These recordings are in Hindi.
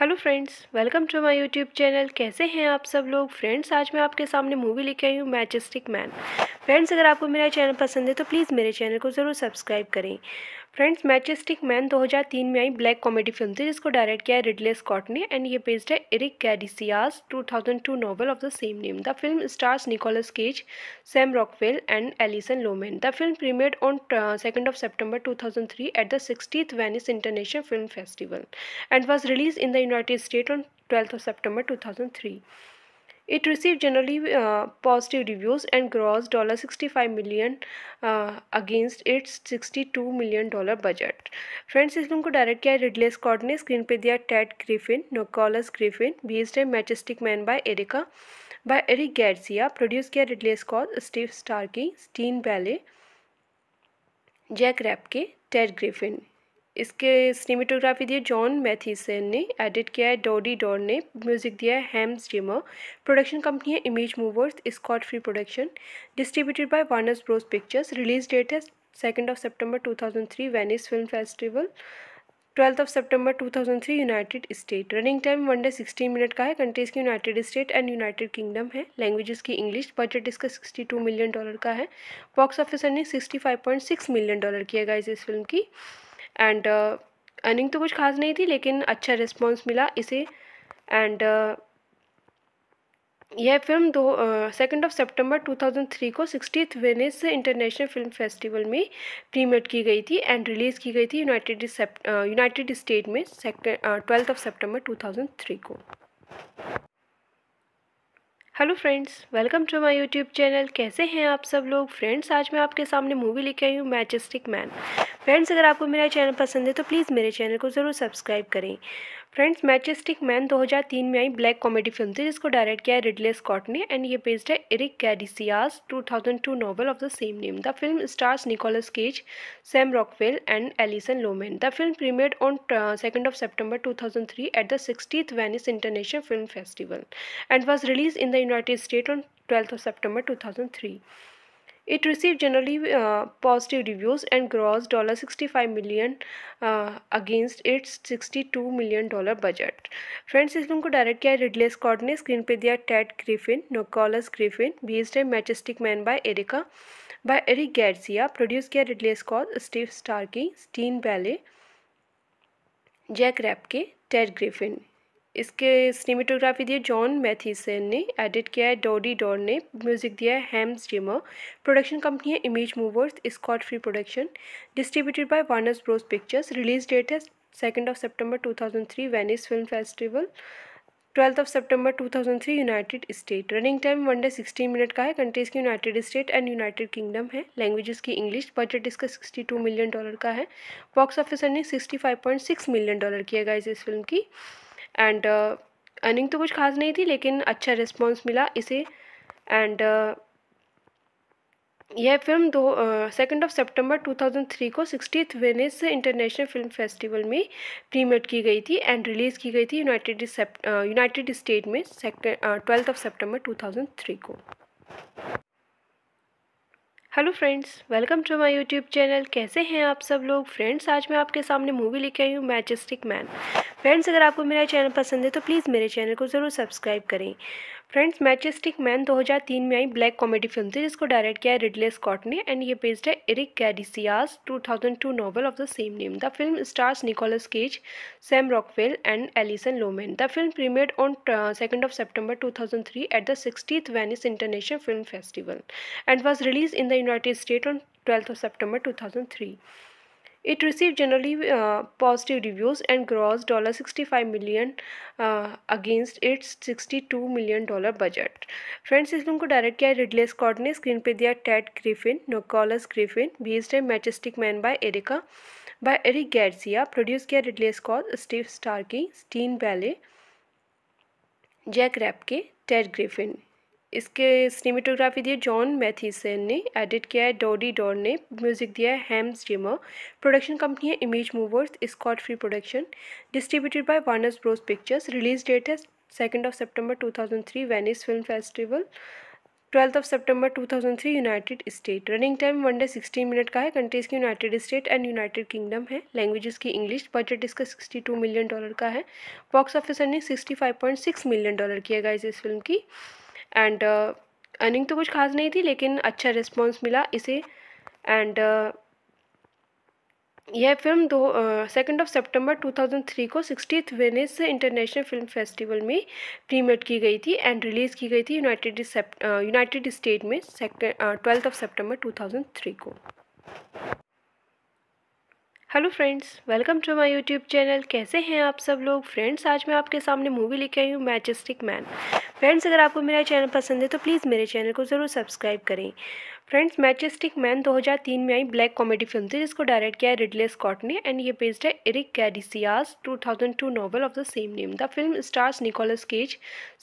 Hello friends welcome to my YouTube channel कैसे हैं आप सब लोग फ्रेंड्स आज मैं आपके सामने मूवी लेके आई हूँ मैचस्टिक मैन फ्रेंड्स अगर आपको मेरा चैनल पसंद है तो प्लीज़ मेरे चैनल को ज़रूर सब्सक्राइब करें फ्रेंड्स मैचेस्टिक मैन 2003 में आई ब्लैक कॉमेडी फिल्म थी जिसको डायरेक्ट किया है रिडले स्कॉट ने एंड ये बेस्ड है Eric कैडिसियास 2002 novel of the same name the film stars Nicolas Cage Sam Rockwell and Alison Lohman the film premiered on second of September two at the sixtieth Venice international film festival and was release in the United State on twelfth of September two It received generally uh, positive reviews and grossed $65 million uh, against its $62 million budget. Friends इस फिल्म को डायरेक्ट किया है रिडले स्कॉट ने स्क्रीन पे दिया टेड ग्रिफिन नोकॉलस ग्रिफिन बेस्ड है matchstick man by Erica by Eric Garcia produce किया Ridley Scott Steve Starkey Stein Bailey Jack Rapke Ted Griffin इसके सिनेमेटोग्राफी दी जॉन मैथीसन ने एडिट किया है डोडी डॉर ने म्यूज़िक दिया है हैम्स जिमर प्रोडक्शन कंपनी है image movers Scott Free production distributed by Warners Bros pictures release date है second of September two thousand three Venice film festival twelfth of thousand three United State running time one day sixteen minute का है कंट्रीज़ की United State and United Kingdom है लैंग्वेजेस की इंग्लिश बजट इसका टू मिलियन डॉलर का है box office point six million dollar किया गया इस फिल्म की एंड अर्निंग uh, तो कुछ खास नहीं थी लेकिन अच्छा रिस्पॉन्स मिला इसे एंड uh, यह फिल्म दो सेकेंड ऑफ थाउजेंड 2003 को sixtieth Venice international film festival में प्रीमियर की गई थी एंड रिलीज़ की गई थी यूनाइटेड यूनाइटेड स्टेट में ट्वेल्थ ऑफ थाउजेंड 2003 को hello friends welcome to my YouTube channel कैसे हैं आप सब लोग फ्रेंड्स आज मैं आपके सामने मूवी लेके आई हूँ मैचस्टिक मैन फ्रेंड्स अगर आपको मेरा चैनल पसंद है तो प्लीज़ मेरे चैनल को ज़रूर सब्सक्राइब करें फ्रेंड्स मैचेस्टिक मैन 2003 में आई ब्लैक कॉमेडी फिल्म थी जिसको डायरेक्ट किया है रिडले स्कॉट ने एंड ये बेस्ड है Eric कैडिसियास 2002 novel of the same name the film stars Nicolas Cage Sam Rockwell and Alison Lohman the film premiered on second of September two thousand three at the sixtieth Venice international film festival and was release in the United State on twelfth of September two thousand three It received generally uh, positive reviews and grossed $65 million uh, against its $62 million budget friends इस फिल्म को डायरेक्ट किया है रिडले स्कॉट ने स्क्रीन पे दिया टेड ग्रिफिन नोकॉलस ग्रिफिन बेस्ड है matchstick man by Erica by Eric Garcia produce किया Ridley Scott Steve Starkey Stein Bailey Jack Rapke Ted Griffin इसके सिनेमेटोग्राफी दी है जॉन मैथीसन ने एडिट किया है डॉडी डॉर ने म्यूजिक दिया है हैम्स जिमर प्रोडक्शन कंपनी है image movers Scott Free production distributed by Warners Bros pictures release date है second of September two thousand three Venice film festival twelfth of thousand three United State running time one day sixteen minute का है कंट्रीज की United State and United Kingdom है लैंग्वेजेस की इंग्लिश बजट इसका टू मिलियन डॉलर का है box office point six million dollar किया गया इस फिल्म की एंड अर्निंग uh, तो कुछ खास नहीं थी लेकिन अच्छा रिस्पॉन्स मिला इसे एंड uh, यह फिल्म दो सेकेंड ऑफ सितंबर 2003 को sixty Venice international film festival में प्रीमियर की गई थी एंड रिलीज़ की गई थी यूनाइटेड यूनाइटेड स्टेट में ट्वेल्थ ऑफ थाउजेंड थ्री को hello friends welcome to my YouTube channel कैसे हैं आप सब लोग फ्रेंड्स आज मैं आपके सामने मूवी लेके आई हूँ मैजेस्टिक मैन फ्रेंड्स अगर आपको मेरा चैनल पसंद है तो प्लीज़ मेरे चैनल को ज़रूर सब्सक्राइब करें फ्रेंड्स मैचेस्टिक मैन 2003 में आई ब्लैक कॉमेडी फिल्म थी जिसको डायरेक्ट किया है रिडले स्कॉट ने एंड ये बेस्ड है Eric कैडिसियास 2002 novel of the same name the film stars Nicolas Cage Sam Rockwell and Alison Lohman the film premiered on second of September two at the sixtieth Venice international film festival and was release in the United State on twelfth of September two It received generally uh, positive reviews and grossed $65 million uh, against its $62 million budget. Friends इस फिल्म को डायरेक्ट किया रिडले स्कॉट ने स्क्रीन पे दिया टेड ग्रिफिन नोकॉलस ग्रिफिन बीस्ट है मैचेस्टिक man by Erica by Eric Garcia produce किया Ridley Scott Steve Starkey Stein Bailey Jack Rapke Ted Griffin इसके सिनेमेटोग्राफी दी है जॉन मैथीसन ने एडिट किया है डॉडी डॉर ने म्यूजिक दिया है हेम्स जिमर प्रोडक्शन कंपनी है image movers Scott Free production distributed by Warners Bros pictures release date है second of September two thousand three Venice film festival twelfth of thousand three United State running time one day sixty minute का है कंट्रीज की United State and United Kingdom है लैंग्वेजेस की इंग्लिश बजट इसका टू मिलियन डॉलर का है box office point six million dollar किया गया इस फिल्म की एंड अर्निंग uh, तो कुछ खास नहीं थी लेकिन अच्छा रिस्पॉन्स मिला इसे एंड uh, यह फिल्म दो सेकेंड ऑफ सितंबर 2003 को sixtieth Venice international film festival में प्रीमियर की गई थी एंड रिलीज़ की गई थी यूनाइटेड यूनाइटेड स्टेट में ट्वेल्थ ऑफ सितंबर 2003 को hello friends welcome to my YouTube channel कैसे हैं आप सब लोग फ्रेंड्स आज मैं आपके सामने मूवी लेके आई हूँ मैजेस्टिक मैन फ्रेंड्स अगर आपको मेरा चैनल पसंद है तो प्लीज़ मेरे चैनल को ज़रूर सब्सक्राइब करें फ्रेंड्स मैचेस्टिक मैन 2003 में आई ब्लैक कॉमेडी फिल्म थी जिसको डायरेक्ट किया है रिडले स्कॉट ने एंड ये बेस्ड है Eric कैडिसियास 2002 novel of the same name the film stars Nicolas Cage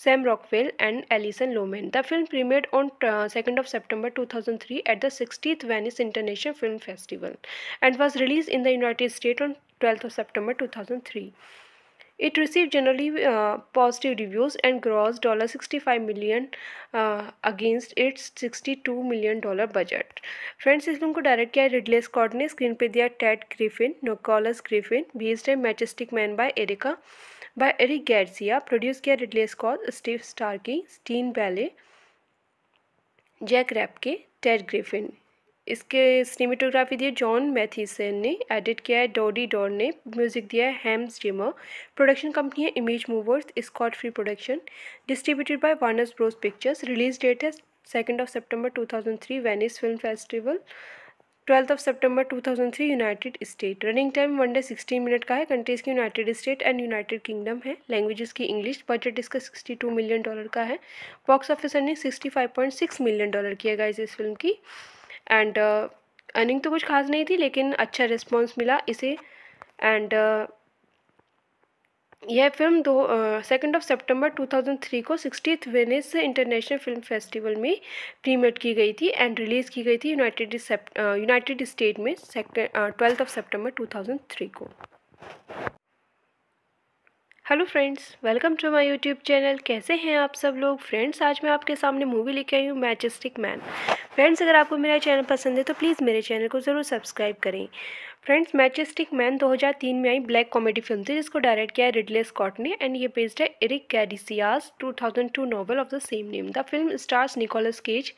Sam Rockwell and Alison Lohman the film premiered on second of September two thousand three at the sixtieth Venice international film festival and was release in the United State on twelfth of September two thousand three It received generally uh, positive reviews and grossed $65 million uh, against its $62 million budget friends इस फिल्म को डायरेक्ट किया है रिडले स्कॉट ने स्क्रीन पे दिया टेड ग्रिफिन नोकॉलस ग्रिफिन बेस्ड है matchstick man by Erica by Eric Garcia produce किया Ridley Scott Steve Starkey Stein Bailey Jack Rapke Ted Griffin इसके सिनेमेटोग्राफी दी है जॉन मैथीसन ने एडिट किया है डोडी डॉर ने म्यूज़िक दिया है हेम्स जिमर प्रोडक्शन कंपनी है image movers Scott Free production distributed by Warners Bros pictures release date है second of September two thousand three Venice film festival twelfth of thousand three United State running time one day sixty minute का है कंट्रीज की United State and United Kingdom है लैंग्वेजेस की इंग्लिश बजट इसका टू मिलियन डॉलर का है box office point six million dollar किया गया इस फिल्म की एंड अर्निंग uh, तो कुछ खास नहीं थी लेकिन अच्छा रिस्पॉन्स मिला इसे एंड uh, यह फिल्म दो सेकेंड ऑफ सितंबर 2003 को sixty Venice international film festival में प्रीमियर की गई थी एंड रिलीज़ की गई थी यूनाइटेड यूनाइटेड स्टेट में ट्वेल्थ ऑफ सितंबर 2003 को hello friends welcome to my YouTube channel कैसे हैं आप सब लोग फ्रेंड्स आज मैं आपके सामने मूवी लेके आई हूँ मैचस्टिक मैन फ्रेंड्स अगर आपको मेरा चैनल पसंद है तो प्लीज़ मेरे चैनल को ज़रूर सब्सक्राइब करें फ्रेंड्स मैचेस्टिक मैन 2003 में आई ब्लैक कॉमेडी फिल्म थी जिसको डायरेक्ट किया है रिडले स्कॉट ने एंड ये बेस्ड है Eric कैडिसियास 2002 novel of the same name the film stars Nicolas Cage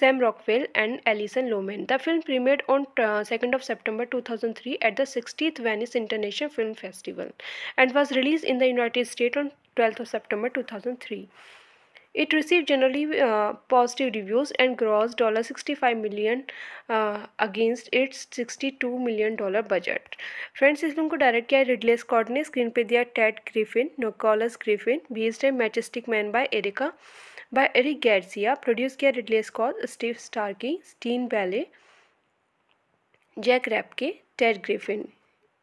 Sam Rockwell and Alison Lohman the film premiered on second of September two thousand three at the sixtieth Venice international film festival and was release in the United State on twelfth of September two thousand three It received generally uh, positive reviews and grossed $65 million uh, against its $62 million budget friends इस फिल्म को डायरेक्ट किया रिडले स्कॉट ने स्क्रीन पे दिया टेड ग्रिफिन नोकॉलस ग्रिफिन बेस्ड है matchstick man by Erica by Eric Garcia produce किया Ridley Scott Steve Starkey Stein Bailey Jack Rapke Ted Griffin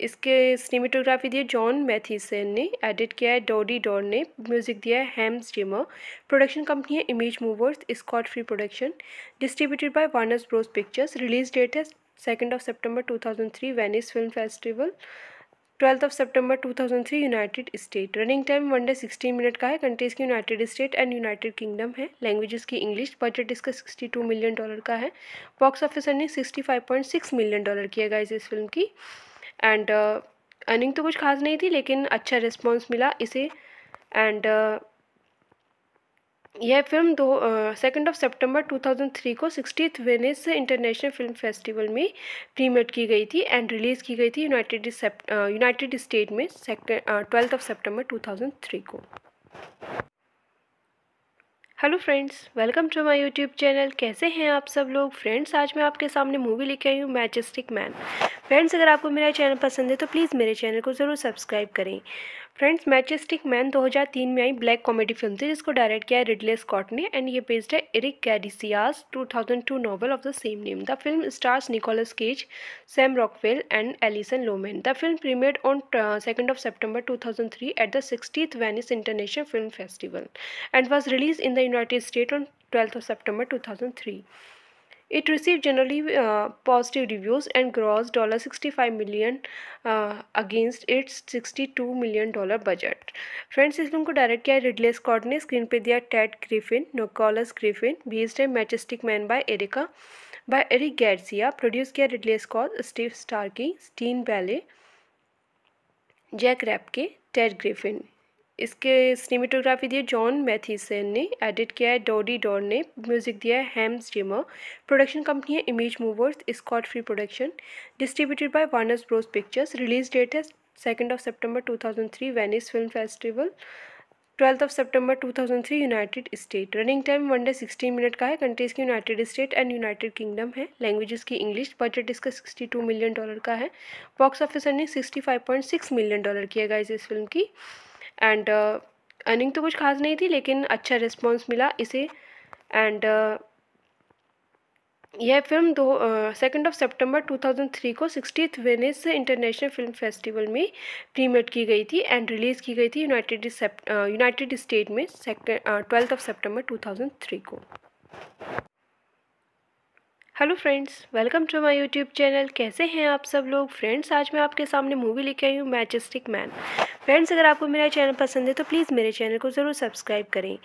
इसके सिनेमेटोग्राफी दी है जॉन मैथीसन ने एडिट किया है डोडी डॉर ने म्यूज़िक दिया है हेम्स जिमर प्रोडक्शन कंपनी है image movers Scott Free production distributed by Warners Bros pictures release date है second of September two thousand three Venice film festival twelfth of thousand three United State running time one day sixteen minute का है कंट्रीज की United State and United Kingdom है लैंग्वेजेस की इंग्लिश बजट इसका टू मिलियन डॉलर का है box office point six million dollar किया गया इस फिल्म की एंड अर्निंग uh, तो कुछ खास नहीं थी लेकिन अच्छा रिस्पॉन्स मिला इसे एंड uh, यह फिल्म दो सेकेंड ऑफ सितंबर 2003 को sixtieth Venice international film festival में प्रीमियर की गई थी एंड रिलीज़ की गई थी यूनाइटेड यूनाइटेड स्टेट में ट्वेल्थ ऑफ सितंबर 2003 को hello friends welcome to my YouTube channel कैसे हैं आप सब लोग फ्रेंड्स आज मैं आपके सामने मूवी लेके आई हूँ मैजेस्टिक मैन फ्रेंड्स अगर आपको मेरा चैनल पसंद है तो प्लीज़ मेरे चैनल को ज़रूर सब्सक्राइब करें फ्रेंड्स मैचेस्टिक मैन 2003 में आई ब्लैक कॉमेडी फिल्म थी जिसको डायरेक्ट किया है रिडले स्कॉट ने एंड ये बेस्ड है Eric कैडिसियास 2002 novel of the same name the film stars Nicolas Cage Sam Rockwell and Alison Lohman the film premiered on second of September two at the sixtieth Venice international film festival and was release in the United State on twelfth of September two It received generally uh, positive reviews and grossed $65 million uh, against its $62 million budget friends इस फिल्म को डायरेक्ट किया है रिडले स्कॉट ने स्क्रीन पे दिया टेड ग्रिफिन नोकॉलस ग्रिफिन बीस्ड है matchstick man by Erica by Eric Garcia produce किया Ridley Scott Steve Starkey Stein Bailey Jack Rapke Ted Griffin इसके सिनेमेटोग्राफी दी है जॉन मैथीसन ने एडिट किया है डॉडी डॉर ने म्यूज़िक दिया है हैम्स जिमर प्रोडक्शन कंपनी है image movers Scott Free production distributed by Warners Bros pictures release date है second of September two thousand three Venice film festival twelfth of thousand three United State running time one day sixteen minute का है कंट्रीज की United State and United Kingdom है लैंग्वेजेस की इंग्लिश बजट इसका टू मिलियन डॉलर का है box office point six million dollar किया गया इस फिल्म की एंड अर्निंग uh, तो कुछ खास नहीं थी लेकिन अच्छा रिस्पॉन्स मिला इसे एंड uh, यह फिल्म दो सेकेंड ऑफ सितंबर 2003 को sixtieth Venice international film festival में प्रीमियर की गई थी एंड रिलीज़ की गई थी यूनाइटेड यूनाइटेड स्टेट में ट्वेल्थ ऑफ सितंबर 2003 को hello friends welcome to my YouTube channel कैसे हैं आप सब लोग फ्रेंड्स आज मैं आपके सामने मूवी लेके आई हूँ मैचस्टिक मैन फ्रेंड्स अगर आपको मेरा चैनल पसंद है तो प्लीज़ मेरे चैनल को ज़रूर सब्सक्राइब करें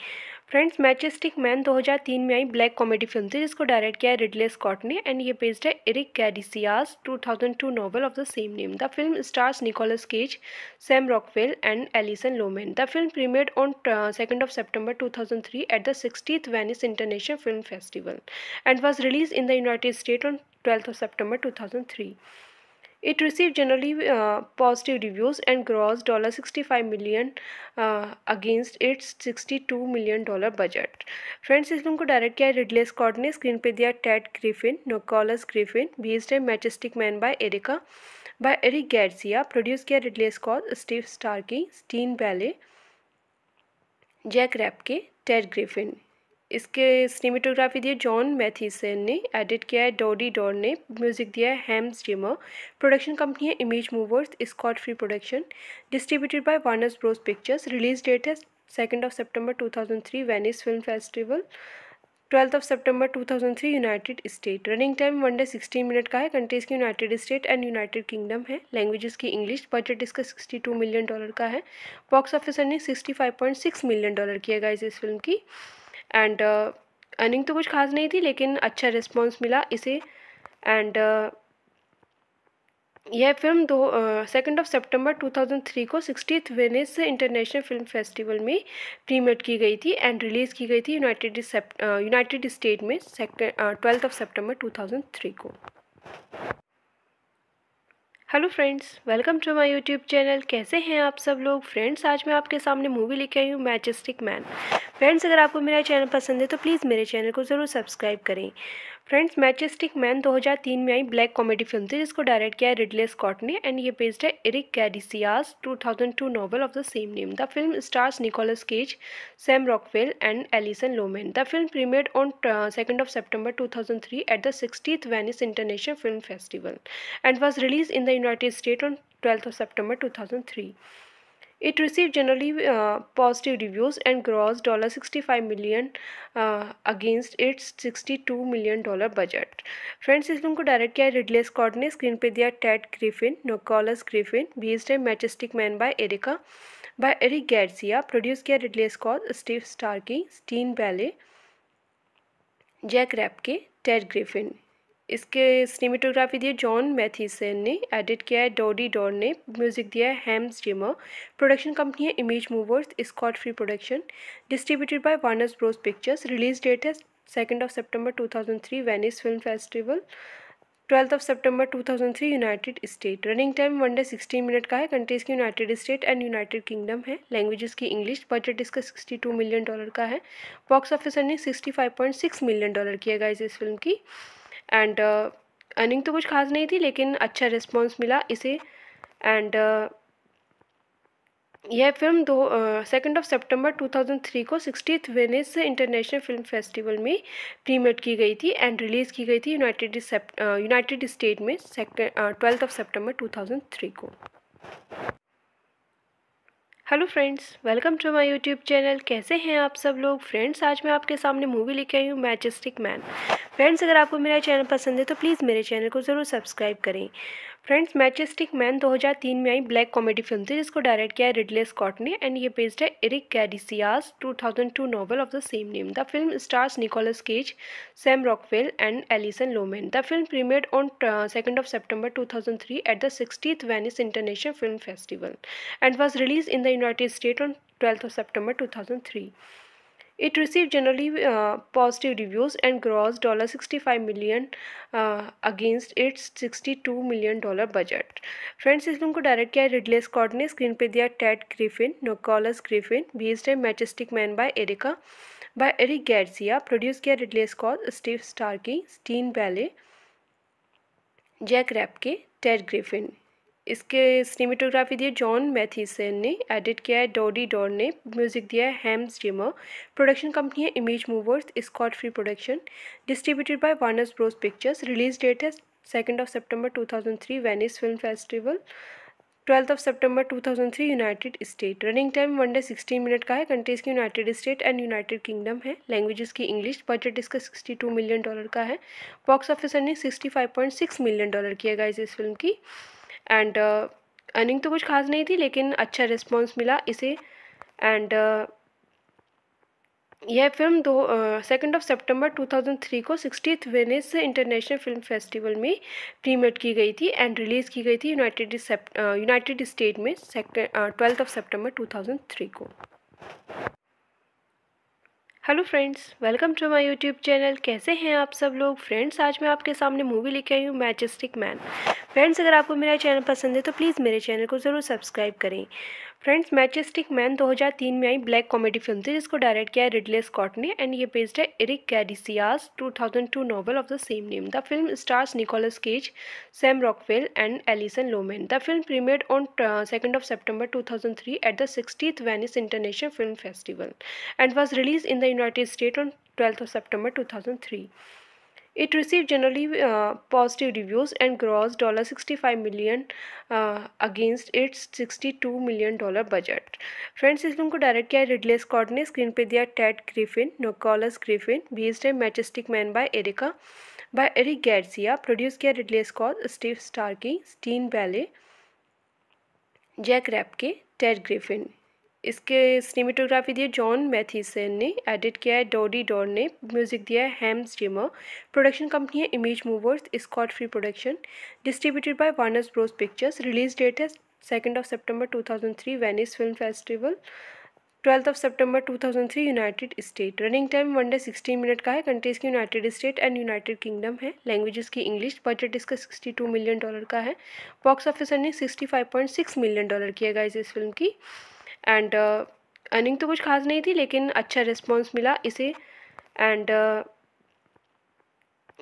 फ्रेंड्स मैचेस्टिक मैन 2003 में आई ब्लैक कॉमेडी फिल्म थी जिसको डायरेक्ट किया है रिडले स्कॉट ने एंड ये बेस्ड है Eric कैडिसियास 2002 novel of the same name the film stars Nicolas Cage Sam Rockwell and Alison Lohman the film premiered on second of September two thousand three at the sixtieth Venice international film festival and was release in the United State on twelfth of September two thousand three It received generally uh, positive reviews and grossed $65 million uh, against its $62 million budget friends इस फिल्म को डायरेक्ट किया रिडले स्कॉट ने स्क्रीन पे दिया टेड ग्रिफिन नोकॉलस ग्रिफिन बीस्ट है matchstick man by Erica by Eric Garcia produce किया Ridley Scott Steve Starkey Stein Bailey Jack Rapke Ted Griffin इसके सिनेमेटोग्राफी दी है जॉन मैथीसन ने एडिट किया है डॉडी डॉर ने म्यूजिक दिया है हैम जिमर प्रोडक्शन कंपनी है image movers Scott Free production distributed by Warners Bros pictures release date है second of September two thousand three Venice film festival twelfth of thousand three United State running time one day sixteen minute का है कंट्रीज की United State and United Kingdom है लैंग्वेजेस की इंग्लिश बजट इसका टू मिलियन डॉलर का है box office point six million dollar किया गया इस फिल्म की एंड अर्निंग uh, तो कुछ खास नहीं थी लेकिन अच्छा रिस्पॉन्स मिला इसे एंड uh, यह फिल्म दो सेकेंड ऑफ सितंबर 2003 को sixtieth Venice international film festival में प्रीमियर की गई थी एंड रिलीज़ की गई थी यूनाइटेड यूनाइटेड स्टेट में ट्वेल्थ ऑफ थाउजेंड थ्री को hello friends welcome to my YouTube channel कैसे हैं आप सब लोग फ्रेंड्स आज मैं आपके सामने मूवी लेके आई हूँ मैचेस्टिक मैन फ्रेंड्स अगर आपको मेरा चैनल पसंद है तो प्लीज़ मेरे चैनल को ज़रूर सब्सक्राइब करें फ्रेंड्स मैचेस्टिक मैन 2003 में आई ब्लैक कॉमेडी फिल्म थी जिसको डायरेक्ट किया है रिडले स्कॉट ने एंड ये बेस्ड है Eric कैडिसियास 2002 novel of the same name the film stars Nicolas Cage Sam Rockwell and Alison Lohman the film premiered on second of September two at the sixtieth Venice international film festival and was release in the United State on twelfth of September two It received generally uh, positive reviews and grossed $65 million uh, against its $62 million budget. Friends इस फिल्म को डायरेक्ट किया रिडले स्कॉट ने स्क्रीन पे दिया टेड ग्रिफिन नोकॉलस ग्रिफिन बीस्ट है मैचेस्टिक man by Erica by Eric Garcia produce किया Ridley Scott Steve Starkey Stein Bailey Jack Rapke Ted Griffin इसके सिनेमेटोग्राफी दी है जॉन मैथीसन ने एडिट किया है डॉडी डॉर ने म्यूजिक दिया है हैम्स जिमर प्रोडक्शन कंपनी है image movers Scott Free production distributed by Warners Bros pictures release date है second of September two thousand three Venice film festival twelfth of thousand three United State running time one day sixteen minute का है कंट्रीज की United State and United Kingdom है लैंग्वेजेस की इंग्लिश बजट इसका टू मिलियन डॉलर का है box office point six million dollar किया गया इस फिल्म की एंड अर्निंग uh, तो कुछ खास नहीं थी लेकिन अच्छा रिस्पॉन्स मिला इसे एंड uh, यह फिल्म दो सेकेंड ऑफ सितंबर 2003 को sixty Venice international film festival में प्रीमियर की गई थी एंड रिलीज़ की गई थी यूनाइटेड यूनाइटेड स्टेट में ट्वेल्थ ऑफ थाउजेंड थ्री को hello friends welcome to my YouTube channel कैसे हैं आप सब लोग फ्रेंड्स आज मैं आपके सामने मूवी लेके आई हूँ मैजेस्टिक मैन फ्रेंड्स अगर आपको मेरा चैनल पसंद है तो प्लीज़ मेरे चैनल को ज़रूर सब्सक्राइब करें फ्रेंड्स मैचेस्टिक मैन 2003 में आई ब्लैक कॉमेडी फिल्म थी जिसको डायरेक्ट किया है रिडले स्कॉट ने एंड ये बेस्ड है Eric कैडिसियास 2002 novel of the same name the film stars Nicolas Cage Sam Rockwell and Alison Lohman the film premiered on second of September two at the sixtieth Venice international film festival and was release in the United State on twelfth of September two It received generally uh, positive reviews and grossed $65 million uh, against its $62 million budget friends इस फिल्म को डायरेक्ट किया है रिडले स्कॉट ने स्क्रीन पे दिया टेड ग्रिफिन नोकॉलस ग्रिफिन बेस्ड है matchstick man by Erica by Eric Garcia produce किया Ridley Scott Steve Starkey Stein Bailey Jack Rapke Ted Griffin इसके सिनेमेटोग्राफी दी है जॉन मैथीसन ने एडिट किया है डॉडी डॉर ने म्यूज़िक दिया है हेम्स जिमर प्रोडक्शन कंपनी है image movers Scott Free production distributed by Warners Bros pictures release date है second of September two thousand three Venice film festival twelfth of thousand three United State running time one day sixteen minute का है कंट्रीज की United State and United Kingdom है लैंग्वेजेस की इंग्लिश बजट इसका टू मिलियन डॉलर का है box office point six million dollar किया गया इस फिल्म की एंड अर्निंग uh, तो कुछ खास नहीं थी लेकिन अच्छा रिस्पॉन्स मिला इसे एंड uh, यह फिल्म दो सेकेंड ऑफ सितंबर 2003 को sixty Venice international film festival में प्रीमियर की गई थी एंड रिलीज़ की गई थी यूनाइटेड यूनाइटेड स्टेट में ट्वेल्थ ऑफ सितंबर 2003 को hello friends welcome to my YouTube channel कैसे हैं आप सब लोग फ्रेंड्स आज मैं आपके सामने मूवी लेके आई हूँ मैजेस्टिक मैन फ्रेंड्स अगर आपको मेरा चैनल पसंद है तो प्लीज़ मेरे चैनल को ज़रूर सब्सक्राइब करें फ्रेंड्स मैचेस्टिक मैन 2003 में आई ब्लैक कॉमेडी फिल्म थी जिसको डायरेक्ट किया है रिडले स्कॉट ने एंड ये बेस्ड है Eric कैडिसियास 2002 novel of the same name the film stars Nicolas Cage Sam Rockwell and Alison Lohman the film premiere on second of September two at the sixtieth Venice international film festival and was release in the United State on twelfth of September two It received generally uh, positive reviews and grossed $65 million uh, against its $62 million budget friends इस फिल्म को डायरेक्ट किया रिडले स्कॉट ने स्क्रीन पे दिया टेड ग्रिफिन नोकॉलस ग्रिफिन बेस्ड है matchstick man by Erica by Eric Garcia produce किया Ridley Scott Steve Starkey Stein Bailey Jack Rapke Ted Griffin इसके सिनेमेटोग्राफी दी है जॉन मैथीसन ने एडिट किया है डॉडी डॉर ने म्यूज़िक दिया है हैम्स जिमर प्रोडक्शन कंपनी है image movers Scott Free production distributed by Warners Bros pictures release date है second of September two thousand three Venice film festival twelfth of thousand three United State running time one day sixteen minute का है कंट्रीज की United State and United Kingdom है लैंग्वेजेस की इंग्लिश बजट इसका टू मिलियन डॉलर का है box office point six million dollar किया गया इस फिल्म की एंड अर्निंग uh, तो कुछ खास नहीं थी लेकिन अच्छा रिस्पॉन्स मिला इसे एंड uh,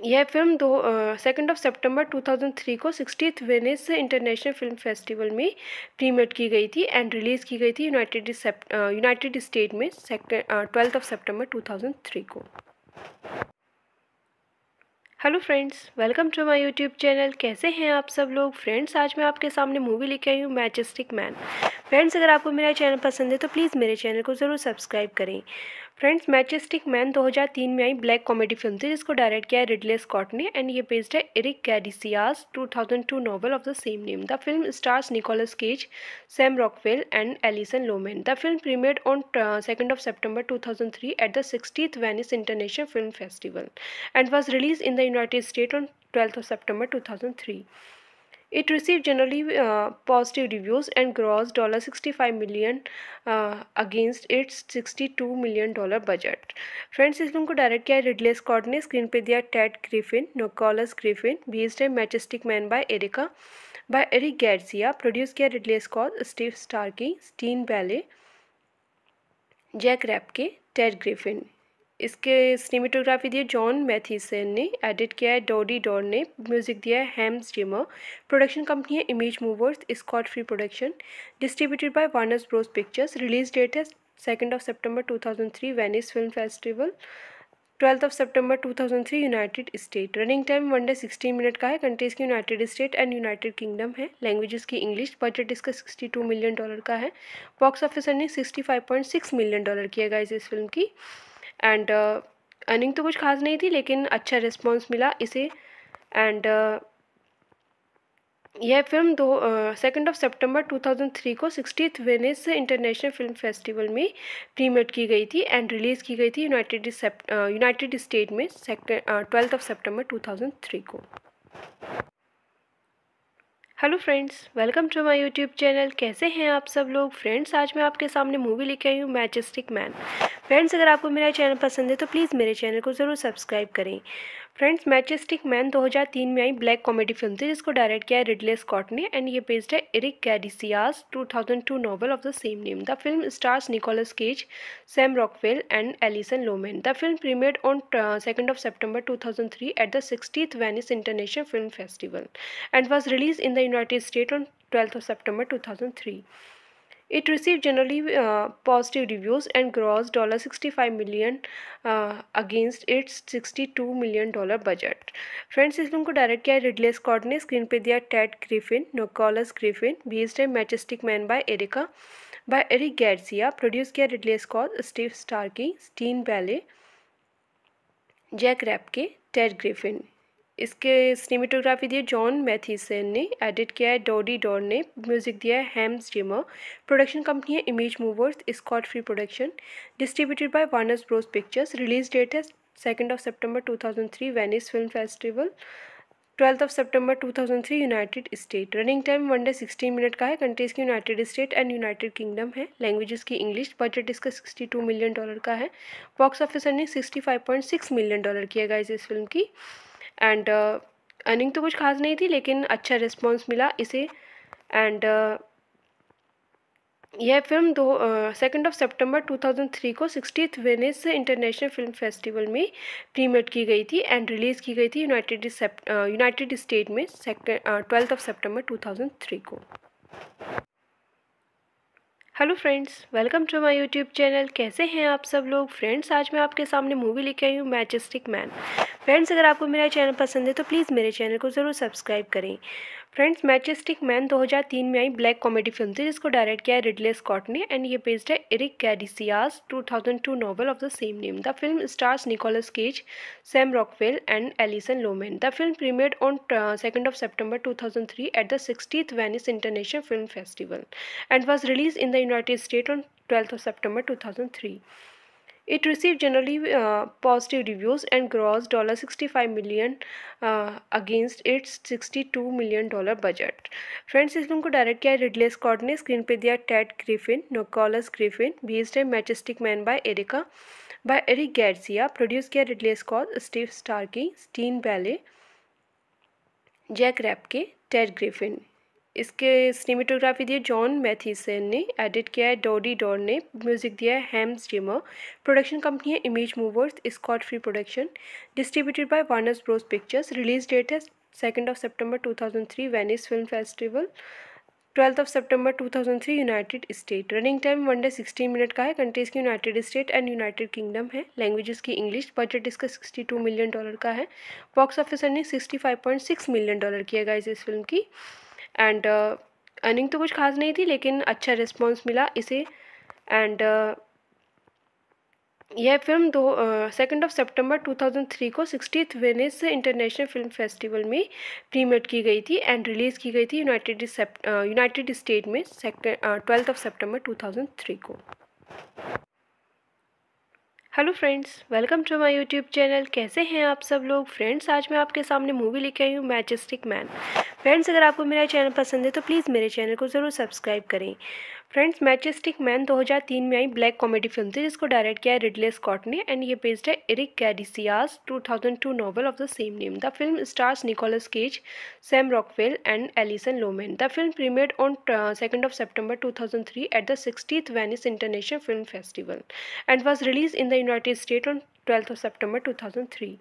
यह फिल्म दो सेकेंड ऑफ सितंबर 2003 को sixtieth Venice international film festival में प्रीमियर की गई थी एंड रिलीज़ की गई थी यूनाइटेड यूनाइटेड स्टेट में ट्वेल्थ ऑफ सितंबर 2003 को hello friends welcome to my YouTube channel कैसे हैं आप सब लोग फ्रेंड्स आज मैं आपके सामने मूवी लेके आई हूँ मैचस्टिक मैन फ्रेंड्स अगर आपको मेरा चैनल पसंद है तो प्लीज़ मेरे चैनल को ज़रूर सब्सक्राइब करें फ्रेंड्स मैचेस्टिक मैन 2003 में आई ब्लैक कॉमेडी फिल्म थी जिसको डायरेक्ट किया है रिडले स्कॉट ने एंड ये बेस्ड है Eric कैडिसियास 2002 novel of the same name the film stars Nicolas Cage Sam Rockwell and Alison Lohman the film premiered on second of September two at the sixtieth Venice international film festival and was release in the United State on twelfth of September two It received generally uh, positive reviews and grossed $65 million uh, against its $62 million budget friends इस फिल्म को डायरेक्ट किया है रिडले स्कॉट ने स्क्रीन पे दिया टेड ग्रिफिन नोकॉलस ग्रिफिन बेस्ड है matchstick man by Erica by Eric Garcia produce किया Ridley Scott Steve Starkey Stein Bailey Jack Rapke Ted Griffin इसके सिनेमेटोग्राफी दी है जॉन मैथीसन ने एडिट किया है डॉडी डॉर ने म्यूज़िक दिया है हेम्स जिमर प्रोडक्शन कंपनी है image movers Scott Free production distributed by Warners Bros pictures release date है second of September two thousand three Venice film festival twelfth of September two United State running time one day sixteen minute का है कंट्रीज की United State and United Kingdom है लैंग्वेजेस की इंग्लिश बजट इसका टू मिलियन डॉलर का है box office point six million dollar किया गया इस फिल्म की एंड अर्निंग uh, तो कुछ खास नहीं थी लेकिन अच्छा रिस्पॉन्स मिला इसे एंड uh, यह फिल्म दो सेकेंड ऑफ सितंबर 2003 को sixty Venice international film festival में प्रीमियर की गई थी एंड रिलीज़ की गई थी यूनाइटेड यूनाइटेड स्टेट में ट्वेल्थ ऑफ थाउजेंड थ्री को hello friends welcome to my YouTube channel कैसे हैं आप सब लोग फ्रेंड्स आज मैं आपके सामने मूवी लेके आई हूँ मैचस्टिक मैन फ्रेंड्स अगर आपको मेरा चैनल पसंद है तो प्लीज़ मेरे चैनल को ज़रूर सब्सक्राइब करें फ्रेंड्स मैचेस्टिक मैन 2003 में आई ब्लैक कॉमेडी फिल्म थी जिसको डायरेक्ट किया है रिडले स्कॉट ने एंड ये बेस्ड है Eric कैडिसियास 2002 novel of the same name the film stars Nicolas Cage Sam Rockwell and Alison Lohman the film premiered on second of September two thousand three at the sixtieth Venice international film festival and was release in the United State on twelfth of September two thousand three It received generally uh, positive reviews and grossed $65 million uh, against its $62 million budget. Friends इस फिल्म को डायरेक्ट किया रिडले स्कॉट ने स्क्रीन पे दिया टेड ग्रिफिन नोकॉलस ग्रिफिन बीस्ट है matchstick man by Erica by Eric Garcia produce किया Ridley Scott Steve Starkey Stein Bailey Jack Rapke Ted Griffin इसके सिनेमेटोग्राफी दी है जॉन मैथीसन ने एडिट किया है डॉडी डॉर ने म्यूज़िक दिया है हैम्स जिमर प्रोडक्शन कंपनी है image movers Scott Free production distributed by Warners Bros pictures release date है second of September two thousand three Venice film festival twelfth of thousand three United State running time one day sixteen minute का है कंट्रीज की United State and United Kingdom है लैंग्वेजेस की इंग्लिश बजट इसका टू मिलियन डॉलर का है box office point six million dollar किया गया इस फिल्म की एंड अर्निंग uh, तो कुछ खास नहीं थी लेकिन अच्छा रिस्पॉन्स मिला इसे एंड uh, यह फिल्म दो सेकेंड ऑफ सितंबर 2003 को sixty Venice international film festival में प्रीमियर की गई थी एंड रिलीज़ की गई थी यूनाइटेड यूनाइटेड स्टेट में ट्वेल्थ ऑफ थाउजेंड थ्री को hello friends welcome to my YouTube channel कैसे हैं आप सब लोग फ्रेंड्स आज मैं आपके सामने मूवी लेके आई हूँ मैजेस्टिक मैन फ्रेंड्स अगर आपको मेरा चैनल पसंद है तो प्लीज़ मेरे चैनल को ज़रूर सब्सक्राइब करें फ्रेंड्स मैचेस्टिक मैन 2003 में आई ब्लैक कॉमेडी फिल्म थी जिसको डायरेक्ट किया है रिडले स्कॉट ने एंड ये बेस्ड है Eric Garcia's 2002 novel of the same name the film stars Nicolas Cage Sam Rockwell and Alison Lohman the film premiered on second of September two at the sixtieth Venice international film festival and was release in the United State on twelfth of September two It received generally uh, positive reviews and grossed $65 million uh, against its $62 million budget friends इस फिल्म को डायरेक्ट किया रिडले स्कॉट ने स्क्रीन पे दिया टेड ग्रिफिन नोकॉलस ग्रिफिन बेस्ड है matchstick man by Erica by Eric Garcia produce किया Ridley Scott Steve Starkey Stein Bailey Jack Rapke Ted Griffin इसके सिनेमेटोग्राफी दी है जॉन मैथीसन ने एडिट किया है डॉडी डॉर ने म्यूज़िक दिया है हेम्स जिमर प्रोडक्शन कंपनी है image movers Scott Free production distributed by Warners Bros pictures release date है second of September two thousand three Venice film festival twelfth of thousand three United State running time one day sixteen minute का है कंट्रीज की United State and United Kingdom है लैंग्वेजेस की इंग्लिश बजट इसका टू मिलियन डॉलर का है box office point six million dollar किया गया इस फिल्म की एंड अर्निंग uh, तो कुछ खास नहीं थी लेकिन अच्छा रिस्पॉन्स मिला इसे एंड uh, यह फिल्म दो सेकेंड ऑफ सितंबर 2003 को sixty Venice international film festival में प्रीमियर की गई थी एंड रिलीज़ की गई थी यूनाइटेड यूनाइटेड स्टेट में ट्वेल्थ ऑफ सितंबर 2003 को hello friends welcome to my YouTube channel कैसे हैं आप सब लोग फ्रेंड्स आज मैं आपके सामने मूवी लेके आई हूँ मैचस्टिक मैन फ्रेंड्स अगर आपको मेरा चैनल पसंद है तो प्लीज़ मेरे चैनल को ज़रूर सब्सक्राइब करें फ्रेंड्स मैचेस्टिक मैन 2003 में आई ब्लैक कॉमेडी फिल्म थी जिसको डायरेक्ट किया है रिडले स्कॉट ने एंड ये बेस्ड है Eric कैडिसियास 2002 novel of the same name the film stars Nicolas Cage Sam Rockwell and Alison Lohman the film premiered on second of September two thousand three at the sixtieth Venice international film festival and was release in the United State on twelfth of September two thousand three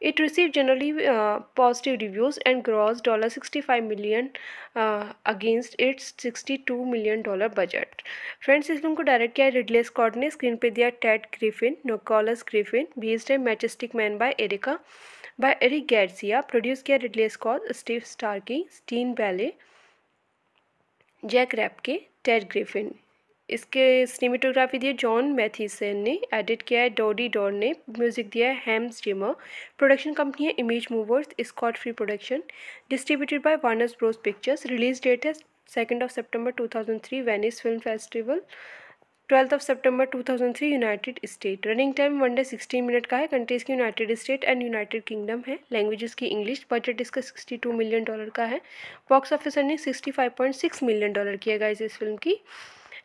It received generally uh, positive reviews and grossed $65 million uh, against its $62 million budget friends इस फिल्म को डायरेक्ट किया रिडले स्कॉट ने स्क्रीन पे दिया टेड ग्रिफिन नोकॉलस ग्रिफिन बेस्ड है matchstick man by Erica by Eric Garcia produce किया Ridley Scott Steve Starkey Stein Bailey Jack Rapke Ted Griffin इसके सिनेमेटोग्राफी दी है जॉन मैथीसन ने एडिट किया है डॉडी डॉर ने म्यूज़िक दिया है हेम्स जिमर प्रोडक्शन कंपनी है image movers Scott Free production distributed by Warners Bros pictures release date है second of September two thousand three Venice film festival twelfth of thousand three United State running time one day sixty minute का है कंट्रीज की United State and United Kingdom है लैंग्वेजेस की इंग्लिश बजट इसका टू मिलियन डॉलर का है box office point six million dollar किया गया इस फिल्म की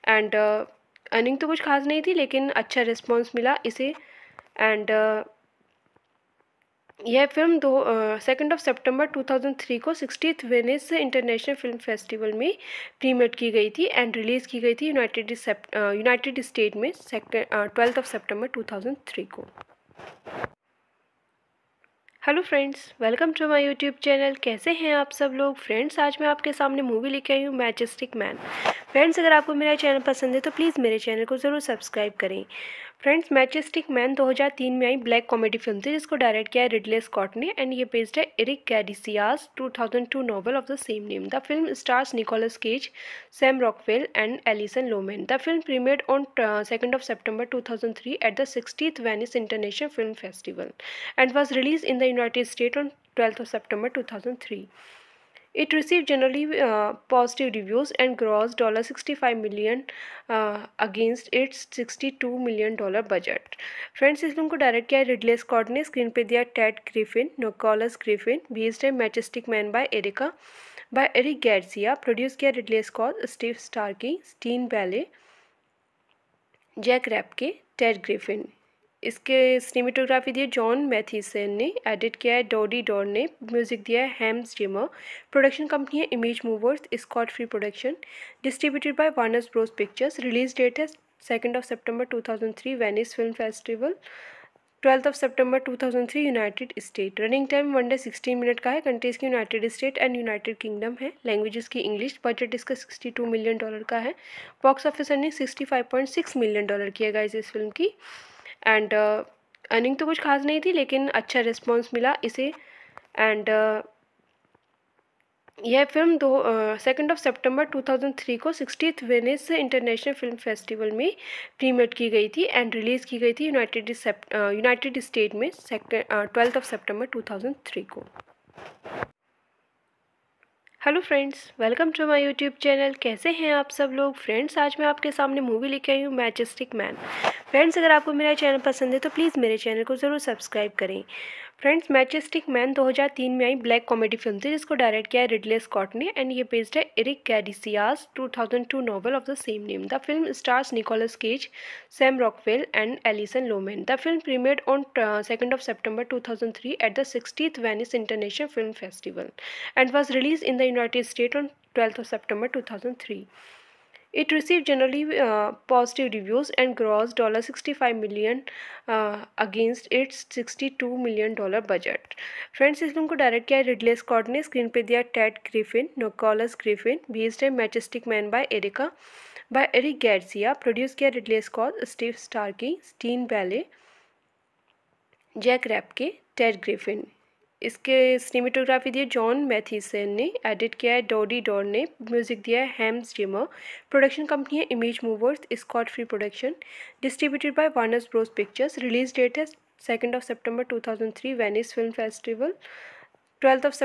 एंड अर्निंग uh, तो कुछ खास नहीं थी लेकिन अच्छा रिस्पॉन्स मिला इसे एंड uh, यह फिल्म दो सेकेंड ऑफ सितंबर 2003 को sixtieth Venice international film festival में प्रीमियर की गई थी एंड रिलीज़ की गई थी यूनाइटेड यूनाइटेड स्टेट में ट्वेल्थ ऑफ थाउजेंड थ्री को hello friends welcome to my YouTube channel कैसे हैं आप सब लोग फ्रेंड्स आज मैं आपके सामने मूवी लेके आई हूँ मैजेस्टिक मैन फ्रेंड्स अगर आपको मेरा चैनल पसंद है तो प्लीज़ मेरे चैनल को ज़रूर सब्सक्राइब करें फ्रेंड्स मैचेस्टिक मैन 2003 में आई ब्लैक कॉमेडी फिल्म थी जिसको डायरेक्ट किया है रिडले स्कॉट ने एंड ये बेस्ड है Eric कैडिसियास 2002 novel of the same name the film stars Nicolas Cage Sam Rockwell and Alison Lohman the film premiered on second of September two at the sixtieth Venice international film festival and was release in the United State on twelfth of September two It received generally uh, positive reviews and grossed $65 million uh, against its $62 million budget friends इस फिल्म को डायरेक्ट किया है रिडले स्कॉट ने स्क्रीन पे दिया टेड ग्रिफिन नोकॉलस ग्रिफिन बेस्ड है matchstick man by Erica by Eric Garcia produce किया Ridley Scott Steve Starkey Stein Bailey Jack Rapke Ted Griffin इसके सिनेमेटोग्राफी दी है जॉन मैथीसन ने एडिट किया है डॉडी डॉर ने म्यूज़िक दिया है हैम्स जिमर प्रोडक्शन कंपनी है image movers Scott Free production distributed by Warners Bros pictures release date है second of September two thousand three Venice film festival twelfth of thousand three United State running time one day sixteen minute का है कंट्रीज की United State and United Kingdom है लैंग्वेजेस की इंग्लिश बजट इसका टू मिलियन डॉलर का है box office point six million dollar किया गया इस फिल्म की एंड अर्निंग uh, तो कुछ खास नहीं थी लेकिन अच्छा रिस्पॉन्स मिला इसे एंड uh, यह फिल्म दो सेकेंड ऑफ सितंबर 2003 को sixtieth Venice international film festival में प्रीमियर की गई थी एंड रिलीज़ की गई थी यूनाइटेड यूनाइटेड स्टेट में ट्वेल्थ ऑफ सितंबर 2003 को hello friends welcome to my YouTube channel कैसे हैं आप सब लोग फ्रेंड्स आज मैं आपके सामने मूवी लेके आई हूँ मैचस्टिक मैन फ्रेंड्स अगर आपको मेरा चैनल पसंद है तो प्लीज़ मेरे चैनल को ज़रूर सब्सक्राइब करें फ्रेंड्स मैचेस्टिक मैन 2003 में आई ब्लैक कॉमेडी फिल्म थी जिसको डायरेक्ट किया है रिडले स्कॉट ने एंड ये बेस्ड है Eric कैडिसियास 2002 novel of the same name the film stars Nicolas Cage Sam Rockwell and Alison Lohman the film premiered on second of September two at the sixtieth Venice international film festival and was release in the United State on twelfth of September two It received generally uh, positive reviews and grossed $65 million uh, against its $62 million budget. Friends इस फिल्म को डायरेक्ट किया है रिडले स्कॉट ने स्क्रीन पे दिया टेड ग्रिफिन नोकॉलस ग्रिफिन बेस्ड है matchstick man by Erica by Eric Garcia produce किया Ridley Scott Steve Starkey Stein Bailey Jack Rapke Ted Griffin इसके सिनेमेटोग्राफी दी है जॉन मैथीसन ने एडिट किया है डोडी डॉर ने म्यूज़िक दिया है हैम्स जिमर प्रोडक्शन कंपनी है image movers Scott Free production distributed by Warners Bros pictures release date है second of September two thousand three Venice film festival twelfth of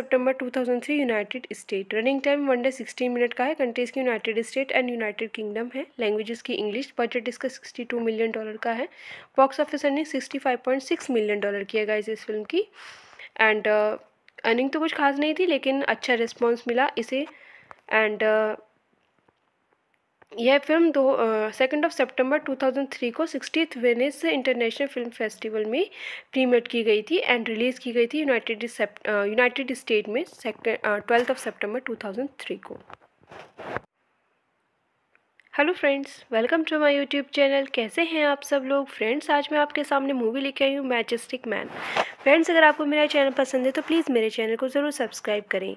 thousand three United State running time one day sixteen minute का है कंट्रीज की United State and United Kingdom है लैंग्वेजेस की इंग्लिश बजट इसका टू मिलियन डॉलर का है box office point six million dollar किया गया इस फिल्म की एंड अर्निंग uh, तो कुछ खास नहीं थी लेकिन अच्छा रिस्पॉन्स मिला इसे एंड uh, यह फिल्म दो second of September two thousand three को sixtieth Venice international film festival में प्रीमियर की गई थी एंड रिलीज़ की गई थी यूनाइटेड यूनाइटेड स्टेट में twelfth of September two thousand three को hello friends welcome to my YouTube channel कैसे हैं आप सब लोग फ्रेंड्स आज मैं आपके सामने मूवी लेके आई हूँ मैजेस्टिक मैन फ्रेंड्स अगर आपको मेरा चैनल पसंद है तो प्लीज़ मेरे चैनल को ज़रूर सब्सक्राइब करें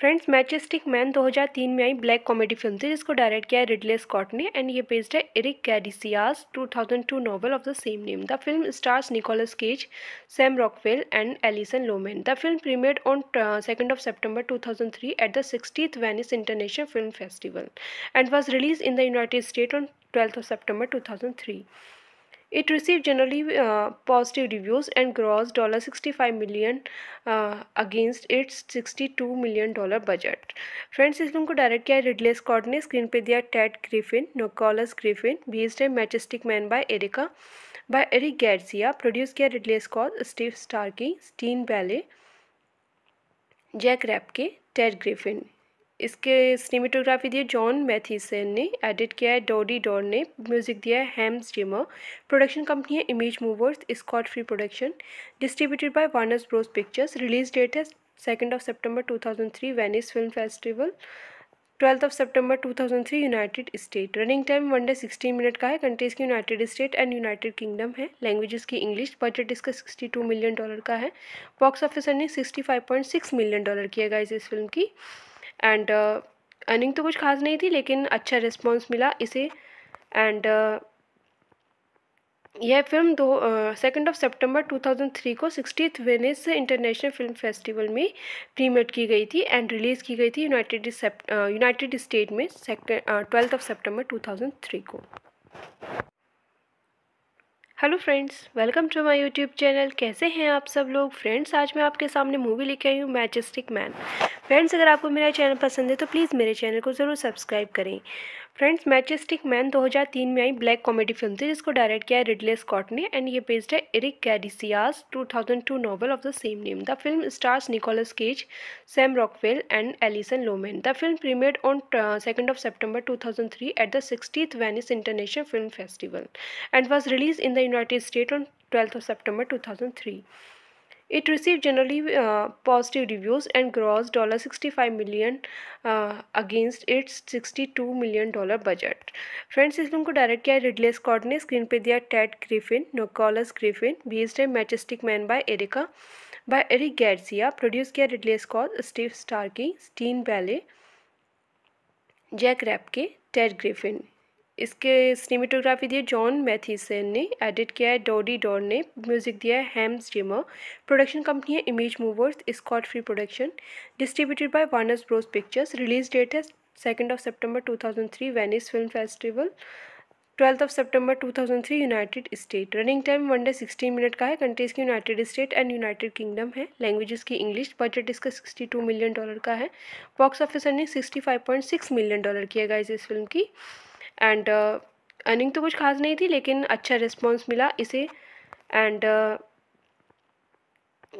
फ्रेंड्स मैचेस्टिक मैन 2003 में आई ब्लैक कॉमेडी फिल्म थी जिसको डायरेक्ट किया है रिडले स्कॉट ने एंड ये बेस्ड है Eric Garcia's 2002 novel of the same name the film stars Nicolas Cage Sam Rockwell and Alison Lohman the film premiered on second of September two three at the sixtieth Venice international film festival and was release in the United State on twelfth of September two thousand three It received generally uh, positive reviews and grossed $65 million uh, against its $62 million budget. Friends इस फिल्म को डायरेक्ट किया रिडले स्कॉट ने स्क्रीन पे दिया टेड ग्रिफिन नोकॉलस ग्रिफिन बीस्ट है matchstick man by Erica by Eric Garcia produce किया Ridley Scott Steve Starkey Stein Bailey Jack Rapke Ted Griffin इसके सिनेमेटोग्राफी दी है जॉन मैथीसन ने एडिट किया है डॉडी डॉर ने म्यूजिक दिया है हेम्स जिमर प्रोडक्शन कंपनी है image movers Scott Free production distributed by Warners Bros pictures release date है second of September two thousand three Venice film festival twelfth of thousand three United State running time one day sixteen minute का है कंट्रीज की United State and United Kingdom है लैंग्वेजेस की इंग्लिश बजट इसका टू मिलियन डॉलर का है box office point six million dollar किया गया इस फिल्म की एंड अर्निंग uh, तो कुछ खास नहीं थी लेकिन अच्छा रिस्पॉन्स मिला इसे एंड uh, यह फिल्म दो सेकेंड ऑफ सितंबर 2003 को sixty Venice international film festival में प्रीमियर की गई थी एंड रिलीज़ की गई थी यूनाइटेड यूनाइटेड स्टेट में ट्वेल्थ ऑफ थाउजेंड थ्री को hello friends welcome to my YouTube channel कैसे हैं आप सब लोग फ्रेंड्स आज मैं आपके सामने मूवी लेके आई हूँ मैचेस्टिक मैन फ्रेंड्स अगर आपको मेरा चैनल पसंद है तो प्लीज़ मेरे चैनल को ज़रूर सब्सक्राइब करें फ्रेंड्स मैचेस्टिक मैन 2003 में आई ब्लैक कॉमेडी फिल्म थी जिसको डायरेक्ट किया है रिडले स्कॉट ने एंड ये बेस्ड है Eric कैडिसियास 2002 novel of the same name the film stars Nicolas Cage Sam Rockwell and Alison Lohman the film premiered on second of September two at the sixtieth Venice international film festival and was release in the United State on twelfth of September two It received generally uh, positive reviews and grossed $65 million uh, against its $62 million budget friends इस फिल्म को डायरेक्ट किया रिडले स्कॉट ने स्क्रीन पे दिया टेड ग्रिफिन नोकॉलस ग्रिफिन बीस्ड है matchstick man by Erica by Eric Garcia produce किया Ridley Scott Steve Starkey Stein Bailey Jack Rapke Ted Griffin इसके सिनेमेटोग्राफी दी है जॉन मैथीसन ने एडिट किया है डॉडी डॉर ने म्यूज़िक दिया है हेम्स जिमर प्रोडक्शन कंपनी है image movers Scott Free production distributed by Warners Bros pictures release date है second of September two thousand three Venice film festival twelfth of thousand three United State running time one day sixty minute का है कंट्रीज की United State and United Kingdom है लैंग्वेजेस की इंग्लिश बजट इसका टू मिलियन डॉलर का है box office point six million dollar किया गया इस फिल्म की एंड अर्निंग uh, तो कुछ खास नहीं थी लेकिन अच्छा रिस्पॉन्स मिला इसे एंड uh,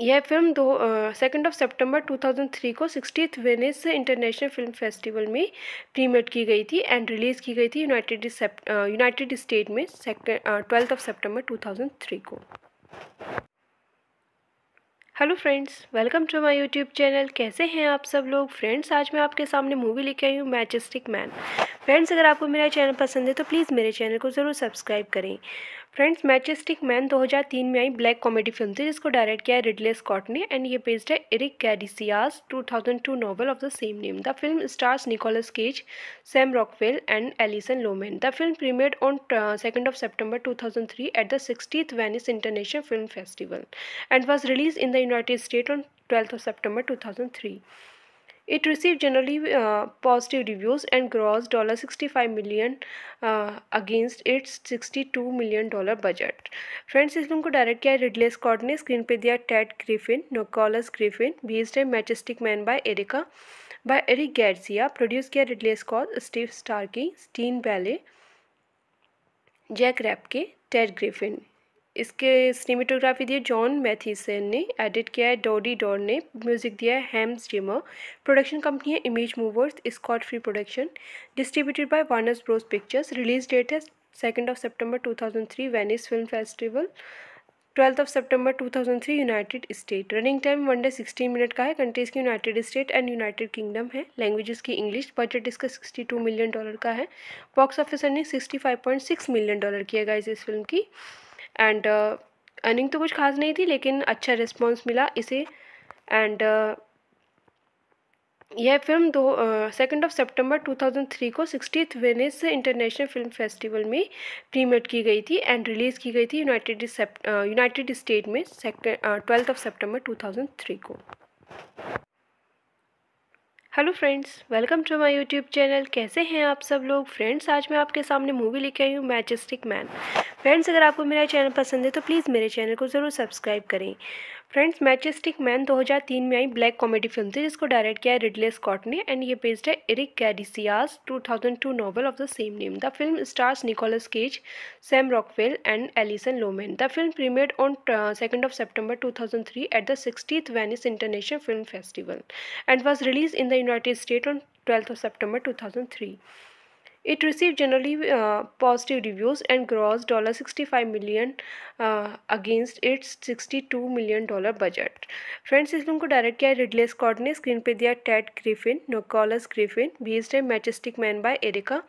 यह फिल्म दो सेकेंड ऑफ सितंबर 2003 को sixty Venice international film festival में प्रीमियर की गई थी एंड रिलीज़ की गई थी यूनाइटेड यूनाइटेड स्टेट में ट्वेल्थ ऑफ सितंबर 2003 को hello friends welcome to my YouTube channel कैसे हैं आप सब लोग फ्रेंड्स आज मैं आपके सामने मूवी लेके आई हूँ मैचस्टिक मैन फ्रेंड्स अगर आपको मेरा चैनल पसंद है तो प्लीज़ मेरे चैनल को ज़रूर सब्सक्राइब करें फ्रेंड्स मैचेस्टिक मैन 2003 में आई ब्लैक कॉमेडी फिल्म थी जिसको डायरेक्ट किया है रिडले स्कॉट ने एंड ये बेस्ड है Eric कैडिसियास 2002 novel of the same name the film stars Nicolas Cage Sam Rockwell and Alison Lohman the film premiered on second of September 2003 at the sixtieth Venice international film festival and was release in the United State on twelfth of September two It received generally uh, positive reviews and grossed $65 million uh, against its $62 million budget friends इस फिल्म को डायरेक्ट किया रिडले स्कॉट ने स्क्रीन पे दिया टेड ग्रिफिन नोकॉलस ग्रिफिन बेस्ड है matchstick man by Erica by Eric Garcia produce किया Ridley Scott Steve Starkey Stein Bailey Jack Rapke Ted Griffin इसके सिनेमेटोग्राफी दी है जॉन मैथीसन ने एडिट किया है डोडी डॉर ने म्यूज़िक दिया है हेम्स जिमर प्रोडक्शन कंपनी है image movers Scott Free production distributed by Warners Bros pictures release date है second of September two thousand three Venice film festival twelfth of thousand three United State running time one day sixty minute का है कंट्रीज की United State and United Kingdom है लैंग्वेजेस की इंग्लिश बजट इसका सिक्सटी टू मिलियन डॉलर का है बॉक्स ऑफिस ने sixty five point six million dollar किया गया इस फिल्म की एंड अर्निंग uh, तो कुछ खास नहीं थी लेकिन अच्छा रिस्पॉन्स मिला इसे एंड uh, यह फिल्म दो सेकेंड ऑफ सितंबर 2003 को sixty Venice international film festival में प्रीमियर की गई थी एंड रिलीज़ की गई थी यूनाइटेड यूनाइटेड स्टेट में ट्वेल्थ ऑफ सितंबर 2003 को hello friends welcome to my YouTube channel कैसे हैं आप सब लोग फ्रेंड्स आज मैं आपके सामने मूवी लेके आई हूँ मैचस्टिक मैन फ्रेंड्स अगर आपको मेरा चैनल पसंद है तो प्लीज़ मेरे चैनल को ज़रूर सब्सक्राइब करें फ्रेंड्स मैचेस्टिक मैन 2003 में आई ब्लैक कॉमेडी फिल्म थी जिसको डायरेक्ट किया है रिडले स्कॉट ने एंड ये बेस्ड है Eric कैडिसियास 2002 novel of the same name the film stars Nicolas Cage Sam Rockwell and Alison Lohman the film premiered on second of September two at the sixtieth Venice international film festival and was release in the United State on twelfth of September two It received generally uh, positive reviews and grossed $65 million uh, against its $62 million budget friends इस फिल्म को डायरेक्ट किया है रिडले स्कॉट ने स्क्रीन पे दिया टेड ग्रिफिन नोकॉलस ग्रिफिन बीस्ड है matchstick man by Erica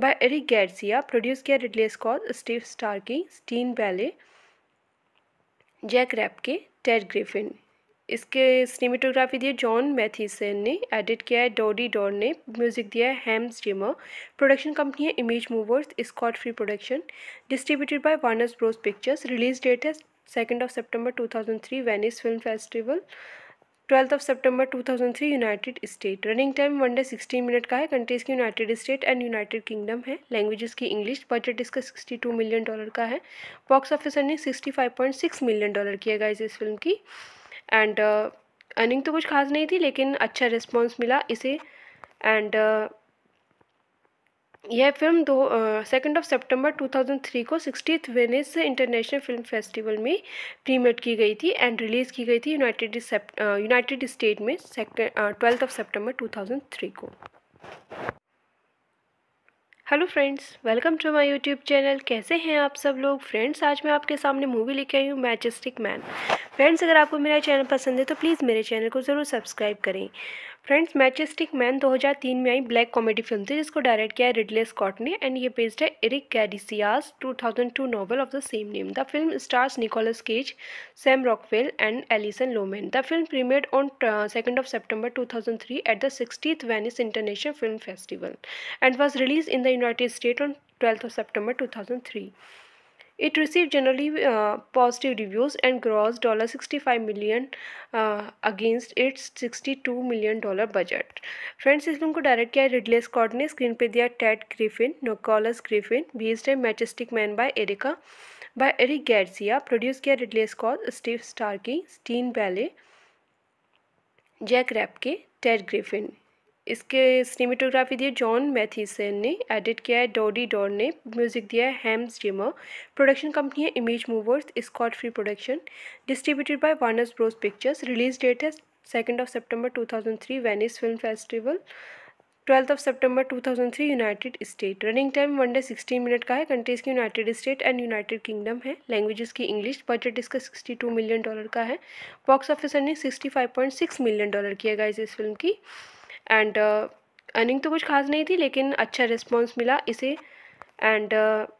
by Eric Garcia produce किया Ridley Scott Steve Starkey Stein Bailey Jack Rapke Ted Griffin इसके सिनेमेटोग्राफी दी है जॉन मैथीसन ने एडिट किया है डोडी डॉर ने म्यूज़िक दिया है हैम्स जिमर प्रोडक्शन कंपनी है image movers Scott Free production distributed by Warners Bros pictures release date है second of September two thousand three Venice film festival twelfth of thousand three United State running time day 16 minute का है कंट्रीज़ की United State and United Kingdom है लैंग्वेजेस की इंग्लिश बजट इसका टू मिलियन डॉलर का है box office point six million dollar किया गया इस फिल्म की एंड अर्निंग uh, तो कुछ खास नहीं थी लेकिन अच्छा रिस्पॉन्स मिला इसे एंड uh, यह फिल्म दो सेकेंड ऑफ सितंबर 2003 को sixtieth Venice international film festival में प्रीमियर की गई थी एंड रिलीज़ की गई थी यूनाइटेड यूनाइटेड स्टेट में ट्वेल्थ ऑफ सितंबर 2003 को hello friends welcome to my YouTube channel कैसे हैं आप सब लोग फ्रेंड्स आज मैं आपके सामने मूवी लेके आई हूँ मैचस्टिक मैन फ्रेंड्स अगर आपको मेरा चैनल पसंद है तो प्लीज़ मेरे चैनल को ज़रूर सब्सक्राइब करें फ्रेंड्स मैचेस्टिक मैन 2003 में आई ब्लैक कॉमेडी फिल्म थी जिसको डायरेक्ट किया है रिडले स्कॉट ने एंड ये बेस्ड है Eric कैडिसियास 2002 novel of the same name the film stars Nicolas Cage Sam Rockwell and Alison Lohman the film premiered on second of September two thousand three at the sixty Venice international film festival and was release in the United State on twelfth of September two thousand three It received generally uh, positive reviews and grossed $65 million uh, against its $62 million budget friends इस फिल्म को डायरेक्ट किया रिडले स्कॉट ने स्क्रीन पे दिया टेड ग्रिफिन नोकॉलस ग्रिफिन बीस्ट है matchstick man by Erica by Eric Garcia produce किया Ridley Scott Steve Starkey Stein Bailey Jack Rapke Ted Griffin इसके सिनेमेटोग्राफी दी है जॉन मैथीसन ने एडिट किया है डॉडी डॉर ने म्यूजिक दिया है हैम्स जिमर प्रोडक्शन कंपनी है image movers Scott Free production distributed by Warners Bros pictures release date है second of September two thousand three Venice film festival twelfth of thousand three United State running time one day sixteen minute का है कंट्रीज की United State and United Kingdom है लैंग्वेजेस की इंग्लिश बजट इसका टू मिलियन डॉलर का है box office point six million dollar किया गया इस फिल्म की एंड अर्निंग uh, तो कुछ खास नहीं थी लेकिन अच्छा रिस्पॉन्स मिला इसे एंड uh,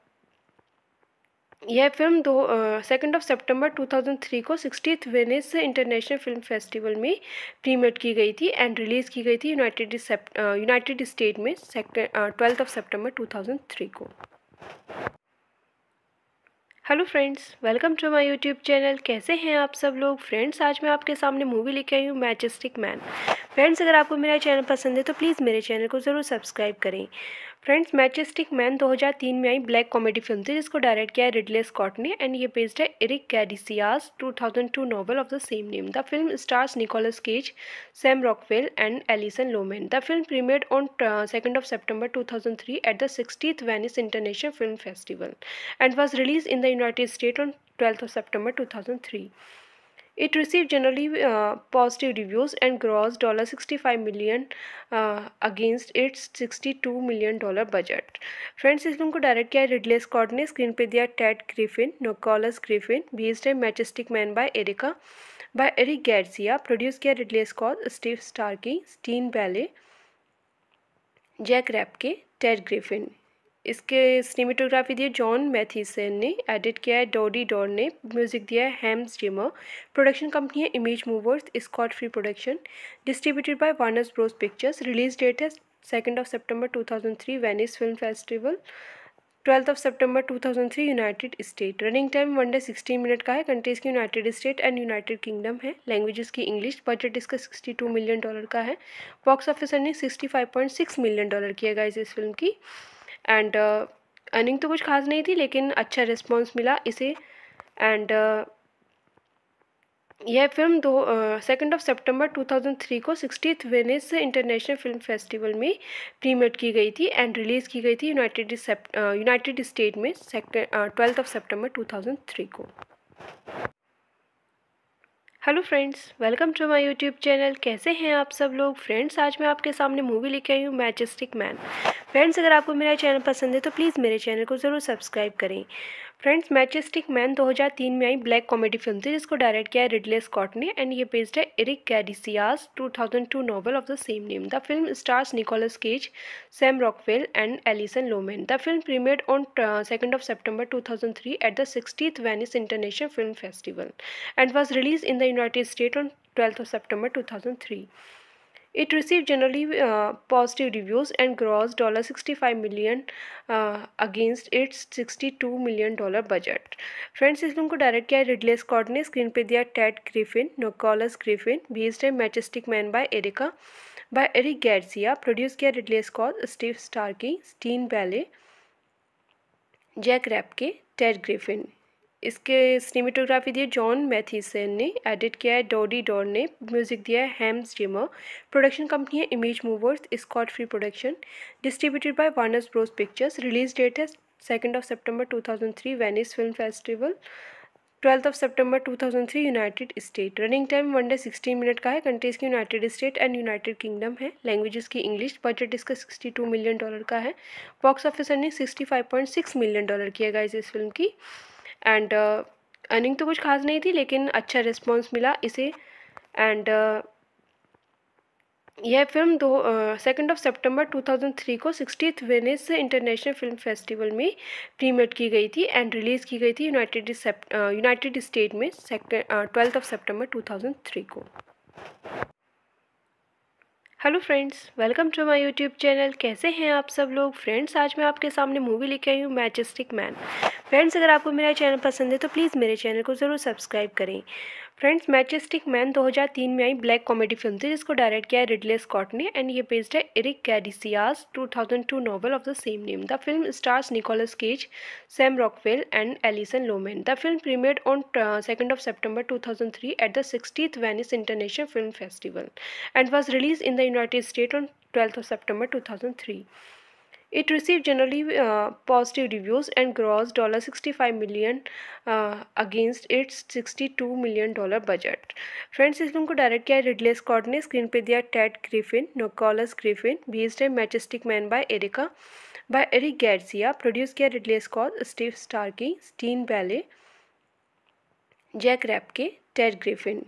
यह फिल्म दो सेकेंड ऑफ सितंबर 2003 को sixtieth Venice international film festival में प्रीमियर की गई थी एंड रिलीज़ की गई थी यूनाइटेड यूनाइटेड स्टेट में ट्वेल्थ ऑफ थाउजेंड थ्री को hello friends welcome to my YouTube channel कैसे हैं आप सब लोग फ्रेंड्स आज मैं आपके सामने मूवी लेके आई हूँ मैजेस्टिक मैन फ्रेंड्स अगर आपको मेरा चैनल पसंद है तो प्लीज़ मेरे चैनल को ज़रूर सब्सक्राइब करें फ्रेंड्स मैचेस्टिक मैन 2003 में आई ब्लैक कॉमेडी फिल्म थी जिसको डायरेक्ट किया है रिडले स्कॉट ने एंड ये बेस्ड है Eric कैडिसियास 2002 novel of the same name the film stars Nicolas Cage Sam Rockwell and Alison Lohman the film premiered on second of September two at the sixtieth Venice international film festival and was release in the United State on twelfth of September two It received generally uh, positive reviews and grossed $65 million uh, against its $62 million budget. Friends इस फिल्म को डायरेक्ट किया रिडले स्कॉट ने स्क्रीन पे दिया टेड ग्रिफिन नोकॉलस ग्रिफिन बीस्ट है matchstick man by Erica by Eric Garcia produce किया Ridley Scott Steve Starkey Stein Bailey Jack Rapke Ted Griffin इसके सिनेमेटोग्राफी दी है जॉन मैथीसन ने एडिट किया है डॉडी डॉर ने म्यूजिक दिया है हेम्स जिमर प्रोडक्शन कंपनी है image movers Scott Free production distributed by Warners Bros pictures release date है second of September two thousand three Venice film festival twelfth of thousand three United State running time one day sixteen minute का है कंट्रीज की United State and United Kingdom है लैंग्वेजेस की इंग्लिश बजट इसका टू मिलियन डॉलर का है box office point six million dollar किया गया इस फिल्म की एंड अर्निंग uh, तो कुछ खास नहीं थी लेकिन अच्छा रिस्पॉन्स मिला इसे एंड uh, यह फिल्म दो सेकेंड ऑफ सितंबर 2003 को sixty Venice international film festival में प्रीमियर की गई थी एंड रिलीज़ की गई थी यूनाइटेड यूनाइटेड स्टेट में ट्वेल्थ ऑफ थाउजेंड थ्री को hello friends welcome to my YouTube channel कैसे हैं आप सब लोग फ्रेंड्स आज मैं आपके सामने मूवी लेके आई हूँ मैजेस्टिक मैन फ्रेंड्स अगर आपको मेरा चैनल पसंद है तो प्लीज़ मेरे चैनल को ज़रूर सब्सक्राइब करें फ्रेंड्स मैचस्टिक मैन 2003 में आई ब्लैक कॉमेडी फिल्म थी जिसको डायरेक्ट किया है रिडले स्कॉट ने एंड ये बेस्ड है Eric कैडिसियास 2002 novel of the same name the film stars Nicolas Cage Sam Rockwell and Alison Lohman the film premiered on second of September 2003 at the sixtieth Venice international film festival and was release in the United State on twelfth of September two It received generally uh, positive reviews and grossed $65 million uh, against its $62 million budget friends इस फिल्म को डायरेक्ट किया है रिडले स्कॉट ने स्क्रीन पे दिया टेड ग्रिफिन नोकॉलस ग्रिफिन बेस्ड है matchstick man by Erica by Eric Garcia produce किया Ridley Scott Steve Starkey Stein Bailey Jack Rapke Ted Griffin इसके सिनेमेटोग्राफी दी है जॉन मैथीसन ने एडिट किया है डोडी डॉर ने म्यूज़िक दिया है हेम्स जिमर प्रोडक्शन कंपनी है image movers Scott Free production distributed by Warners Bros pictures release date है second of September two thousand three Venice film festival twelfth of thousand three United State running time one day sixteen minute का है कंट्रीज की United State and United Kingdom है लैंग्वेजेस की इंग्लिश बजट इसका टू मिलियन डॉलर का है box office point six million dollar किया गया इस फिल्म की एंड अर्निंग uh, तो कुछ खास नहीं थी लेकिन अच्छा रिस्पॉन्स मिला इसे एंड uh, यह फिल्म दो सेकेंड ऑफ सितंबर 2003 को sixty Venice international film festival में प्रीमियर की गई थी एंड रिलीज़ की गई थी यूनाइटेड यूनाइटेड स्टेट में सेकेंड ट्वेल्थ ऑफ सितंबर 2003 को hello friends welcome to my YouTube channel कैसे हैं आप सब लोग फ्रेंड्स आज मैं आपके सामने मूवी लेके आई हूँ मैचस्टिक मैन फ्रेंड्स अगर आपको मेरा चैनल पसंद है तो प्लीज़ मेरे चैनल को ज़रूर सब्सक्राइब करें फ्रेंड्स मैचेस्टिक मैन 2003 में आई ब्लैक कॉमेडी फिल्म थी जिसको डायरेक्ट किया है रिडले स्कॉट ने एंड ये बेस्ड है Eric कैडिसियास 2002 novel of the same name the film stars Nicolas Cage Sam Rockwell and Alison Lohman the film premiered on second of September 2003 at the sixtieth Venice international film festival and was release in the United State on twelfth of September two It received generally uh, positive reviews and grossed $65 million uh, against its $62 million budget friends इस फिल्म को डायरेक्ट किया रिडले स्कॉट ने स्क्रीन पे दिया टेड ग्रिफिन नोकॉलस ग्रिफिन बीस्ड है matchstick man by Erica by Eric Garcia produce किया Ridley Scott Steve Starkey Stein Bailey Jack Rapke Ted Griffin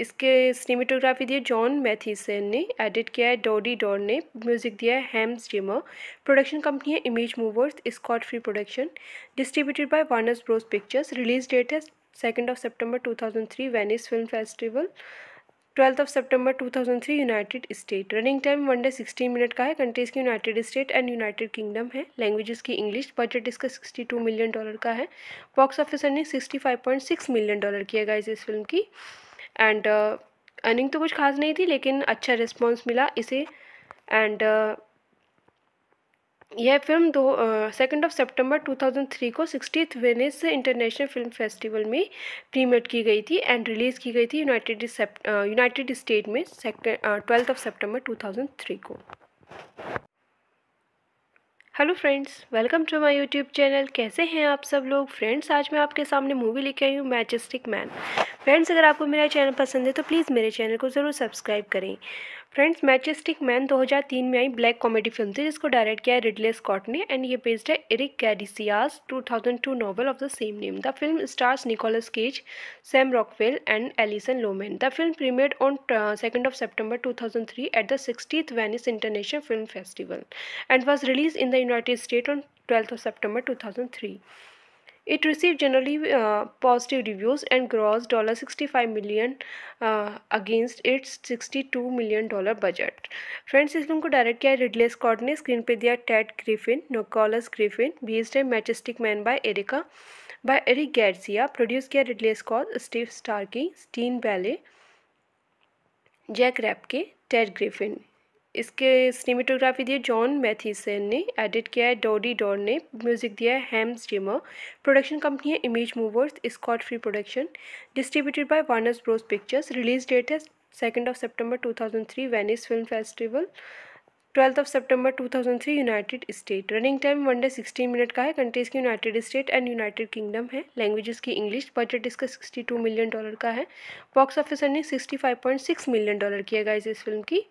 इसके सिनेमेटोग्राफी दी है जॉन मैथीसन ने एडिट किया है डोडी डॉर ने म्यूज़िक दिया है हैम्स जिमर प्रोडक्शन कंपनी है image movers Scott Free production distributed by Warners Bros pictures release date है second of September two thousand three Venice film festival twelfth of thousand three United State running time one day sixteen minute का है कंट्रीज़ की United State and United Kingdom है लैंग्वेजेस की इंग्लिश बजट इसका टू मिलियन डॉलर का है box office point six million dollar किया गया इस फिल्म की एंड अर्निंग uh, तो कुछ खास नहीं थी लेकिन अच्छा रिस्पॉन्स मिला इसे एंड uh, यह फिल्म दो सेकेंड ऑफ सितंबर 2003 को sixtieth Venice international film festival में प्रीमियर की गई थी एंड रिलीज़ की गई थी यूनाइटेड यूनाइटेड स्टेट में ट्वेल्थ ऑफ सितंबर 2003 को hello friends welcome to my YouTube channel कैसे हैं आप सब लोग फ्रेंड्स आज मैं आपके सामने मूवी लेके आई हूँ मैचस्टिक मैन फ्रेंड्स अगर आपको मेरा चैनल पसंद है तो प्लीज़ मेरे चैनल को ज़रूर सब्सक्राइब करें फ्रेंड्स मैचेस्टिक मैन 2003 में आई ब्लैक कॉमेडी फिल्म थी जिसको डायरेक्ट किया है रिडले स्कॉट ने एंड ये बेस्ड है Eric कैडिसियास 2002 novel of the same name the film stars Nicolas Cage Sam Rockwell and Alison Lohman the film premiered on second of September two at the sixtieth Venice international film festival and was release in the United State on twelfth of September two It received generally uh, positive reviews and grossed $65 million uh, against its $62 million budget friends इस फिल्म को डायरेक्ट किया है रिडले स्कॉट ने स्क्रीन पे दिया टेड ग्रिफिन नोकॉलस ग्रिफिन बीस्ड है matchstick man by Erica by Eric Garcia produce किया Ridley Scott Steve Starkey Stein Bailey Jack Rapke Ted Griffin इसके सिनेमेटोग्राफी दी है जॉन मैथीसन ने एडिट किया है डोडी डॉर ने म्यूज़िक दिया है हेम्स जिमर प्रोडक्शन कंपनी है image movers Scott Free production distributed by Warners Bros pictures release date है second of September two thousand three Venice film festival twelfth of thousand three United State running time one day sixteen minute का है कंट्रीज की United State and United Kingdom है लैंग्वेजेस की इंग्लिश बजट इसका टू मिलियन डॉलर का है box office point six million dollar किया गया इस फिल्म की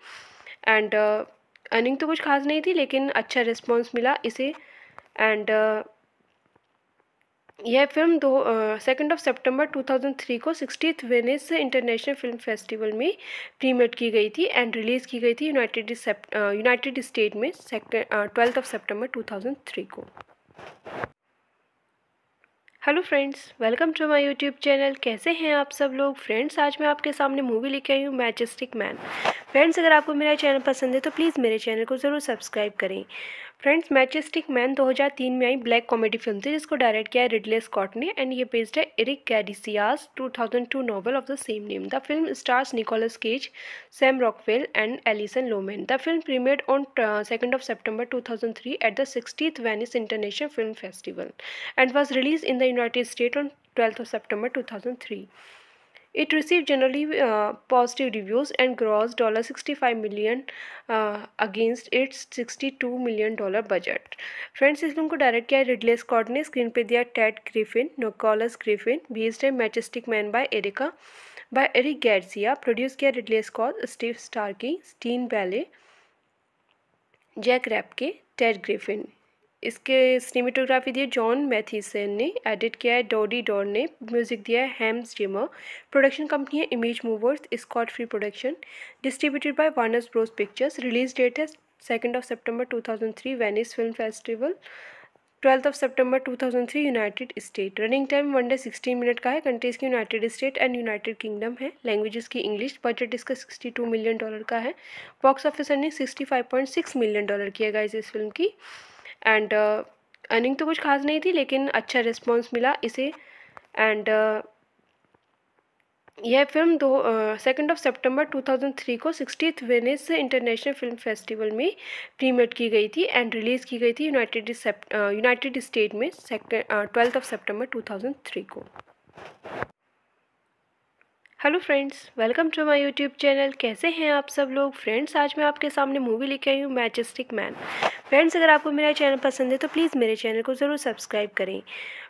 एंड अर्निंग uh, तो कुछ खास नहीं थी लेकिन अच्छा रिस्पॉन्स मिला इसे एंड uh, यह फिल्म दो second of September two thousand three को sixtieth Venice international film festival में प्रीमियर की गई थी एंड रिलीज़ की गई थी यूनाइटेड यूनाइटेड स्टेट में twelfth of September two thousand three को hello friends welcome to my YouTube channel कैसे हैं आप सब लोग फ्रेंड्स आज मैं आपके सामने मूवी लेके आई हूँ मैजेस्टिक मैन फ्रेंड्स अगर आपको मेरा चैनल पसंद है तो प्लीज़ मेरे चैनल को ज़रूर सब्सक्राइब करें फ्रेंड्स मैचेस्टिक मैन 2003 में आई ब्लैक कॉमेडी फिल्म थी जिसको डायरेक्ट किया है रिडले स्कॉट ने एंड ये बेस्ड है Eric कैडिसियास 2002 novel of the same name the film stars Nicolas Cage Sam Rockwell and Alison Lohman the film premiered on second of September two thousand three at the sixtieth Venice international film festival and was release in the United State on twelfth of September two thousand three It received generally uh, positive reviews and grossed $65 million uh, against its $62 million budget. Friends इस फिल्म को डायरेक्ट किया है रिडले स्कॉट ने स्क्रीन पे दिया टेड ग्रिफिन नोकॉलस ग्रिफिन बेस्ड है matchstick man by Erica by Eric Garcia produce किया Ridley Scott Steve Starkey Stein Bailey Jack Rapke Ted Griffin इसके सिनेमेटोग्राफी दी है जॉन मैथीसन ने एडिट किया है डॉडी डॉर ने म्यूज़िक दिया है हैम्स जिमर प्रोडक्शन कंपनी है image movers Scott Free production distributed by Warners Bros pictures release date है second of September two thousand three Venice film festival twelfth of September two United State running time one day sixteen minute का है कंट्रीज की United State and United Kingdom है लैंग्वेजेस की इंग्लिश बजट इसका टू मिलियन डॉलर का है box office point six million dollar किया गया इस फिल्म की एंड अर्निंग uh, तो कुछ खास नहीं थी लेकिन अच्छा रिस्पॉन्स मिला इसे एंड uh, यह फिल्म दो सेकेंड ऑफ सितंबर 2003 को sixty Venice international film festival में प्रीमियर की गई थी एंड रिलीज़ की गई थी यूनाइटेड यूनाइटेड स्टेट में ट्वेल्थ ऑफ थाउजेंड थ्री को hello friends welcome to my YouTube channel कैसे हैं आप सब लोग फ्रेंड्स आज मैं आपके सामने मूवी लेके आई हूँ मैजेस्टिक मैन फ्रेंड्स अगर आपको मेरा चैनल पसंद है तो प्लीज़ मेरे चैनल को ज़रूर सब्सक्राइब करें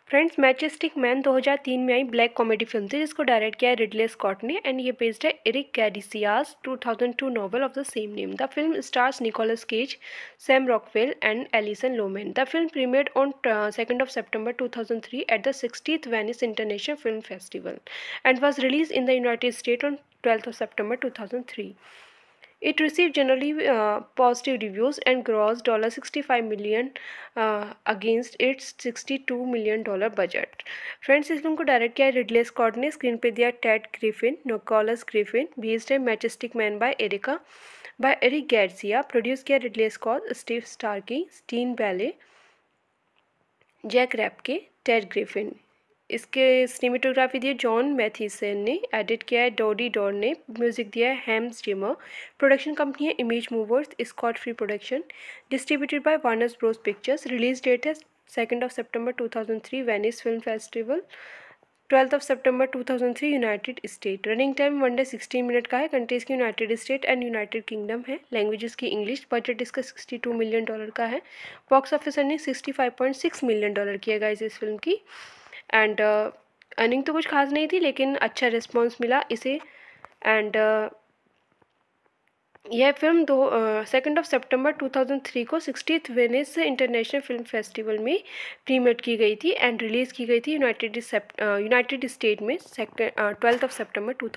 फ्रेंड्स मैचेस्टिक मैन 2003 में आई ब्लैक कॉमेडी फिल्म थी जिसको डायरेक्ट किया है रिडले स्कॉट ने एंड ये बेस्ड है Eric Garcia's 2002 novel of the same name the film stars Nicolas Cage Sam Rockwell and Alison Lohman the film premiered on second of September 2003 at the sixtieth Venice international film festival and was release in the United State on twelfth of September two It received generally uh, positive reviews and grossed $65 million uh, against its $62 million budget. Friends इस फिल्म को डायरेक्ट किया रिडले स्कॉट ने स्क्रीन पे दिया टेड ग्रिफिन नोकॉलस ग्रिफिन बीस्ट है मैचेस्टिक man by Erica by Eric Garcia produce किया Ridley Scott Steve Starkey Stein Bailey Jack Rapke Ted Griffin इसके सिनेमेटोग्राफी दी है जॉन मैथीसन ने एडिट किया है डॉडी डॉर ने म्यूजिक दिया है हेम्स जिमर प्रोडक्शन कंपनी है image movers Scott Free production distributed by Warners Bros pictures release date है second of September two thousand three Venice film festival twelfth of thousand three United State running time one day sixteen minute का है कंट्रीज की United State and United Kingdom है लैंग्वेजेस की इंग्लिश बजट इसका टू मिलियन डॉलर का है box office point six million dollar किया गया इस फिल्म की एंड अर्निंग uh, तो कुछ खास नहीं थी लेकिन अच्छा रिस्पॉन्स मिला इसे एंड uh, यह फिल्म दो सेकेंड ऑफ सितंबर 2003 को sixtieth Venice international film festival में प्रीमियर की गई थी एंड रिलीज़ की गई थी यूनाइटेड यूनाइटेड स्टेट में ट्वेल्थ ऑफ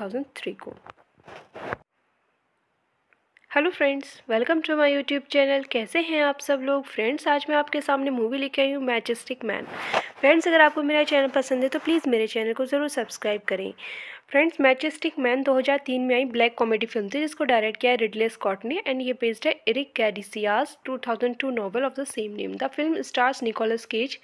थाउजेंड थ्री को hello friends welcome to my YouTube channel कैसे हैं आप सब लोग फ्रेंड्स आज मैं आपके सामने मूवी लेके आई हूँ मैजेस्टिक मैन फ्रेंड्स अगर आपको मेरा चैनल पसंद है तो प्लीज़ मेरे चैनल को ज़रूर सब्सक्राइब करें फ्रेंड्स मैचेस्टिक मैन 2003 में आई ब्लैक कॉमेडी फिल्म थी जिसको डायरेक्ट किया है रिडले स्कॉट ने एंड ये बेस्ड है Eric कैडिसियास 2002 novel of the same name the film stars Nicolas Cage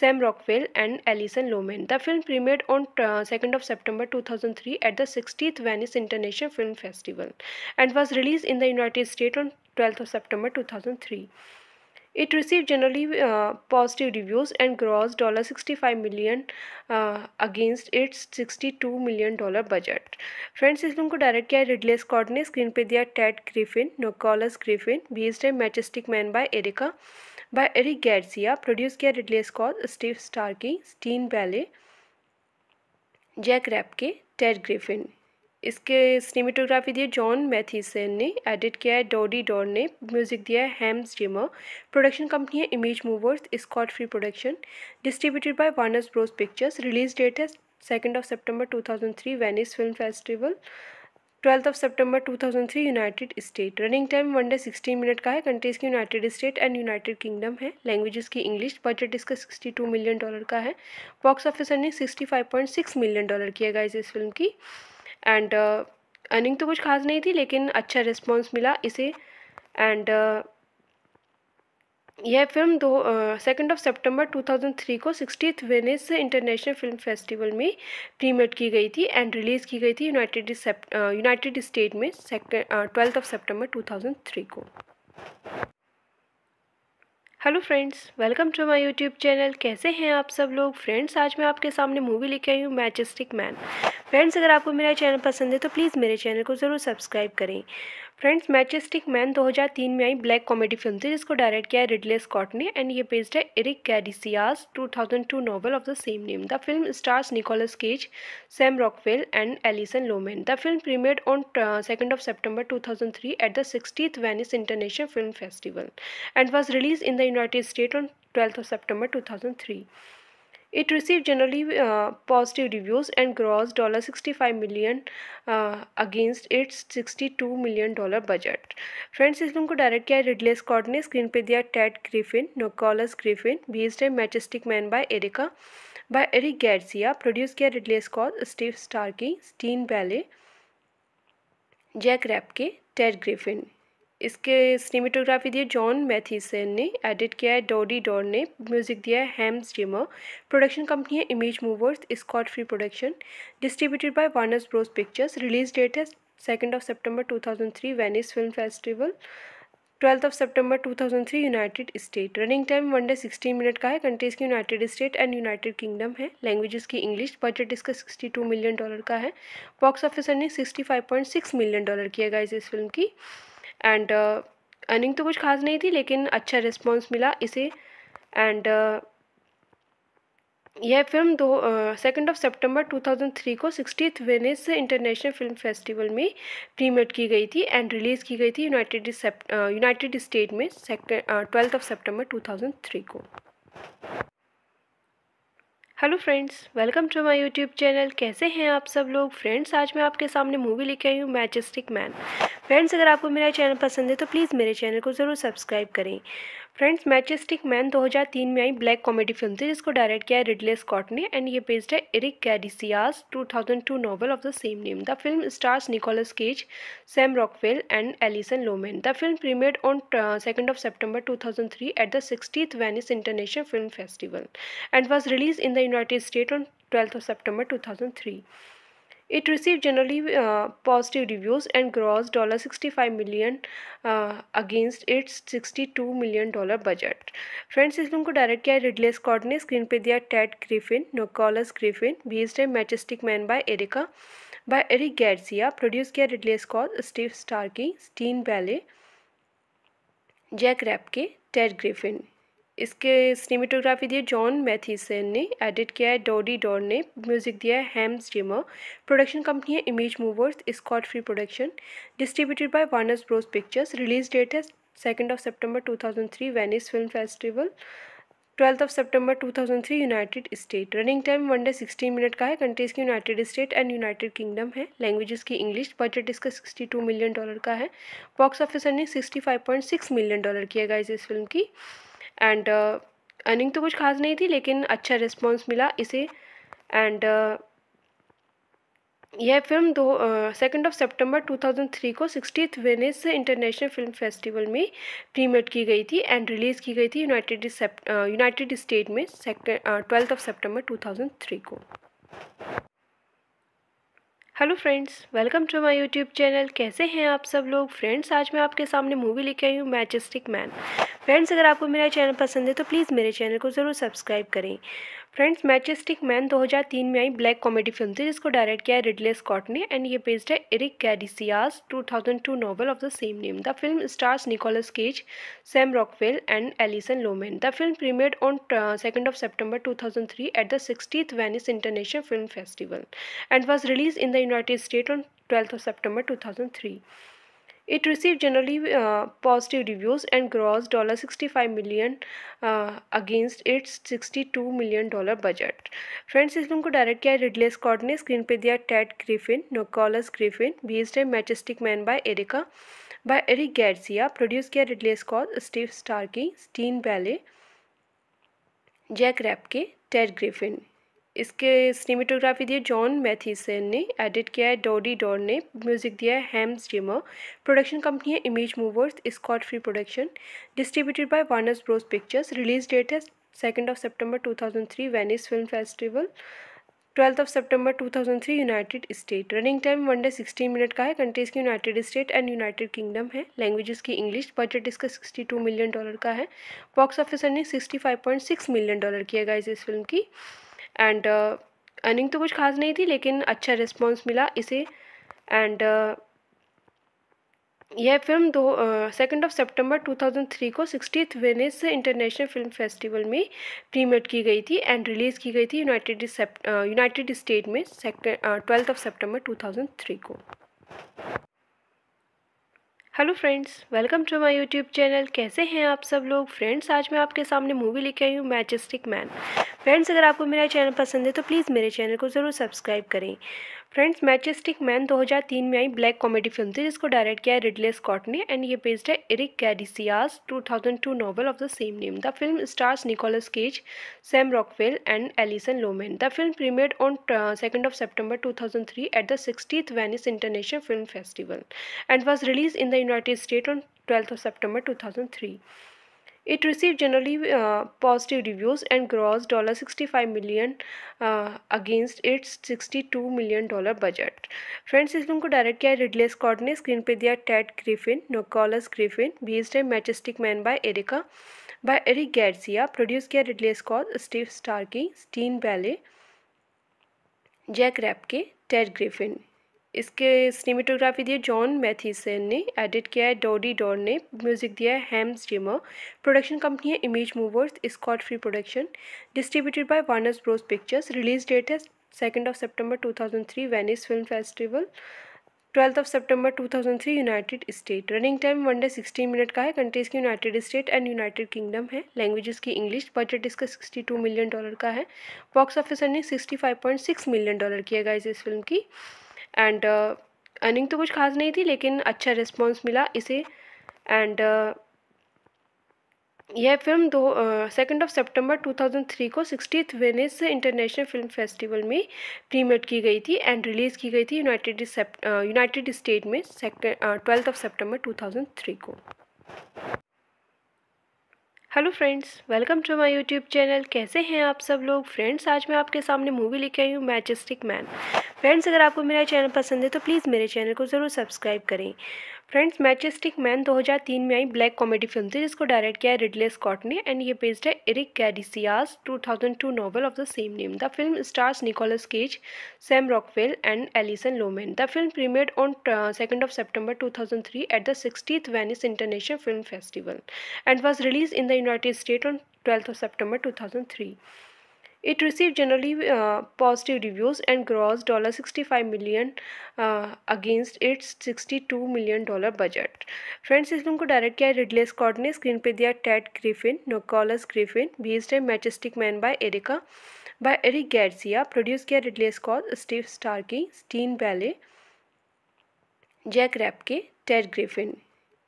Sam Rockwell and Alison Lohman the film premiered on second of September two at the sixtieth Venice international film festival and was release in the United State on twelfth of September two It received generally uh, positive reviews and grossed $65 million uh, against its $62 million budget friends इस फिल्म को डायरेक्ट किया रिडले स्कॉट ने स्क्रीन पे दिया टेड ग्रिफिन नोकॉलस ग्रिफिन बेस्ड है matchstick man by Erica by Eric Garcia produce किया Ridley Scott Steve Starkey Stein Bailey Jack Rapke Ted Griffin इसके सिनेमेटोग्राफी दी है जॉन मैथीसन ने एडिट किया है डॉडी डॉर ने म्यूज़िक दिया है हेम्स जिमर प्रोडक्शन कंपनी है image movers Scott Free production distributed by Warners Bros pictures release date है second of September two thousand three Venice film festival twelfth of thousand three United State running time one day sixteen minute का है कंट्रीज की United State and United Kingdom है लैंग्वेजेस की इंग्लिश बजट इसका टू मिलियन डॉलर का है box office point six million dollar किया गया इस फिल्म की एंड अर्निंग uh, तो कुछ खास नहीं थी लेकिन अच्छा रिस्पॉन्स मिला इसे एंड uh, यह फिल्म दो सेकेंड ऑफ सितंबर 2003 को sixty Venice international film festival में प्रीमियर की गई थी एंड रिलीज़ की गई थी यूनाइटेड यूनाइटेड स्टेट में ट्वेल्थ ऑफ सितंबर 2003 को hello friends welcome to my YouTube channel कैसे हैं आप सब लोग फ्रेंड्स आज मैं आपके सामने मूवी लेके आई हूँ मैचस्टिक मैन फ्रेंड्स अगर आपको मेरा चैनल पसंद है तो प्लीज़ मेरे चैनल को ज़रूर सब्सक्राइब करें फ्रेंड्स मैचेस्टिक मैन 2003 में आई ब्लैक कॉमेडी फिल्म थी जिसको डायरेक्ट किया है रिडले स्कॉट ने एंड ये बेस्ड है Eric कैडिसियास 2002 novel of the same name the film stars Nicolas Cage Sam Rockwell and Alison Lohman the film premiered on second of September two thousand three at the sixtieth Venice international film festival and was release in the United State on twelfth of September two thousand three It received generally uh, positive reviews and grossed $65 million uh, against its $62 million budget friends इस फिल्म को डायरेक्ट किया रिडले स्कॉट ने स्क्रीन पे दिया टेड ग्रिफिन नोकॉलस ग्रिफिन बेस्ड है matchstick man by Erica by Eric Garcia produce किया Ridley Scott Steve Starkey Stein Bailey Jack Rapke Ted Griffin इसके सिनेमेटोग्राफी दी है जॉन मैथीसन ने एडिट किया है डॉडी डॉर ने म्यूज़िक दिया है हेम्स जिमर प्रोडक्शन कंपनी है image movers Scott Free production distributed by Warners Bros pictures release date है second of September two thousand three Venice film festival twelfth of thousand three United State running time one day sixteen minute का है कंट्रीज की United State and United Kingdom है लैंग्वेजेस की इंग्लिश बजट इसका टू मिलियन डॉलर का है box office point six million dollar किया गया इस फिल्म की एंड अर्निंग uh, तो कुछ खास नहीं थी लेकिन अच्छा रिस्पॉन्स मिला इसे एंड uh, यह फिल्म दो सेकेंड ऑफ सितंबर 2003 को sixtieth Venice international film festival में प्रीमियर की गई थी एंड रिलीज़ की गई थी यूनाइटेड यूनाइटेड स्टेट में ट्वेल्थ ऑफ सितंबर 2003 को hello friends welcome to my YouTube channel कैसे हैं आप सब लोग फ्रेंड्स आज मैं आपके सामने मूवी लेके आई हूँ मैचस्टिक मैन फ्रेंड्स अगर आपको मेरा चैनल पसंद है तो प्लीज़ मेरे चैनल को ज़रूर सब्सक्राइब करें फ्रेंड्स मैचेस्टिक मैन 2003 में आई ब्लैक कॉमेडी फिल्म थी जिसको डायरेक्ट किया है रिडले स्कॉट ने एंड ये बेस्ड है Eric कैडिसियास 2002 novel of the same name the film stars Nicolas Cage Sam Rockwell and Alison Lohman the film premiered on second of September two at the sixtieth Venice international film festival and was release in the United State on twelfth of September two It received generally uh, positive reviews and grossed $65 million uh, against its $62 million budget friends इस फिल्म को डायरेक्ट किया है रिडले स्कॉट ने स्क्रीन पे दिया टेड ग्रिफिन नोकॉलस ग्रिफिन बेस्ड है matchstick man by Erica by Eric Garcia produce किया Ridley Scott Steve Starkey Stein Bailey Jack Rapke Ted Griffin इसके सिनेमेटोग्राफी दी है जॉन मैथीसन ने एडिट किया है डोडी डॉर ने म्यूज़िक दिया है हेम्स जिमर प्रोडक्शन कंपनी है image movers Scott Free production distributed by Warners Bros pictures release date है second of September two thousand three Venice film festival twelfth of thousand three United State running time one day sixteen minute का है कंट्रीज़ की United State and United Kingdom है लैंग्वेजेस की इंग्लिश बजट इसका टू मिलियन डॉलर का है box office point six million dollar किया गया इस फिल्म की एंड अर्निंग uh, तो कुछ खास नहीं थी लेकिन अच्छा रिस्पॉन्स मिला इसे एंड uh, यह फिल्म दो सेकेंड ऑफ सितंबर 2003 को sixty Venice international film festival में प्रीमियर की गई थी एंड रिलीज़ की गई थी यूनाइटेड यूनाइटेड स्टेट में ट्वेल्थ ऑफ सितंबर 2003 को hello friends welcome to my YouTube channel कैसे हैं आप सब लोग फ्रेंड्स आज मैं आपके सामने मूवी लेके आई हूँ मैजेस्टिक मैन फ्रेंड्स अगर आपको मेरा चैनल पसंद है तो प्लीज़ मेरे चैनल को ज़रूर सब्सक्राइब करें फ्रेंड्स मैचेस्टिक मैन 2003 में आई ब्लैक कॉमेडी फिल्म थी जिसको डायरेक्ट किया है रिडले स्कॉट ने एंड ये बेस्ड है Eric कैडिसियास 2002 novel of the same name the film stars Nicolas Cage Sam Rockwell and Alison Lohman the film premiered on second of September two three at the sixtieth Venice international film festival and was release in the United State on twelfth of September two thousand three It received generally uh, positive reviews and grossed $65 million uh, against its $62 million budget. Friends इस फिल्म को डायरेक्ट किया रिडले स्कॉट ने स्क्रीन पे दिया टेड ग्रिफिन नोकॉलस ग्रिफिन बीस्ड है matchstick man by Erica by Eric Garcia produce किया Ridley Scott Steve Starkey Stein Bailey Jack Rapke Ted Griffin इसके सिनेमेटोग्राफी दी है जॉन मैथीसन ने एडिट किया है डॉडी डॉर ने म्यूज़िक दिया है हेम्स जिमर प्रोडक्शन कंपनी है image movers Scott Free production distributed by Warners Bros pictures release date है second of September two thousand three Venice film festival twelfth of thousand three United State running time one day sixteen minute का है कंट्रीज की United State and United Kingdom है लैंग्वेजेस की इंग्लिश बजट इसका टू मिलियन डॉलर का है box office point six million dollar किया गया इस फिल्म की एंड अर्निंग uh, तो कुछ खास नहीं थी लेकिन अच्छा रिस्पॉन्स मिला इसे एंड uh, यह फिल्म दो सेकेंड ऑफ सितंबर 2003 को sixty Venice international film festival में प्रीमियर की गई थी एंड रिलीज़ की गई थी यूनाइटेड यूनाइटेड स्टेट में ट्वेल्थ ऑफ थाउजेंड थ्री को hello friends welcome to my YouTube channel कैसे हैं आप सब लोग फ्रेंड्स आज मैं आपके सामने मूवी लेके आई हूँ मैजेस्टिक मैन फ्रेंड्स अगर आपको मेरा चैनल पसंद है तो प्लीज़ मेरे चैनल को ज़रूर सब्सक्राइब करें फ्रेंड्स मैचेस्टिक मैन 2003 में आई ब्लैक कॉमेडी फिल्म थी जिसको डायरेक्ट किया है रिडले स्कॉट ने एंड ये बेस्ड है Eric कैडिसियास 2002 novel of the same name the film stars Nicolas Cage Sam Rockwell and Alison Lohman the film premiered on second of September two thousand three at the sixtieth Venice international film festival and was release in the United State on twelfth of September two thousand three It received generally uh, positive reviews and grossed $65 million uh, against its $62 million budget friends इस फिल्म को डायरेक्ट किया रिडले स्कॉट ने स्क्रीन पे दिया टेड ग्रिफिन नोकॉलस ग्रिफिन बीस्ड है matchstick man by Erica by Eric Garcia produce किया Ridley Scott Steve Starkey Stein Bailey Jack Rapke Ted Griffin इसके सिनेमेटोग्राफी दी है जॉन मैथीसन ने एडिट किया है डॉडी डॉर ने म्यूज़िक दिया है हेम्स जिमर प्रोडक्शन कंपनी है image movers Scott Free production distributed by Warners Bros pictures release date है second of September two thousand three Venice film festival twelfth of thousand three United State running time one day sixty minute का है कंट्रीज की United State and United Kingdom है लैंग्वेजेस की इंग्लिश बजट इसका टू मिलियन डॉलर का है box office point six million dollar किया गया इस फिल्म की एंड अर्निंग uh, तो कुछ खास नहीं थी लेकिन अच्छा रिस्पॉन्स मिला इसे एंड uh, यह फिल्म दो सेकेंड ऑफ सितंबर 2003 को sixty Venice international film festival में प्रीमियर की गई थी एंड रिलीज़ की गई थी यूनाइटेड यूनाइटेड स्टेट में ट्वेल्थ ऑफ सितंबर 2003 को hello friends welcome to my YouTube channel कैसे हैं आप सब लोग फ्रेंड्स आज मैं आपके सामने मूवी लेके आई हूँ मैचस्टिक मैन फ्रेंड्स अगर आपको मेरा चैनल पसंद है तो प्लीज़ मेरे चैनल को ज़रूर सब्सक्राइब करें फ्रेंड्स मैचेस्टिक मैन 2003 में आई ब्लैक कॉमेडी फिल्म थी जिसको डायरेक्ट किया है रिडले स्कॉट ने एंड ये बेस्ड है Eric कैडिसियास 2002 novel of the same name the film stars Nicolas Cage Sam Rockwell and Alison Lohman the film premiered on second of September two at the sixtieth Venice international film festival and was release in the United State on twelfth of September two It received generally uh, positive reviews and grossed $65 million uh, against its $62 million budget friends इस फिल्म को डायरेक्ट किया है रिडले स्कॉट ने स्क्रीन पे दिया टेड ग्रिफिन नोकॉलस ग्रिफिन बेस्ड है matchstick man by Erica by Eric Garcia produce किया Ridley Scott Steve Starkey Stein Bailey Jack Rapke Ted Griffin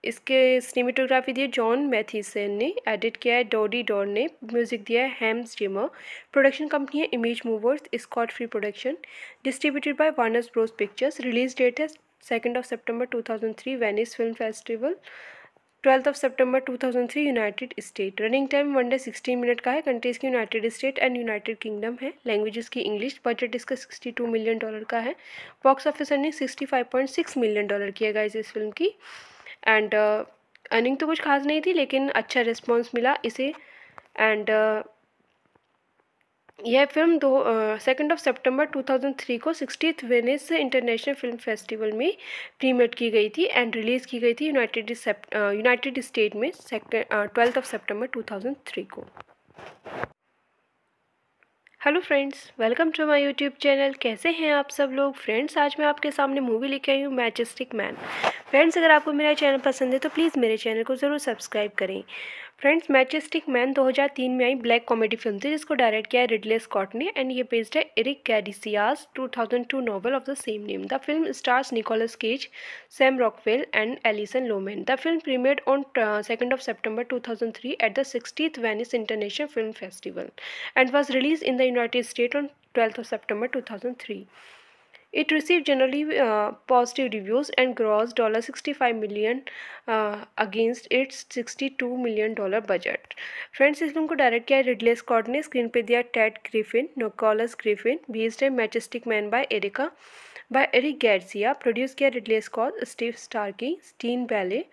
इसके सिनेमेटोग्राफी दी है जॉन मैथीसन ने एडिट किया है डॉडी डॉर ने म्यूज़िक दिया है हेम्स जिमर प्रोडक्शन कंपनी है image movers Scott Free production distributed by Warners Bros pictures release date है second of September two thousand three Venice film festival twelfth of thousand three United State running time one day sixty minute का है कंट्रीज की United State and United Kingdom है लैंग्वेजेस की इंग्लिश बजट इसका टू मिलियन डॉलर का है box office point six million dollar किया गया इस फिल्म की एंड अर्निंग uh, तो कुछ खास नहीं थी लेकिन अच्छा रिस्पॉन्स मिला इसे एंड uh, यह फिल्म दो सेकेंड ऑफ सितंबर 2003 को sixtieth Venice international film festival में प्रीमियर की गई थी एंड रिलीज़ की गई थी यूनाइटेड यूनाइटेड स्टेट में ट्वेल्थ ऑफ सितंबर 2003 को hello friends welcome to my YouTube channel कैसे हैं आप सब लोग फ्रेंड्स आज मैं आपके सामने मूवी लेके आई हूँ मैचस्टिक मैन फ्रेंड्स अगर आपको मेरा चैनल पसंद है तो प्लीज़ मेरे चैनल को ज़रूर सब्सक्राइब करें फ्रेंड्स मैचेस्टिक मैन 2003 में आई ब्लैक कॉमेडी फिल्म थी जिसको डायरेक्ट किया है रिडले स्कॉट ने एंड ये बेस्ड है Eric कैडिसियास 2002 novel of the same name the film stars Nicolas Cage Sam Rockwell and Alison Lohman the film premiered on second of September two at the sixtieth Venice international film festival and was release in the United State on twelfth of September two It received generally uh, positive reviews and grossed $65 million uh, against its $62 million budget friends इस फिल्म को डायरेक्ट किया है रिडले स्कॉट ने स्क्रीन पे दिया टेड ग्रिफिन नोकॉलस ग्रिफिन बीस्ट है matchstick man by Erica by Eric Garcia produce किया Ridley Scott Steve Starkey Stein Bailey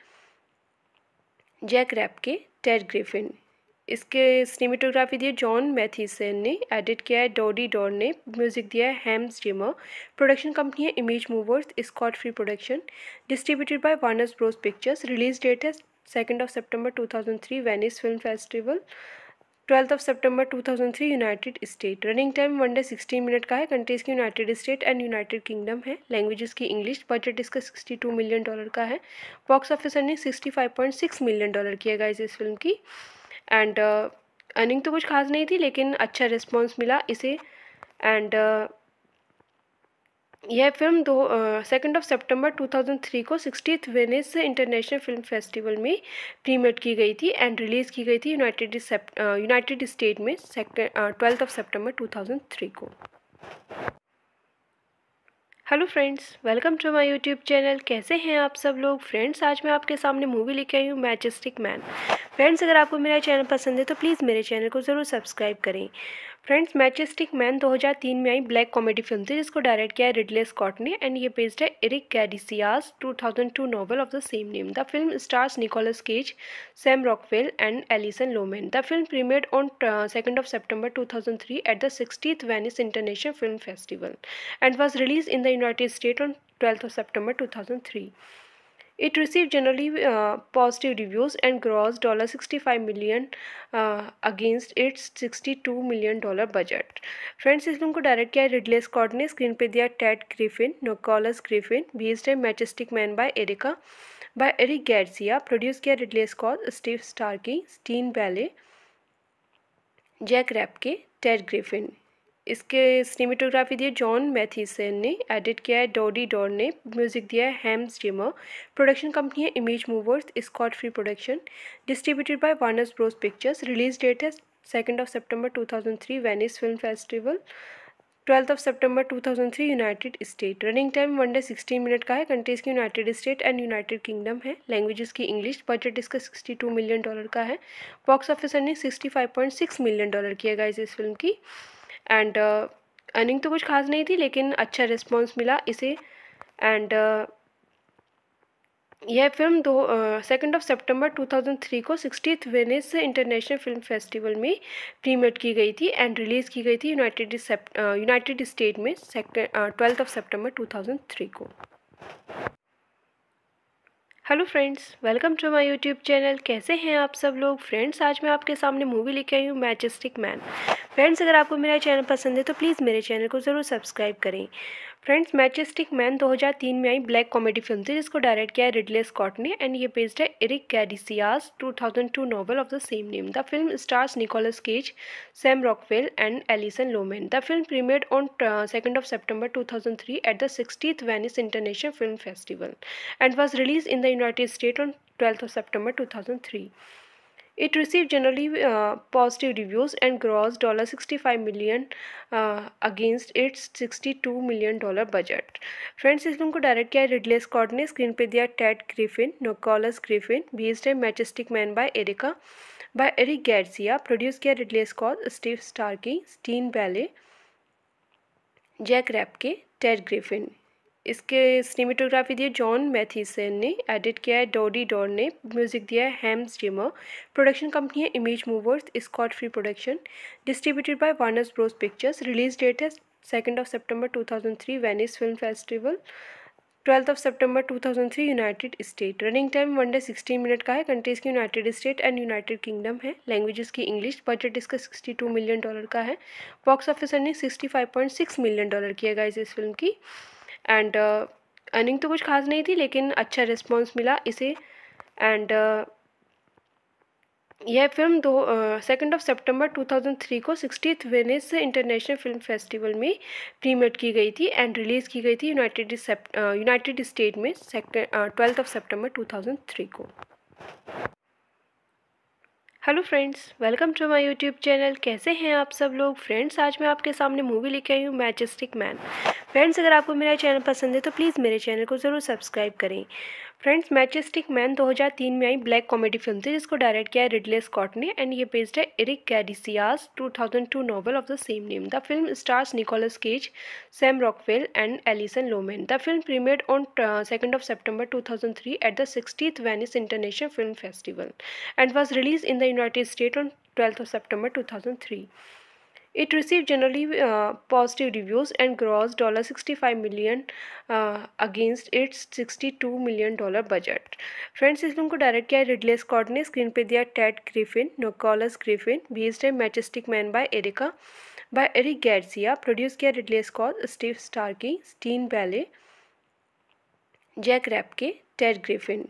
Jack Rapke Ted Griffin इसके सिनेमेटोग्राफी दी है जॉन मैथीसन ने एडिट किया है डोडी डॉन ने म्यूज़िक दिया है हैम्स जिमर प्रोडक्शन कंपनी है image movers Scott Free production distributed by Warners Bros pictures release date है second of September two thousand three Venice film festival twelfth of thousand three United State running time one day sixteen minute का है कंट्रीज की United State and United Kingdom है लैंग्वेजेस की इंग्लिश बजट इसका टू मिलियन डॉलर का है box office point six million dollar किया गया इस फिल्म की एंड अर्निंग uh, तो कुछ खास नहीं थी लेकिन अच्छा रिस्पॉन्स मिला इसे एंड uh, यह फिल्म दो सेकेंड ऑफ सितंबर 2003 को sixtieth Venice international film festival में प्रीमियर की गई थी एंड रिलीज़ की गई थी यूनाइटेड यूनाइटेड स्टेट में ट्वेल्थ ऑफ सितंबर 2003 को hello friends welcome to my YouTube channel कैसे हैं आप सब लोग फ्रेंड्स आज मैं आपके सामने मूवी लेके आई हूँ मैजेस्टिक मैन फ्रेंड्स अगर आपको मेरा चैनल पसंद है तो प्लीज़ मेरे चैनल को ज़रूर सब्सक्राइब करें फ्रेंड्स मैचेस्टिक मैन 2003 में आई ब्लैक कॉमेडी फिल्म थी जिसको डायरेक्ट किया है रिडले स्कॉट ने एंड ये बेस्ड है Eric कैडिसियास 2002 novel of the same name the film stars Nicolas Cage Sam Rockwell and Alison Lohman the film premiered on second of September two thousand three at the sixtieth Venice international film festival and was release in the United State on twelfth of September two thousand three It received generally uh, positive reviews and grossed $65 million uh, against its $62 million budget friends इस फिल्म को डायरेक्ट किया है रिडले स्कॉट ने स्क्रीन पे दिया टेड ग्रिफिन नोकॉलस ग्रिफिन बेस्ड है matchstick man by Erica by Eric Garcia produce किया Ridley Scott Steve Starkey Stein Bailey Jack Rapke Ted Griffin इसके सिनेमेटोग्राफी दी है जॉन मैथीसन ने एडिट किया है डॉडी डॉर ने म्यूजिक दिया है हैम्स जिमर प्रोडक्शन कंपनी है image movers Scott Free production distributed by Warners Bros pictures release date है second of September two thousand three Venice film festival twelfth of thousand three United State running time one day sixteen minute का है कंट्रीज की United State and United Kingdom है लैंग्वेजेस की इंग्लिश बजट इसका टू मिलियन डॉलर का है box five point six million dollar किया गया इस फिल्म की एंड अर्निंग uh, तो कुछ खास नहीं थी लेकिन अच्छा रिस्पॉन्स मिला इसे एंड uh, यह फिल्म दो सेकेंड ऑफ सितंबर 2003 को sixtieth Venice international film festival में प्रीमियर की गई थी एंड रिलीज़ की गई थी यूनाइटेड यूनाइटेड स्टेट में ट्वेल्थ ऑफ थाउजेंड थ्री को hello friends welcome to my YouTube channel कैसे हैं आप सब लोग फ्रेंड्स आज मैं आपके सामने मूवी लेके आई हूँ मैजेस्टिक मैन फ्रेंड्स अगर आपको मेरा चैनल पसंद है तो प्लीज़ मेरे चैनल को ज़रूर सब्सक्राइब करें फ्रेंड्स मैचेस्टिक मैन 2003 में आई ब्लैक कॉमेडी फिल्म थी जिसको डायरेक्ट किया है रिडले स्कॉट ने एंड ये बेस्ड है Eric कैडिसियास 2002 novel of the same name the film stars Nicolas Cage Sam Rockwell and Alison Lohman the film premiered on second of September two thousand three at the sixtieth Venice international film festival and was release in the United State on twelfth of September two thousand three It received generally uh, positive reviews and grossed $65 million uh, against its $62 million budget. Friends इस फिल्म को डायरेक्ट किया है रिडले स्कॉट ने स्क्रीन पे दिया टेड ग्रिफिन नोकॉलस ग्रिफिन बीस्ट है matchstick man by Erica by Eric Garcia produce किया Ridley Scott Steve Starkey Steen Bailey Jack Rapke Ted Griffin इसके सिनेमेटोग्राफी दी है जॉन मैथीसन ने एडिट किया है डॉडी डॉर ने म्यूजिक दिया है हैम्स जिमर प्रोडक्शन कंपनी है image movers Scott Free production distributed by Warners Bros pictures release date है second of September two thousand three Venice film festival twelfth of thousand three United State running time one day sixteen minute का है कंट्रीज की United State and United Kingdom है लैंग्वेजेस की इंग्लिश बजट इसका टू मिलियन डॉलर का है box office point six million dollar किया गया इस फिल्म की एंड अर्निंग uh, तो कुछ खास नहीं थी लेकिन अच्छा रिस्पॉन्स मिला इसे एंड uh, यह फिल्म दो सेकेंड ऑफ सितंबर 2003 को sixty Venice international film festival में प्रीमियर की गई थी एंड रिलीज़ की गई थी यूनाइटेड यूनाइटेड स्टेट में ट्वेल्थ ऑफ थाउजेंड थ्री को hello friends welcome to my YouTube channel कैसे हैं आप सब लोग फ्रेंड्स आज मैं आपके सामने मूवी लेके आई हूँ मैजेस्टिक मैन फ्रेंड्स अगर आपको मेरा चैनल पसंद है तो प्लीज़ मेरे चैनल को ज़रूर सब्सक्राइब करें फ्रेंड्स मैचेस्टिक मैन 2003 में आई ब्लैक कॉमेडी फिल्म थी जिसको डायरेक्ट किया है रिडले स्कॉट ने एंड ये बेस्ड है Eric Garcia's 2002 novel of the same name the film stars Nicolas Cage Sam Rockwell and Alison Lohman the film premiered on second of September two at the sixtieth Venice international film festival and was release in the United State on twelfth of September 2003 It received generally uh, positive reviews and grossed $65 million uh, against its $62 million budget friends इस फिल्म को डायरेक्ट किया रिडले स्कॉट ने स्क्रीन पे दिया टेड ग्रिफिन नोकॉलस ग्रिफिन बेस्ड है matchstick man by Erica by Eric Garcia produce किया Ridley Scott Steve Starkey Stein Bailey Jack Rapke Ted Griffin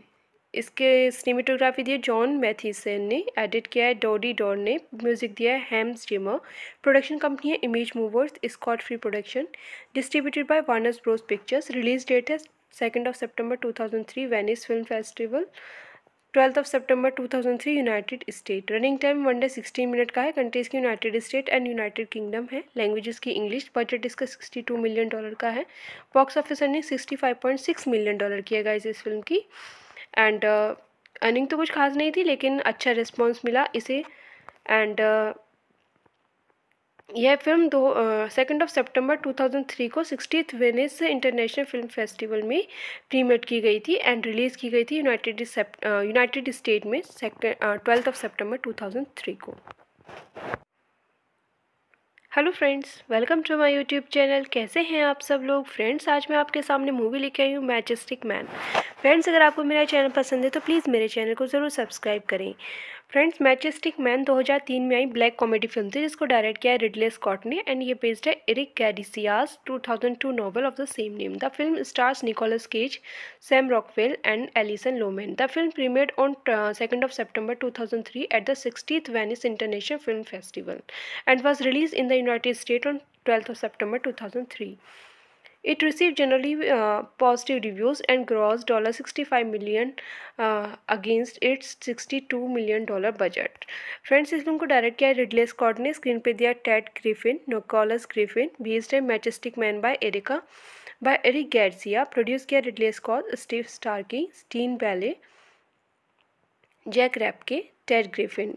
इसके सिनेमेटोग्राफी दी है जॉन मैथीसन ने एडिट किया है डॉडी डॉर ने म्यूजिक दिया है हेम्स जिमर प्रोडक्शन कंपनी है image movers Scott Free production distributed by Warners Bros pictures release date है second of September two thousand three Venice film festival twelfth of thousand three United State running time one day sixty minute का है कंट्रीज की United State and United Kingdom है लैंग्वेजेस की इंग्लिश बजट इसका टू मिलियन डॉलर का है box five point six million dollar किया गया इस फिल्म की एंड अर्निंग uh, तो कुछ खास नहीं थी लेकिन अच्छा रिस्पॉन्स मिला इसे एंड uh, यह फिल्म दो सेकेंड ऑफ सितंबर 2003 को sixty Venice international film festival में प्रीमियर की गई थी एंड रिलीज़ की गई थी यूनाइटेड यूनाइटेड स्टेट में ट्वेल्थ ऑफ सितंबर 2003 को hello friends welcome to my YouTube channel कैसे हैं आप सब लोग फ्रेंड्स आज मैं आपके सामने मूवी लेके आई हूँ मैचस्टिक मैन फ्रेंड्स अगर आपको मेरा चैनल पसंद है तो प्लीज़ मेरे चैनल को ज़रूर सब्सक्राइब करें फ्रेंड्स मैचेस्टिक मैन 2003 में आई ब्लैक कॉमेडी फिल्म थी जिसको डायरेक्ट किया है रिडले स्कॉट ने एंड ये बेस्ड है Eric कैडिसियास 2002 novel of the same name the film stars Nicolas Cage Sam Rockwell and Alison Lohman the film premiered on second of September two thousand three at the sixtieth Venice international film festival and was release in the United State on twelfth of September two thousand three It received generally uh, positive reviews and grossed $65 million uh, against its $62 million budget friends इस फिल्म को डायरेक्ट किया रिडले स्कॉट ने स्क्रीन पे दिया टेड ग्रिफिन नोकॉलस ग्रिफिन बेस्ड है matchstick man by Erica by Eric Garcia produce किया Ridley Scott Steve Starkey Stein Bailey Jack Rapke Ted Griffin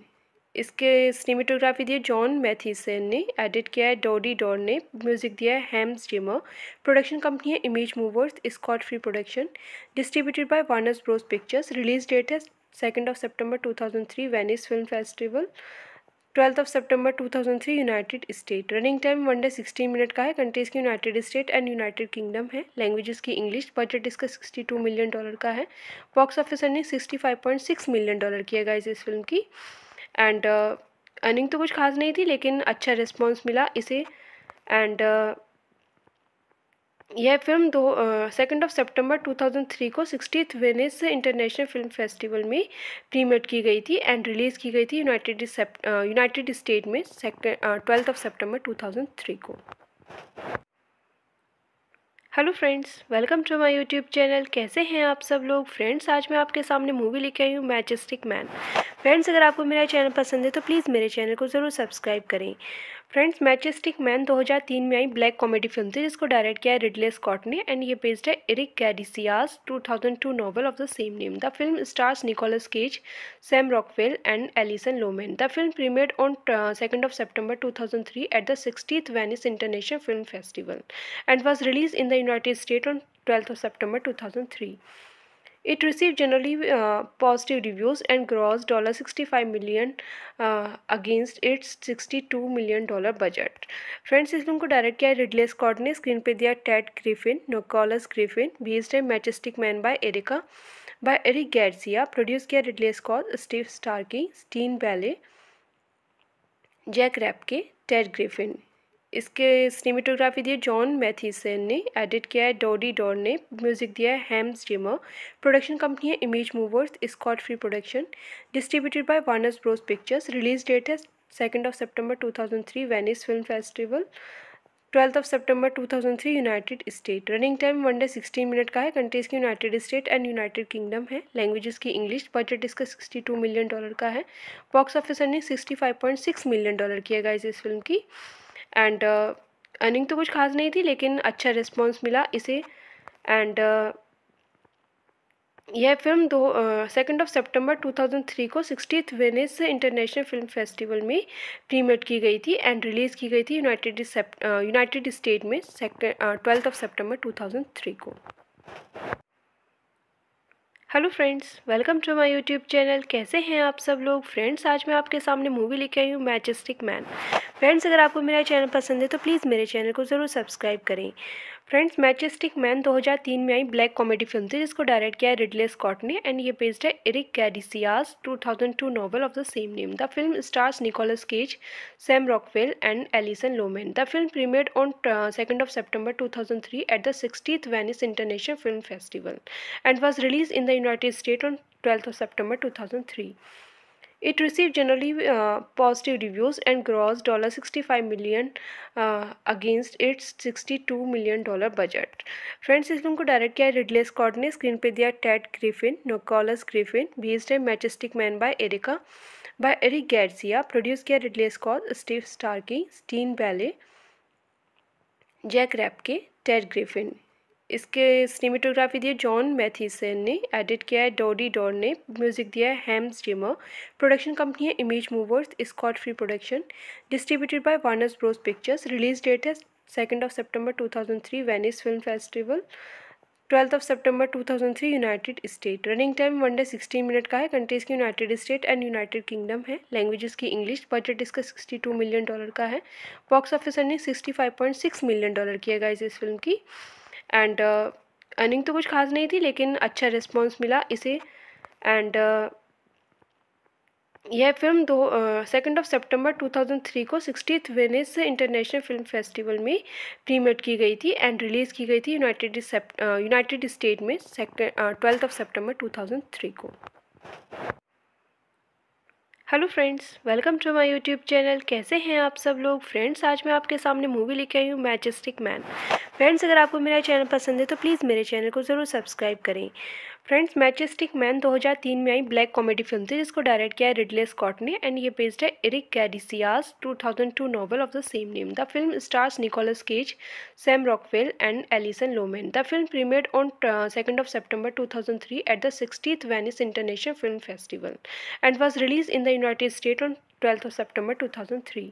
इसके सिनेमेटोग्राफी दी है जॉन मैथीसन ने एडिट किया है डोडी डॉर ने म्यूज़िक दिया है हेम्स जिमर प्रोडक्शन कंपनी है image movers Scott Free production distributed by Warners Bros pictures release date है second of September two thousand three Venice film festival twelfth of thousand three United State running time one day sixty minute का है कंट्रीज की United State and United Kingdom है लैंग्वेजेस की इंग्लिश बजट इसका टू मिलियन डॉलर का है box office point six million dollar किया गया इस फिल्म की एंड अर्निंग uh, तो कुछ खास नहीं थी लेकिन अच्छा रिस्पॉन्स मिला इसे एंड uh, यह फिल्म दो सेकेंड ऑफ सितंबर 2003 को sixty Venice international film festival में प्रीमियर की गई थी एंड रिलीज़ की गई थी यूनाइटेड यूनाइटेड स्टेट में ट्वेल्थ ऑफ सितंबर 2003 को hello friends welcome to my YouTube channel कैसे हैं आप सब लोग फ्रेंड्स आज मैं आपके सामने मूवी लेके आई हूँ मैजेस्टिक मैन फ्रेंड्स अगर आपको मेरा चैनल पसंद है तो प्लीज़ मेरे चैनल को ज़रूर सब्सक्राइब करें फ्रेंड्स मैचेस्टिक मैन 2003 में आई ब्लैक कॉमेडी फिल्म थी जिसको डायरेक्ट किया है रिडले स्कॉट ने एंड ये बेस्ड है Eric कैडिसियास 2002 novel of the same name the film stars Nicolas Cage Sam Rockwell and Alison Lohman the film premiered on second of September two at the sixtieth Venice international film festival and was release in the United State on twelfth of September two It received generally uh, positive reviews and grossed $65 million uh, against its $62 million budget friends इस फिल्म को डायरेक्ट किया रिडले स्कॉट ने स्क्रीन पे दिया टेड ग्रिफिन नोकॉलस ग्रिफिन बीस्ड है matchstick man by Erica by Eric Garcia produce किया Ridley Scott Steve Starkey Stein Bailey Jack Rapke Ted Griffin इसके सिनेमेटोग्राफी दी है जॉन मैथीसन ने एडिट किया है डॉडी डॉर ने म्यूज़िक दिया है हैम्स जिमर प्रोडक्शन कंपनी है image movers Scott Free production distributed by Warners Bros pictures release date है second of September two thousand three Venice film festival twelfth of thousand three United State running time one day sixteen minute का है कंट्रीज की United State and United Kingdom है लैंग्वेजेस की इंग्लिश बजट इसका टू मिलियन डॉलर का है box office point six million dollar किया गया इस फिल्म की एंड अर्निंग uh, तो कुछ खास नहीं थी लेकिन अच्छा रिस्पॉन्स मिला इसे एंड uh, यह फिल्म दो सेकेंड ऑफ सितंबर 2003 को sixtieth Venice international film festival में प्रीमियर की गई थी एंड रिलीज़ की गई थी यूनाइटेड यूनाइटेड स्टेट में ट्वेल्थ ऑफ सितंबर 2003 को hello friends welcome to my YouTube channel कैसे हैं आप सब लोग फ्रेंड्स आज मैं आपके सामने मूवी लेके आई हूँ मैचस्टिक मैन फ्रेंड्स अगर आपको मेरा चैनल पसंद है तो प्लीज़ मेरे चैनल को ज़रूर सब्सक्राइब करें फ्रेंड्स मैचेस्टिक मैन 2003 में आई ब्लैक कॉमेडी फिल्म थी जिसको डायरेक्ट किया है रिडले स्कॉट ने एंड ये बेस्ड है Eric कैडिसियास 2002 novel of the same name the film stars Nicolas Cage Sam Rockwell and Alison Lohman the film premiered on second of September two thousand three at the sixtieth Venice international film festival and was release in the United State on twelfth of September two thousand three It received generally uh, positive reviews and grossed $65 million uh, against its $62 million budget friends इस फिल्म को डायरेक्ट किया है रिडले स्कॉट ने स्क्रीन पे दिया टेड ग्रिफिन नोकॉलस ग्रिफिन बेस्ड है matchstick man by Erica by Eric Garcia produce किया Ridley Scott Steve Starkey Stein Bailey Jack Rapke Ted Griffin इसके सिनेमेटोग्राफी दी है जॉन मैथीसन ने एडिट किया है डॉडी डॉर ने म्यूजिक दिया है हैम्स जिमर प्रोडक्शन कंपनी है image movers Scott Free production distributed by Warners Bros pictures release date है second of September two thousand three Venice film festival twelfth of thousand three United State running time one day sixteen minute का है कंट्रीज की United State and United Kingdom है लैंग्वेजेस की इंग्लिश बजट इसका टू मिलियन डॉलर का है box office point six million dollar किया गया इस फिल्म की एंड अर्निंग uh, तो कुछ खास नहीं थी लेकिन अच्छा रिस्पॉन्स मिला इसे एंड uh, यह फिल्म दो सेकेंड ऑफ सितंबर 2003 को sixtieth Venice international film festival में प्रीमियर की गई थी एंड रिलीज़ की गई थी यूनाइटेड यूनाइटेड स्टेट में ट्वेल्थ ऑफ थाउजेंड थ्री को hello friends welcome to my YouTube channel कैसे हैं आप सब लोग फ्रेंड्स आज मैं आपके सामने मूवी लेके आई हूँ मैजेस्टिक मैन फ्रेंड्स अगर आपको मेरा चैनल पसंद है तो प्लीज़ मेरे चैनल को ज़रूर सब्सक्राइब करें फ्रेंड्स मैचेस्टिक मैन 2003 में आई ब्लैक कॉमेडी फिल्म थी जिसको डायरेक्ट किया है रिडले स्कॉट ने एंड ये बेस्ड है Eric कैडिसियास 2002 novel of the same name the film stars Nicolas Cage Sam Rockwell and Alison Lohman the film premiered on second of September 2003 at the sixtieth Venice international film festival and was release in the United State on twelfth of September two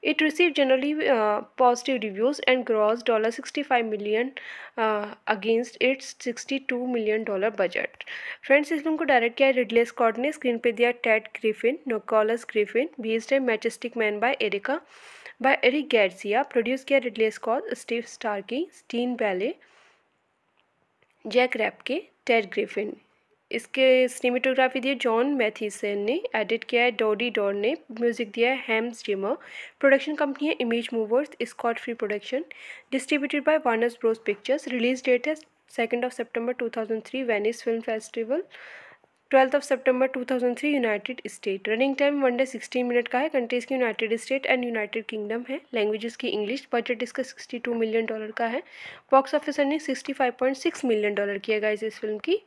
It received generally uh, positive reviews and grossed $65 million uh, against its $62 million budget. Friends इस फिल्म को डायरेक्ट किया रिडले स्कॉट ने स्क्रीन पे दिया टेड ग्रिफिन नोकॉलस ग्रिफिन बीस्ट है मैचेस्टिक man by Erica by Eric Garcia produce किया Ridley Scott Steve Starkey Stein Bailey Jack Rapke Ted Griffin इसके सिनेमेटोग्राफी दी है जॉन मैथीसन ने एडिट किया है डॉडी डॉर ने म्यूजिक दिया है हेम्स जिमर प्रोडक्शन कंपनी है image movers Scott Free production distributed by Warners Bros pictures release date है second of September two thousand three Venice film festival twelfth of thousand three United State running time one day sixteen minute का है कंट्रीज की United State and United Kingdom है लैंग्वेजेस की इंग्लिश बजट इसका टू मिलियन डॉलर का है box office point six million dollar किया गया इस फिल्म की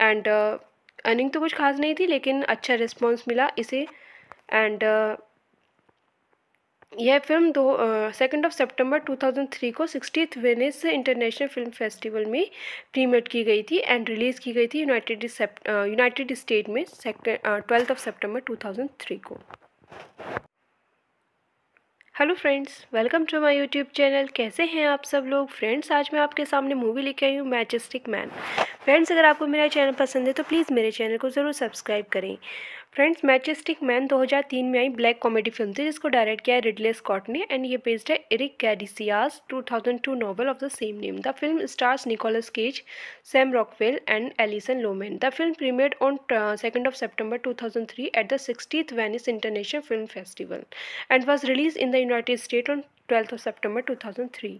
एंड अर्निंग uh, तो कुछ खास नहीं थी लेकिन अच्छा रिस्पॉन्स मिला इसे एंड uh, यह फिल्म दो सेकेंड ऑफ सितंबर 2003 को sixtieth Venice international film festival में प्रीमियर की गई थी एंड रिलीज़ की गई थी यूनाइटेड यूनाइटेड स्टेट में ट्वेल्थ ऑफ सितंबर 2003 को hello friends welcome to my YouTube channel कैसे हैं आप सब लोग फ्रेंड्स आज मैं आपके सामने मूवी लेके आई हूँ मैचस्टिक मैन फ्रेंड्स अगर आपको मेरा चैनल पसंद है तो प्लीज़ मेरे चैनल को ज़रूर सब्सक्राइब करें फ्रेंड्स मैचेस्टिक मैन 2003 में आई ब्लैक कॉमेडी फिल्म थी जिसको डायरेक्ट किया है रिडले स्कॉट ने एंड ये बेस्ड है Eric कैडिसियास 2002 novel of the same name the film stars Nicolas Cage Sam Rockwell and Alison Lohman the film premiered on second of September two at the sixtieth Venice international film festival and was release in the United States on 12th of September 2003.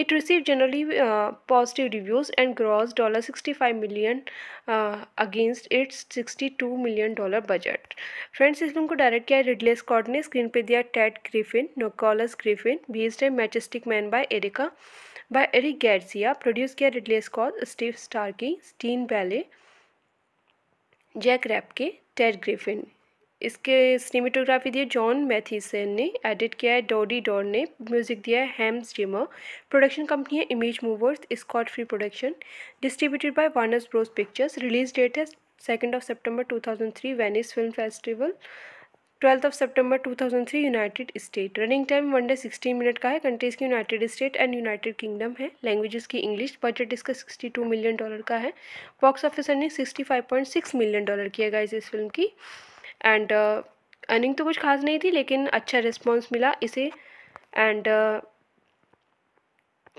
It received generally uh, positive reviews and grossed $65 million uh, against its $62 million budget friends इस फिल्म को डायरेक्ट किया रिडले स्कॉट ने स्क्रीन पर दिया टेड ग्रिफिन नोकॉलस ग्रिफिन बेस्ड है मैचेस्टिक man by Erica by Eric Garcia produce किया Ridley Scott Steve Starkey Sean Bailey Jack Rapke Ted Griffin इसके सिनेमेटोग्राफी दी है जॉन मैथीसन ने एडिट किया है डॉडी डॉर ने म्यूज़िक दिया है हैम्स डिमर प्रोडक्शन कंपनी है image movers Scott Free production distributed by Warners Bros pictures release date है second of September two thousand three Venice film festival twelfth of thousand three United State running time one day sixteen minute का है कंट्रीज की United State and United Kingdom है लैंग्वेजेस की इंग्लिश बजट इसका टू मिलियन डॉलर का है box office point six million dollar किया गया इस फिल्म की एंड अर्निंग uh, तो कुछ खास नहीं थी लेकिन अच्छा रिस्पॉन्स मिला इसे एंड uh,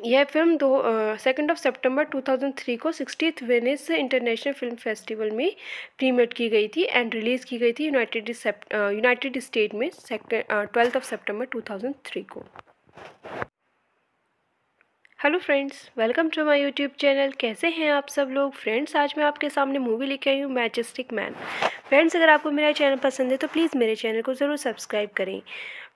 यह फिल्म दो सेकेंड ऑफ सितंबर 2003 को sixty Venice international film festival में प्रीमियर की गई थी एंड रिलीज़ की गई थी यूनाइटेड यूनाइटेड स्टेट में ट्वेल्थ ऑफ सितंबर 2003 को hello friends welcome to my YouTube channel कैसे हैं आप सब लोग फ्रेंड्स आज मैं आपके सामने मूवी लेके आई हूँ मैचस्टिक मैन फ्रेंड्स अगर आपको मेरा चैनल पसंद है तो प्लीज़ मेरे चैनल को ज़रूर सब्सक्राइब करें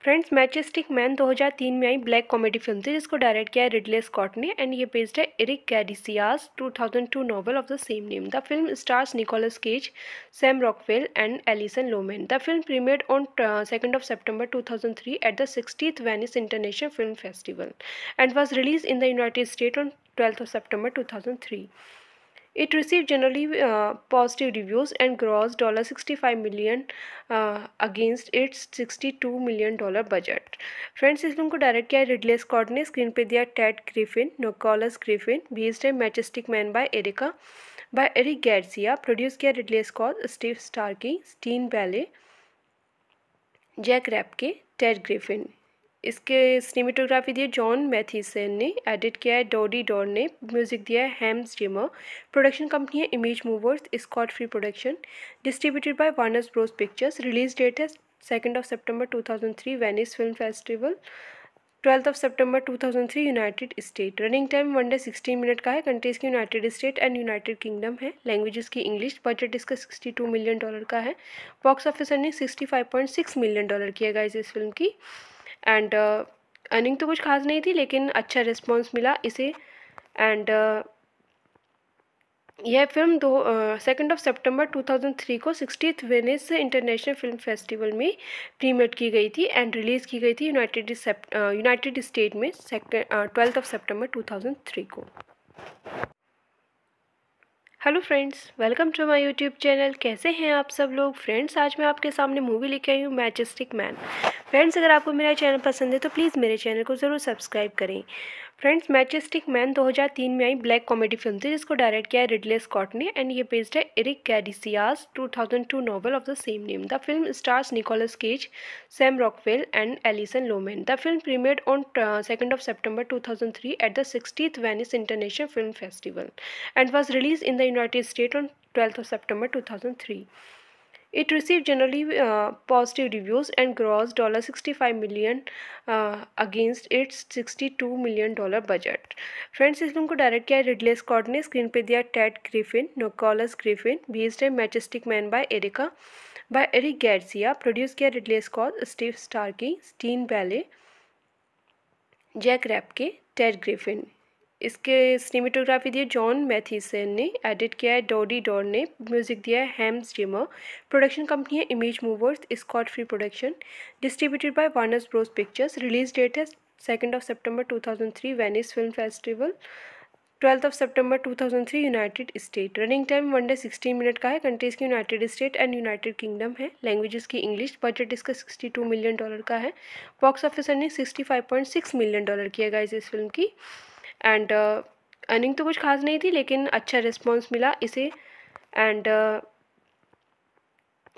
फ्रेंड्स मैचेस्टिक मैन 2003 में आई ब्लैक कॉमेडी फिल्म थी जिसको डायरेक्ट किया है रिडले स्कॉट ने एंड ये बेस्ड है Eric कैडिसियास 2002 novel of the same name the film stars Nicolas Cage Sam Rockwell and Alison Lohman the film premiered on second of September 2003 at the sixtieth Venice international film festival and was release in the United State on twelfth of September two It received generally uh, positive reviews and grossed $65 million uh, against its $62 million budget friends इस फिल्म को डायरेक्ट किया रिडले स्कॉट ने स्क्रीन पे दिया टेड ग्रिफिन नोकॉलस ग्रिफिन बेस्ड है matchstick man by Erica by Eric Garcia produce किया Ridley Scott Steve Starkey Stein Bailey Jack Rapke Ted Griffin इसके सिनेमेटोग्राफी दी है जॉन मैथीसन ने एडिट किया है डॉडी डॉर ने म्यूज़िक दिया है हेम्स जिमर प्रोडक्शन कंपनी है image movers Scott Free production distributed by Warners Bros pictures release date है second of September two thousand three Venice film festival twelfth of thousand three United State running time one day sixteen minute का है कंट्रीज़ की United State and United Kingdom है लैंग्वेजेस की इंग्लिश बजट इसका टू मिलियन डॉलर का है box office point six million dollar किया गया इस फिल्म की एंड अर्निंग uh, तो कुछ खास नहीं थी लेकिन अच्छा रिस्पॉन्स मिला इसे एंड uh, यह फिल्म दो सेकेंड ऑफ सितंबर 2003 को sixtieth Venice international film festival में प्रीमियर की गई थी एंड रिलीज़ की गई थी यूनाइटेड यूनाइटेड स्टेट में ट्वेल्थ ऑफ सितंबर 2003 को hello friends welcome to my YouTube channel कैसे हैं आप सब लोग फ्रेंड्स आज मैं आपके सामने मूवी लेके आई हूँ मैचस्टिक मैन फ्रेंड्स अगर आपको मेरा चैनल पसंद है तो प्लीज़ मेरे चैनल को ज़रूर सब्सक्राइब करें फ्रेंड्स मैचेस्टिक मैन 2003 में आई ब्लैक कॉमेडी फिल्म थी जिसको डायरेक्ट किया है रिडले स्कॉट ने एंड ये बेस्ड है Eric कैडिसियास 2002 novel of the same name the film stars Nicolas Cage Sam Rockwell and Alison Lohman the film premiered on second of September two at the sixtieth Venice international film festival and was release in the United State on twelfth of September two It received generally uh, positive reviews and grossed $65 million uh, against its $62 million budget. Friends इस फिल्म को डायरेक्ट किया है रिडले स्कॉट ने स्क्रीन पे दिया टेड ग्रिफिन नोकॉलस ग्रिफिन बेस्ड है matchstick man by Erica by Eric Garcia produce किया Ridley Scott Steve Starkey Stein Bailey Jack Rapke Ted Griffin इसके सिनेमेटोग्राफी दी है जॉन मैथीसन ने एडिट किया है डॉडी डॉर ने म्यूज़िक दिया है हैम्स जिमर प्रोडक्शन कंपनी है image movers Scott Free production distributed by Warners Bros pictures release date है second of September two thousand three Venice film festival twelfth of thousand three United State running time one day sixteen minute का है कंट्रीज़ की United State and United Kingdom है लैंग्वेजेस की इंग्लिश बजट इसका टू मिलियन डॉलर का है box office point six million dollar किया गया इस फिल्म की एंड अर्निंग uh, तो कुछ खास नहीं थी लेकिन अच्छा रिस्पॉन्स मिला इसे एंड uh,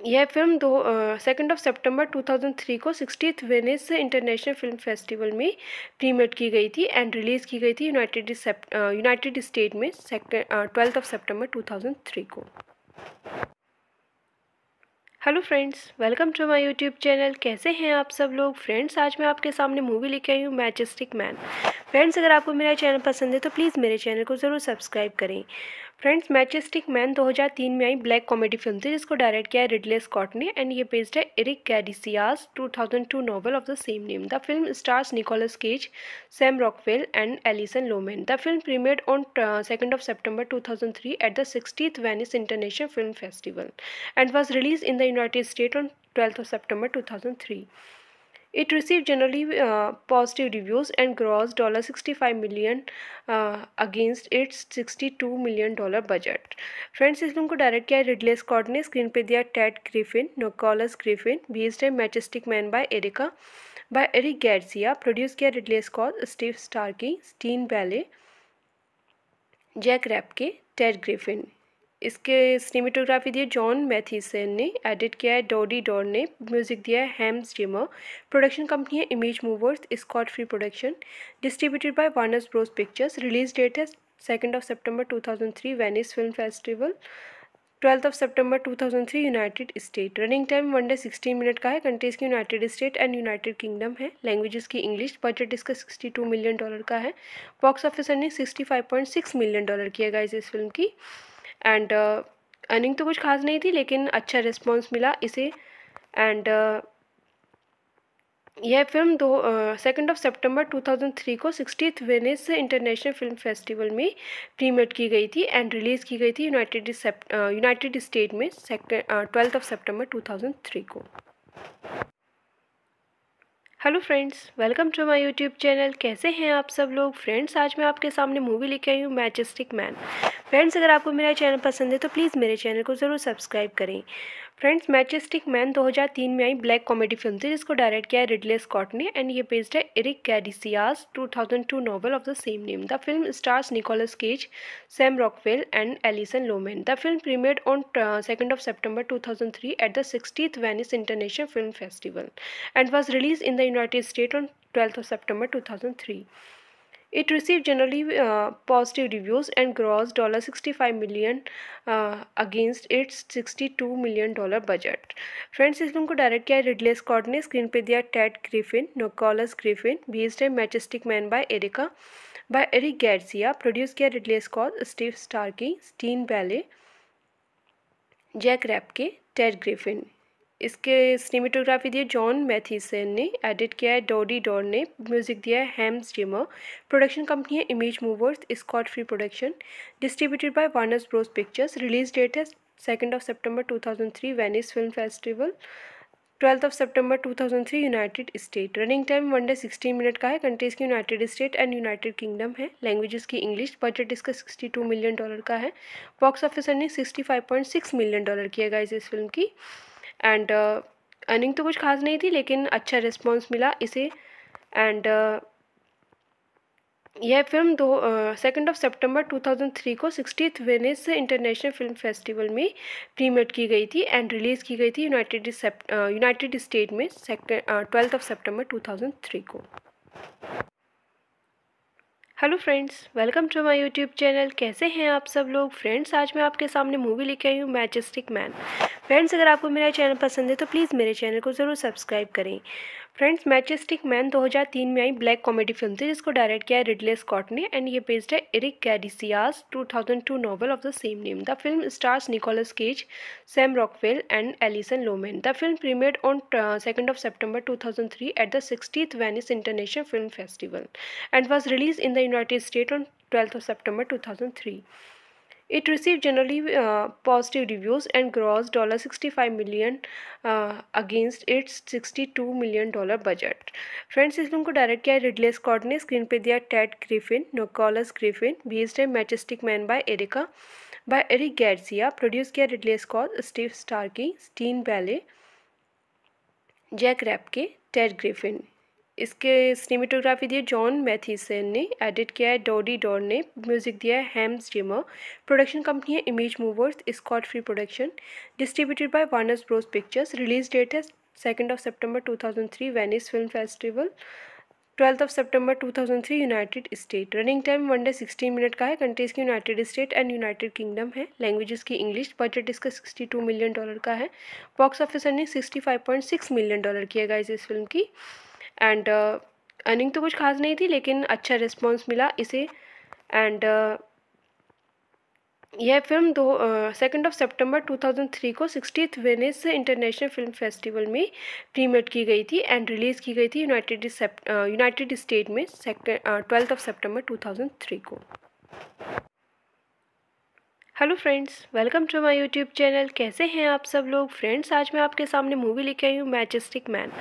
यह फिल्म दो सेकेंड ऑफ थाउजेंड 2003 को sixtieth Venice international film festival में प्रीमियर की गई थी एंड रिलीज़ की गई थी यूनाइटेड यूनाइटेड स्टेट में ट्वेल्थ ऑफ थाउजेंड 2003 को hello friends welcome to my YouTube channel कैसे हैं आप सब लोग फ्रेंड्स आज मैं आपके सामने मूवी लेके आई हूँ मैजेस्टिक मैन फ्रेंड्स अगर आपको मेरा चैनल पसंद है तो प्लीज़ मेरे चैनल को ज़रूर सब्सक्राइब करें फ्रेंड्स मैचेस्टिक मैन 2003 में आई ब्लैक कॉमेडी फिल्म थी जिसको डायरेक्ट किया है रिडले स्कॉट ने एंड ये बेस्ड है Eric Garcia's 2002 novel of the same name the film stars Nicolas Cage Sam Rockwell and Alison Lohman the film premiered on second of September two thousand three at the sixtieth Venice international film festival and was release in the United State on twelfth of September two thousand three It received generally uh, positive reviews and grossed $65 million uh, against its $62 million budget. Friends इस फिल्म को डायरेक्ट किया रिडले स्कॉट ने स्क्रीन पे दिया टेड ग्रिफिन नोकॉलस ग्रिफिन बीस्ट है matchstick man by Erica by Eric Garcia produce किया Ridley Scott Steve Starkey Stein Bailey Jack Rapke Ted Griffin इसके सिनेमेटोग्राफी दी है जॉन मैथीसन ने एडिट किया है डॉडी डॉर ने म्यूजिक दिया है हैम्स जिमर प्रोडक्शन कंपनी है image movers Scott Free production distributed by Warners Bros pictures release date है second of September two thousand three Venice film festival twelfth of thousand three United State running time one day sixteen minute का है कंट्रीज की United State and United Kingdom है लैंग्वेजेस की इंग्लिश बजट इसका टू मिलियन डॉलर का है box office point six million dollar किया गया इस फिल्म की एंड अर्निंग uh, तो कुछ खास नहीं थी लेकिन अच्छा रिस्पॉन्स मिला इसे एंड uh, यह फिल्म दो सेकेंड ऑफ सितंबर 2003 को sixtieth Venice international film festival में प्रीमियर की गई थी एंड रिलीज़ की गई थी यूनाइटेड यूनाइटेड स्टेट में ट्वेल्थ ऑफ थाउजेंड थ्री को hello friends welcome to my YouTube channel कैसे हैं आप सब लोग फ्रेंड्स आज मैं आपके सामने मूवी लेके आई हूँ मैजेस्टिक मैन फ्रेंड्स अगर आपको मेरा चैनल पसंद है तो प्लीज़ मेरे चैनल को ज़रूर सब्सक्राइब करें फ्रेंड्स मैचेस्टिक मैन 2003 में आई ब्लैक कॉमेडी फिल्म थी जिसको डायरेक्ट किया है रिडले स्कॉट ने एंड ये बेस्ड है Eric Garcia's 2002 novel of the same name the film stars Nicolas Cage Sam Rockwell and Alison Lohman the film premiered on second of September two at the sixtieth Venice international film festival and was release in the United State on twelfth of September two It received generally uh, positive reviews and grossed $65 million uh, against its $62 million budget. Friends इस फिल्म को डायरेक्ट किया रिडले स्कॉट ने स्क्रीन पे दिया टेड ग्रिफिन नोकॉलस ग्रिफिन बीस्ट है matchstick man by Erica by Eric Garcia produce किया Ridley Scott Steve Starkey Stein Bailey Jack Rapke Ted Griffin इसके सिनेमेटोग्राफी दी है जॉन मैथीसन ने एडिट किया है डॉडी डॉर ने म्यूजिक दिया है हेम्स जिमर प्रोडक्शन कंपनी है image movers Scott Free production distributed by Warners Bros pictures release date है second of September two thousand three Venice film festival twelfth of thousand three United State running time one day sixteen minute का है कंट्रीज की United State and United Kingdom है लैंग्वेजेस की इंग्लिश बजट इसका टू मिलियन डॉलर का है box office point six million dollar किया गया इस फिल्म की एंड अर्निंग uh, तो कुछ खास नहीं थी लेकिन अच्छा रिस्पॉन्स मिला इसे एंड uh, यह फिल्म दो सेकेंड ऑफ सितंबर 2003 को sixty Venice international film festival में प्रीमियर की गई थी एंड रिलीज़ की गई थी यूनाइटेड यूनाइटेड स्टेट में ट्वेल्थ ऑफ थाउजेंड थ्री को hello friends welcome to my YouTube channel कैसे हैं आप सब लोग फ्रेंड्स आज मैं आपके सामने मूवी लेके आई हूँ मैजेस्टिक मैन फ्रेंड्स अगर आपको मेरा चैनल पसंद है तो प्लीज़ मेरे चैनल को ज़रूर सब्सक्राइब करें फ्रेंड्स मैचेस्टिक मैन 2003 में आई ब्लैक कॉमेडी फिल्म थी जिसको डायरेक्ट किया है रिडले स्कॉट ने एंड ये बेस्ड है Eric Garcia's 2002 novel of the same name the film stars Nicolas Cage Sam Rockwell and Alison Lohman the film premiered on second of September two at the sixtieth Venice international film festival and was release in the United State on twelfth of September two It received generally uh, positive reviews and grossed $65 million uh, against its $62 million budget friends इस फिल्म को डायरेक्ट किया रिडले स्कॉट ने स्क्रीन पे दिया टेड ग्रिफिन नोकॉलस ग्रिफिन बेस्ड है matchstick man by Erica by Eric Garcia produce किया Ridley Scott Steve Starkey Stein Bailey Jack Rapke Ted Griffin इसके सिनेमेटोग्राफी दी है जॉन मैथीसन ने एडिट किया है डॉडी डॉर ने म्यूज़िक दिया है हेम्स जिमर प्रोडक्शन कंपनी है image movers Scott Free production distributed by Warners Bros pictures release date है second of September two thousand three Venice film festival twelfth of thousand three United State running time one day sixty minute का है कंट्रीज की United State and United Kingdom है लैंग्वेजेस की इंग्लिश बजट इसका टू मिलियन डॉलर का है box office point six million dollar किया गया इस फिल्म की एंड अर्निंग uh, तो कुछ खास नहीं थी लेकिन अच्छा रिस्पॉन्स मिला इसे एंड uh, यह फिल्म दो सेकेंड ऑफ सितंबर 2003 को sixty Venice international film festival में प्रीमियर की गई थी एंड रिलीज़ की गई थी यूनाइटेड यूनाइटेड स्टेट में ट्वेल्थ ऑफ सितंबर 2003 को hello friends welcome to my YouTube channel कैसे हैं आप सब लोग फ्रेंड्स आज मैं आपके सामने मूवी लेके आई हूँ मैजेस्टिक मैन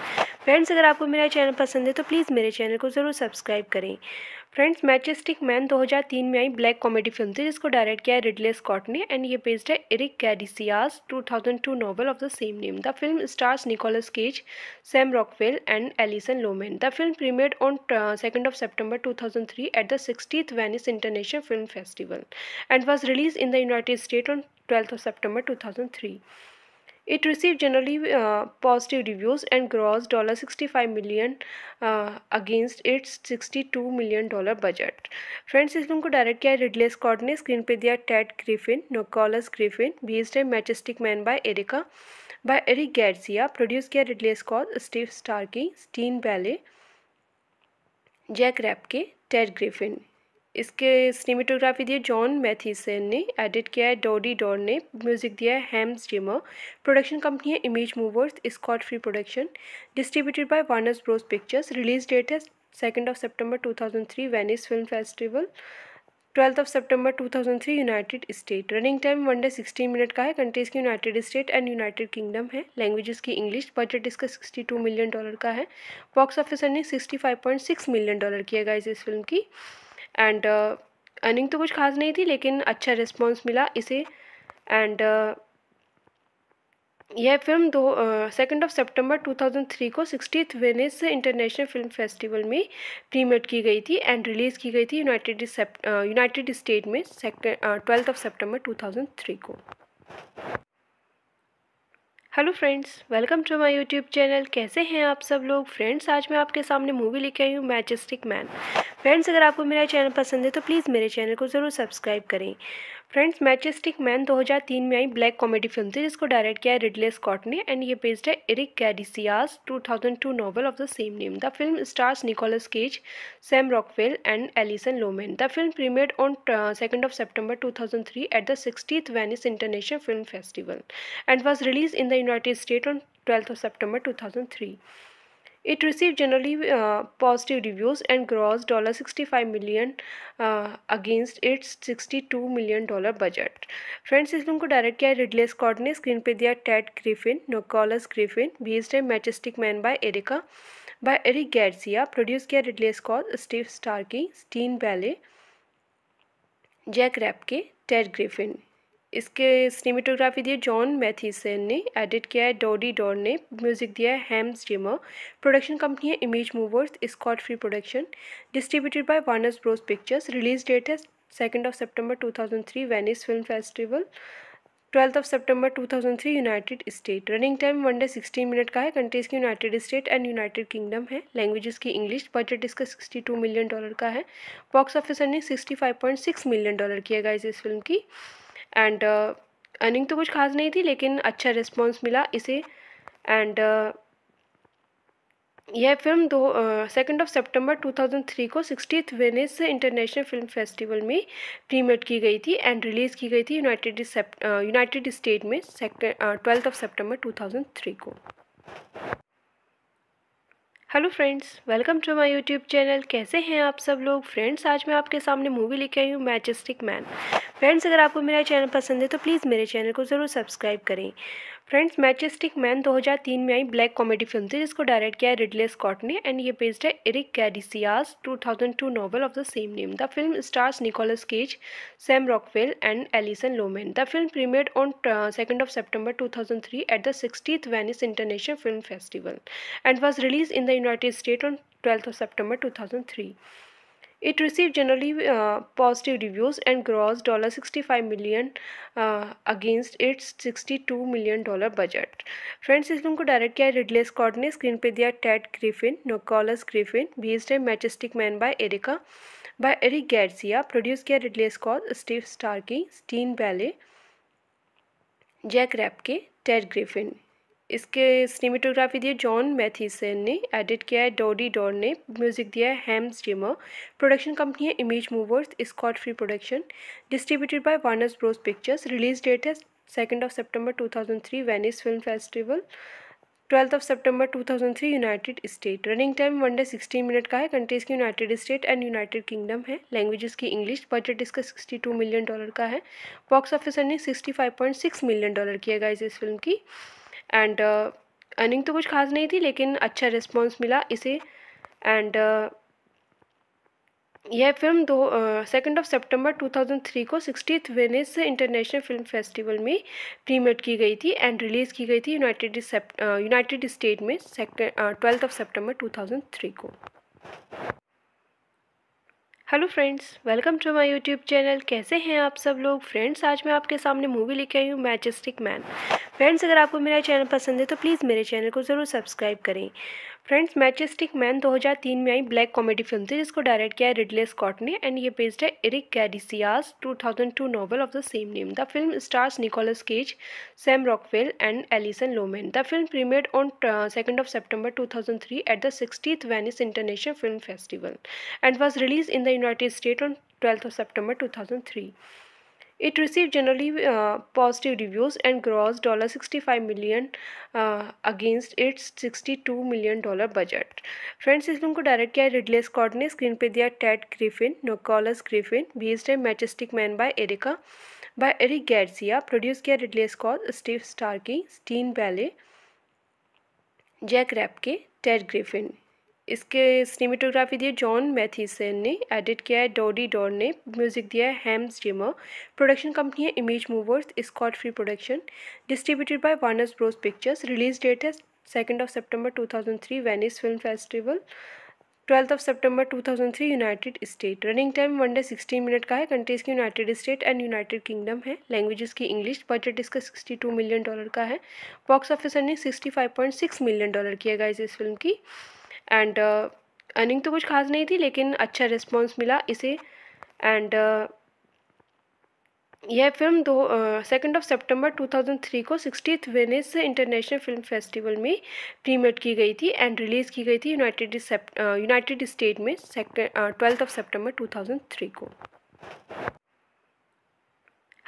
फ्रेंड्स अगर आपको मेरा चैनल पसंद है तो प्लीज़ मेरे चैनल को ज़रूर सब्सक्राइब करें फ्रेंड्स मैचेस्टिक मैन 2003 में आई ब्लैक कॉमेडी फिल्म थी जिसको डायरेक्ट किया है रिडले स्कॉट ने एंड ये बेस्ड है Eric कैडिसियास 2002 novel of the same name the film stars Nicolas Cage Sam Rockwell and Alison Lohman the film premiered on second of September two thousand three at the sixtieth Venice international film festival and was release in the United State on twelfth of September two thousand three It received generally uh, positive reviews and grossed $65 million uh, against its $62 million budget friends इस फिल्म को डायरेक्ट किया रिडले स्कॉट ने स्क्रीन पे दिया टेड ग्रिफिन नोकॉलस ग्रिफिन बेस्ड है matchstick man by Erica by Eric Garcia produce किया Ridley Scott Steve Starkey Stein Bailey Jack Rapke Ted Griffin इसके सिनेमेटोग्राफी दी है जॉन मैथीसन ने एडिट किया है डॉडी डॉर ने म्यूज़िक दिया है हेम्स जिमर प्रोडक्शन कंपनी है image movers Scott Free production distributed by Warners Bros pictures release date है second of September two thousand three Venice film festival twelfth of thousand three United State running time one day sixteen minute का है कंट्रीज की United State and United Kingdom है लैंग्वेजेस की इंग्लिश बजट इसका टू मिलियन डॉलर का है box office point six million dollar किया गया इस फिल्म की एंड अर्निंग uh, तो कुछ खास नहीं थी लेकिन अच्छा रिस्पॉन्स मिला इसे एंड uh, यह फिल्म दो सेकेंड ऑफ सितंबर 2003 को sixtieth Venice international film festival में प्रीमियर की गई थी एंड रिलीज़ की गई थी यूनाइटेड यूनाइटेड स्टेट में ट्वेल्थ ऑफ थाउजेंड थ्री को hello friends welcome to my YouTube channel कैसे हैं आप सब लोग फ्रेंड्स आज मैं आपके सामने मूवी लेके आई हूँ मैचस्टिक मैन फ्रेंड्स अगर आपको मेरा चैनल पसंद है तो प्लीज़ मेरे चैनल को ज़रूर सब्सक्राइब करें फ्रेंड्स मैचेस्टिक मैन 2003 में आई ब्लैक कॉमेडी फिल्म थी जिसको डायरेक्ट किया है रिडले स्कॉट ने एंड ये बेस्ड है Eric कैडिसियास 2002 novel of the same name the film stars Nicolas Cage Sam Rockwell and Alison Lohman the film premiered on second of September two at the sixtieth Venice international film festival and was release in the United State on twelfth of September two It received generally uh, positive reviews and grossed $65 million uh, against its $62 million budget friends इस फिल्म को डायरेक्ट किया है रिडले स्कॉट ने स्क्रीन पे दिया टेड ग्रिफिन नोकॉलस ग्रिफिन बेस्ड है matchstick man by Erica by Eric Garcia produce किया Ridley Scott Steve Starkey Stein Bailey Jack Rapke Ted Griffin इसके सिनेमेटोग्राफी दी है जॉन मैथीसन ने एडिट किया है डोडी डॉर ने म्यूज़िक दिया है हैम्स जिमर प्रोडक्शन कंपनी है image movers Scott Free production distributed by Warners Bros pictures release date है second of September two thousand three Venice film festival twelfth of thousand three United State running time one day sixteen minute का है कंट्रीज़ की United State and United Kingdom है लैंग्वेजेस की इंग्लिश बजट इसका टू मिलियन डॉलर का है box office point six million dollar किया गया इस फिल्म की एंड अर्निंग uh, तो कुछ खास नहीं थी लेकिन अच्छा रिस्पॉन्स मिला इसे एंड uh, यह फिल्म दो सेकेंड ऑफ सितंबर 2003 को sixtieth Venice international film festival में प्रीमियर की गई थी एंड रिलीज़ की गई थी यूनाइटेड यूनाइटेड स्टेट में ट्वेल्थ ऑफ थाउजेंड थ्री को hello friends welcome to my YouTube channel कैसे हैं आप सब लोग फ्रेंड्स आज मैं आपके सामने मूवी लेके आई हूँ मैजेस्टिक मैन फ्रेंड्स अगर आपको मेरा चैनल पसंद है तो प्लीज़ मेरे चैनल को ज़रूर सब्सक्राइब करें फ्रेंड्स मैचेस्टिक मैन 2003 में आई ब्लैक कॉमेडी फिल्म थी जिसको डायरेक्ट किया है रिडले स्कॉट ने एंड ये बेस्ड है Eric कैडिसियास 2002 novel of the same name the film stars Nicolas Cage Sam Rockwell and Alison Lohman the film premiered on second of September two thousand three at the sixtieth Venice international film festival and was release in the United State on twelfth of September two thousand three It received generally uh, positive reviews and grossed $65 million uh, against its $62 million budget. Friends इस फिल्म को डायरेक्ट किया रिडले स्कॉट ने स्क्रीन पे दिया टेड ग्रिफिन नोकॉलस ग्रिफिन बीस्ड है matchstick man by Erica by Eric Garcia produce किया Ridley Scott Steve Starkey Stein Bailey Jack Rapke Ted Griffin इसके सिनेमेटोग्राफी दी है जॉन मैथीसन ने एडिट किया है डॉडी डॉर ने म्यूज़िक दिया है हेम्स जिमर प्रोडक्शन कंपनी है image movers Scott Free production distributed by Warners Bros pictures release date है second of September two thousand three Venice film festival twelfth of thousand three United State running time day sixteen minute का है कंट्रीज की United State and United Kingdom है लैंग्वेजेस की इंग्लिश बजट इसका टू मिलियन डॉलर का है box office point six million dollar किया गया इस फिल्म की एंड अर्निंग uh, तो कुछ खास नहीं थी लेकिन अच्छा रिस्पॉन्स मिला इसे एंड uh, यह फिल्म दो सेकेंड ऑफ सितंबर 2003 को sixty Venice international film festival में प्रीमियर की गई थी एंड रिलीज़ की गई थी यूनाइटेड यूनाइटेड स्टेट में ट्वेल्थ ऑफ थाउजेंड थ्री को hello friends welcome to my YouTube channel कैसे हैं आप सब लोग फ्रेंड्स आज मैं आपके सामने मूवी लेके आई हूँ मैजेस्टिक मैन फ्रेंड्स अगर आपको मेरा चैनल पसंद है तो प्लीज़ मेरे चैनल को ज़रूर सब्सक्राइब करें फ्रेंड्स मैचेस्टिक मैन 2003 में आई ब्लैक कॉमेडी फिल्म थी जिसको डायरेक्ट किया है रिडले स्कॉट ने एंड ये बेस्ड है Eric Garcia's 2002 novel of the same name the film stars Nicolas Cage Sam Rockwell and Alison Lohman the film premiered on second of September two at the sixtieth Venice international film festival and was release in the United State on twelfth of September two It received generally uh, positive reviews and grossed $65 million uh, against its $62 million budget friends इस फिल्म को डायरेक्ट किया रिडले स्कॉट ने स्क्रीन पे दिया टेड ग्रिफिन नोकॉलस ग्रिफिन बीस्ड है matchstick man by Erica by Eric Garcia produce किया Ridley Scott Steve Starkey Stein Bailey Jack Rapke Ted Griffin इसके सिनेमेटोग्राफी दी है जॉन मैथीसन ने एडिट किया है डॉडी डॉर ने म्यूजिक दिया है हेम्स जिमर प्रोडक्शन कंपनी है image movers Scott Free production distributed by Warners Bros pictures release date है second of September two thousand three Venice film festival twelfth of thousand three United State running time one day sixteen minute का है कंट्रीज की United State and United Kingdom है लैंग्वेजेस की इंग्लिश बजट इसका टू मिलियन डॉलर का है box office point six million dollar किया गया इस फिल्म की एंड अर्निंग uh, तो कुछ खास नहीं थी लेकिन अच्छा रिस्पॉन्स मिला इसे एंड uh, यह फिल्म दो सेकेंड ऑफ सितंबर 2003 को sixty Venice international film festival में प्रीमियर की गई थी एंड रिलीज़ की गई थी यूनाइटेड यूनाइटेड स्टेट में ट्वेल्थ ऑफ सितंबर 2003 को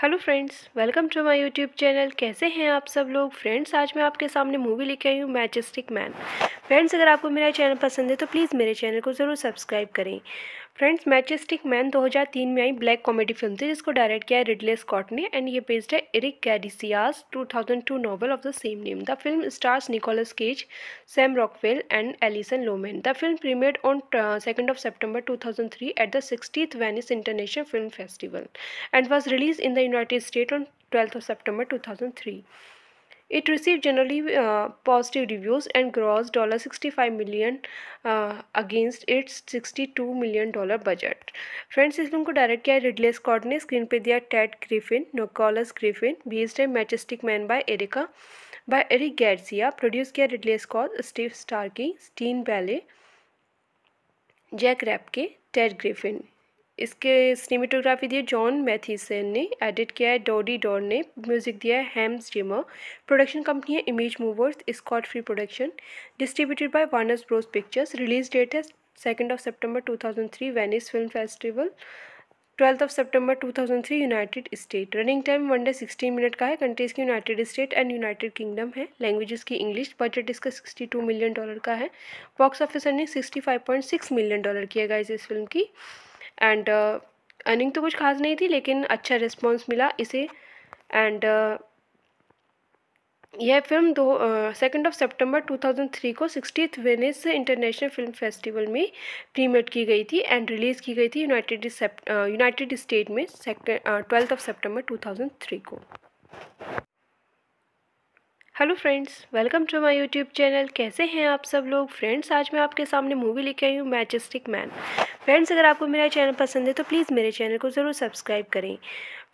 hello friends welcome to my YouTube channel कैसे हैं आप सब लोग फ्रेंड्स आज मैं आपके सामने मूवी लेके आई हूँ मैजेस्टिक मैन फ्रेंड्स अगर आपको मेरा चैनल पसंद है तो प्लीज़ मेरे चैनल को ज़रूर सब्सक्राइब करें फ्रेंड्स मैचेस्टिक मैन 2003 में आई ब्लैक कॉमेडी फिल्म थी जिसको डायरेक्ट किया है रिडले स्कॉट ने एंड ये बेस्ड है Eric कैडिसियास 2002 novel of the same name the film stars Nicolas Cage Sam Rockwell and Alison Lohman the film premiered on second of September two thousand three at the sixtieth Venice international film festival and was release in the United State on twelfth of September two thousand three It received generally uh, positive reviews and grossed $65 million uh, against its $62 million budget friends इस फिल्म को डायरेक्ट किया रिडले स्कॉट ने स्क्रीन पे दिया टेड ग्रिफिन नोकॉलस ग्रिफिन बेस्ड है matchstick man by Erica by Eric Garcia produce किया Ridley Scott Steve Starkey Stein Bailey Jack Rapke Ted Griffin इसके सिनेमेटोग्राफी दी है जॉन मैथीसन ने एडिट किया है डोडी डॉर ने म्यूज़िक दिया है हेम्स जिमर प्रोडक्शन कंपनी है image movers Scott Free production distributed by Warners Bros pictures release date है second of September two thousand three Venice film festival twelfth of thousand three United State running time one day sixty minute का है कंट्रीज की United State and United Kingdom है लैंग्वेजेस की इंग्लिश बजट इसका सिक्सटी टू मिलियन डॉलर का है बॉक्स ऑफिस ने sixty five point six million dollar किया गया इस फिल्म की एंड अर्निंग uh, तो कुछ खास नहीं थी लेकिन अच्छा रिस्पॉन्स मिला इसे एंड uh, यह फिल्म दो सेकेंड ऑफ सितंबर 2003 को sixty Venice international film festival में प्रीमियर की गई थी एंड रिलीज़ की गई थी यूनाइटेड यूनाइटेड स्टेट में ट्वेल्थ ऑफ सितंबर 2003 को hello friends welcome to my YouTube channel कैसे हैं आप सब लोग फ्रेंड्स आज मैं आपके सामने मूवी लेके आई हूँ मैजेस्टिक मैन फ्रेंड्स अगर आपको मेरा चैनल पसंद है तो प्लीज़ मेरे चैनल को ज़रूर सब्सक्राइब करें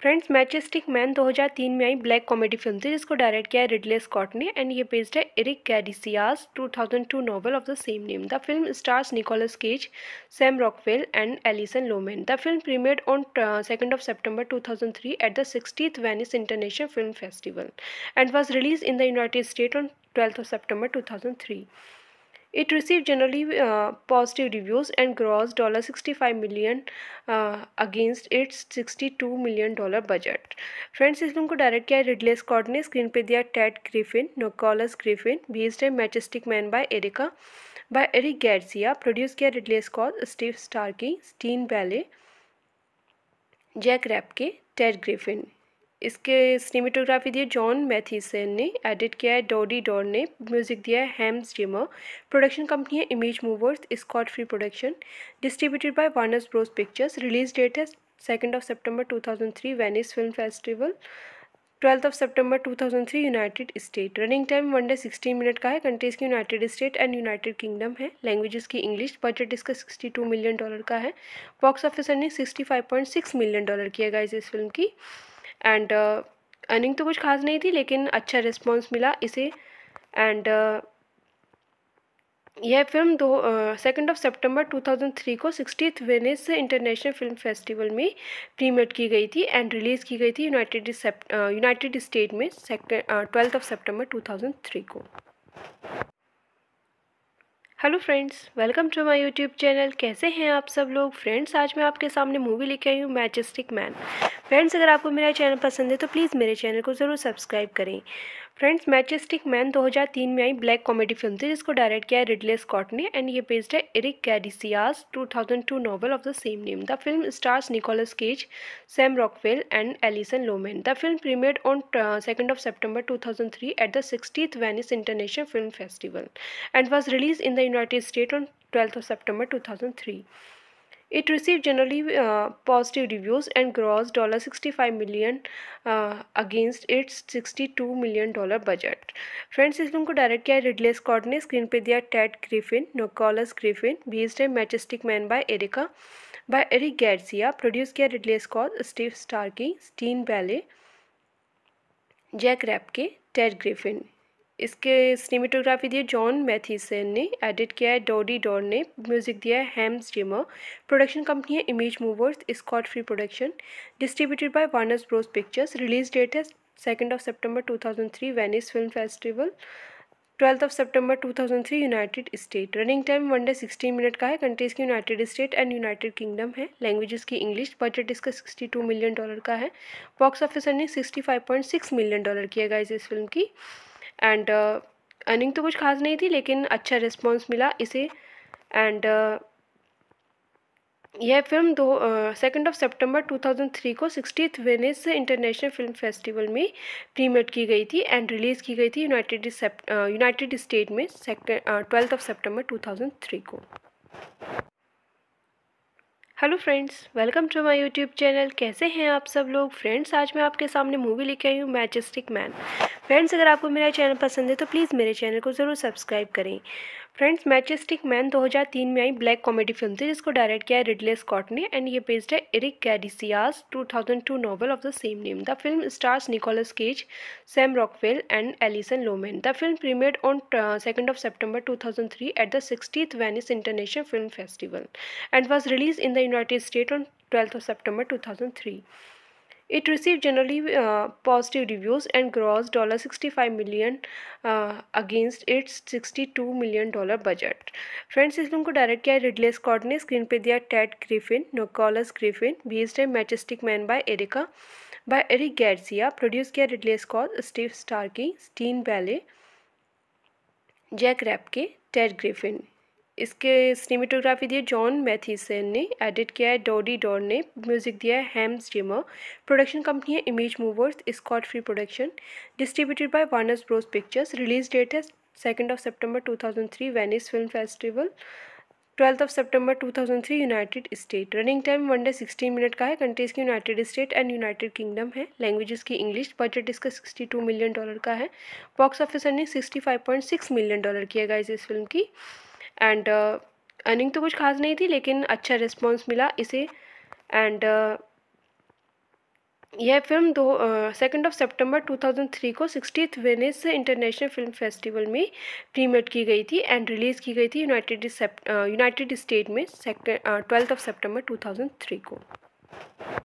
फ्रेंड्स मैचेस्टिक मैन 2003 में आई ब्लैक कॉमेडी फिल्म थी जिसको डायरेक्ट किया है रिडले स्कॉट ने एंड ये बेस्ड है Eric कैडिसियास 2002 novel of the same name the film stars Nicolas Cage Sam Rockwell and Alison Lohman the film premiered on second of September two at the sixtieth Venice international film festival and was release in the United State on twelfth of September two It received generally uh, positive reviews and grossed $65 million uh, against its $62 million budget friends इस फिल्म को डायरेक्ट किया है रिडले स्कॉट ने स्क्रीन पे दिया टेड ग्रिफिन नोकॉलस ग्रिफिन बेस्ड है matchstick man by Erica by Eric Garcia produce किया Ridley Scott Steve Starkey Stein Bailey Jack Rapke Ted Griffin इसके सिनेमेटोग्राफी दी है जॉन मैथीसन ने एडिट किया है डॉडी डॉर ने म्यूज़िक दिया है हैम्स जिमर प्रोडक्शन कंपनी है image movers Scott Free production distributed by Warners Bros pictures release date है second of September two thousand three Venice film festival twelfth of thousand three United State running time one day sixteen minute का है कंट्रीज की United State and United Kingdom है लैंग्वेजेस की इंग्लिश बजट इसका टू मिलियन डॉलर का है box office point six million dollar किया गया इस फिल्म की एंड अर्निंग uh, तो कुछ खास नहीं थी लेकिन अच्छा रिस्पॉन्स मिला इसे एंड uh, यह फिल्म दो सेकेंड ऑफ सितंबर 2003 को sixtieth Venice international film festival में प्रीमियर की गई थी एंड रिलीज़ की गई थी यूनाइटेड यूनाइटेड स्टेट में ट्वेल्थ ऑफ सितंबर 2003 को hello friends welcome to my YouTube channel कैसे हैं आप सब लोग फ्रेंड्स आज मैं आपके सामने मूवी लेके आई हूँ मैजेस्टिक मैन फ्रेंड्स अगर आपको मेरा चैनल पसंद है तो प्लीज़ मेरे चैनल को ज़रूर सब्सक्राइब करें फ्रेंड्स मैचेस्टिक मैन 2003 में आई ब्लैक कॉमेडी फिल्म थी जिसको डायरेक्ट किया है रिडले स्कॉट ने एंड ये बेस्ड है Eric कैडिसियास 2002 novel of the same name the film stars Nicolas Cage Sam Rockwell and Alison Lohman the film premiered on second of September two thousand three at the sixtieth Venice international film festival and was release in the United State on twelfth of September two thousand three It received generally uh, positive reviews and grossed $65 million uh, against its $62 million budget friends इस फिल्म को डायरेक्ट किया है रिडले स्कॉट ने स्क्रीन पे दिया टेड ग्रिफिन नोकॉलस ग्रिफिन बेस्ड है matchstick man by Erica by Eric Garcia produce किया Ridley Scott Steve Starkey Stein Bailey Jack Rapke Ted Griffin इसके सिनेमेटोग्राफी दी है जॉन मैथीसन ने एडिट किया है डॉडी डॉर ने म्यूजिक दिया है हैम स्टीमर प्रोडक्शन कंपनी है image movers Scott Free production distributed by Warners Bros pictures release date है second of September two thousand three Venice film festival twelfth of thousand three United State running time one day sixteen minute का है कंट्रीज की United State and United Kingdom है लैंग्वेजेस की इंग्लिश बजट इसका टू मिलियन डॉलर का है box office point six million dollar किया गया इस फिल्म की एंड अर्निंग uh, तो कुछ खास नहीं थी लेकिन अच्छा रिस्पॉन्स मिला इसे एंड uh, यह फिल्म दो सेकेंड ऑफ सितंबर 2003 को sixty Venice international film festival में प्रीमियर की गई थी एंड रिलीज़ की गई थी यूनाइटेड यूनाइटेड स्टेट में ट्वेल्थ ऑफ थाउजेंड थ्री को hello friends welcome to my YouTube channel कैसे हैं आप सब लोग फ्रेंड्स आज मैं आपके सामने मूवी लेके आई हूँ मैजेस्टिक मैन फ्रेंड्स अगर आपको मेरा चैनल पसंद है तो प्लीज़ मेरे चैनल को ज़रूर सब्सक्राइब करें फ्रेंड्स मैचेस्टिक मैन 2003 में आई ब्लैक कॉमेडी फिल्म थी जिसको डायरेक्ट किया है रिडले स्कॉट ने एंड ये बेस्ड है Eric Garcia's 2002 novel of the same name the film stars Nicolas Cage Sam Rockwell and Alison Lohman the film premiered on second of September two thousand three at the sixtieth Venice international film festival and was release in the United State on twelfth of September two thousand three It received generally uh, positive reviews and grossed $65 million uh, against its $62 million budget. Friends इस फिल्म को डायरेक्ट किया रिडले स्कॉट ने स्क्रीन पे दिया टेड ग्रिफिन नोकॉलस ग्रिफिन बीस्ट है matchstick man by Erica by Eric Garcia produce किया Ridley Scott Steve Starkey Stein Bailey Jack Rapke Ted Griffin इसके सिनेमेटोग्राफी दी है जॉन मैथीसन ने एडिट किया है डॉडी डॉर ने म्यूजिक दिया है हेम्स जिमर प्रोडक्शन कंपनी है image movers Scott Free production distributed by Warners Bros pictures release date है second of September two thousand three Venice film festival twelfth of thousand three United State running time one day sixteen minute का है कंट्रीज की United State and United Kingdom है लैंग्वेजेस की इंग्लिश बजट इसका टू मिलियन डॉलर का है box office point six million dollar किया गया इस फिल्म की एंड अर्निंग uh, तो कुछ खास नहीं थी लेकिन अच्छा रिस्पॉन्स मिला इसे एंड uh, यह फिल्म दो सेकेंड ऑफ सितंबर 2003 को sixty Venice international film festival में प्रीमियर की गई थी एंड रिलीज़ की गई थी यूनाइटेड यूनाइटेड स्टेट में ट्वेल्थ ऑफ थाउजेंड थ्री को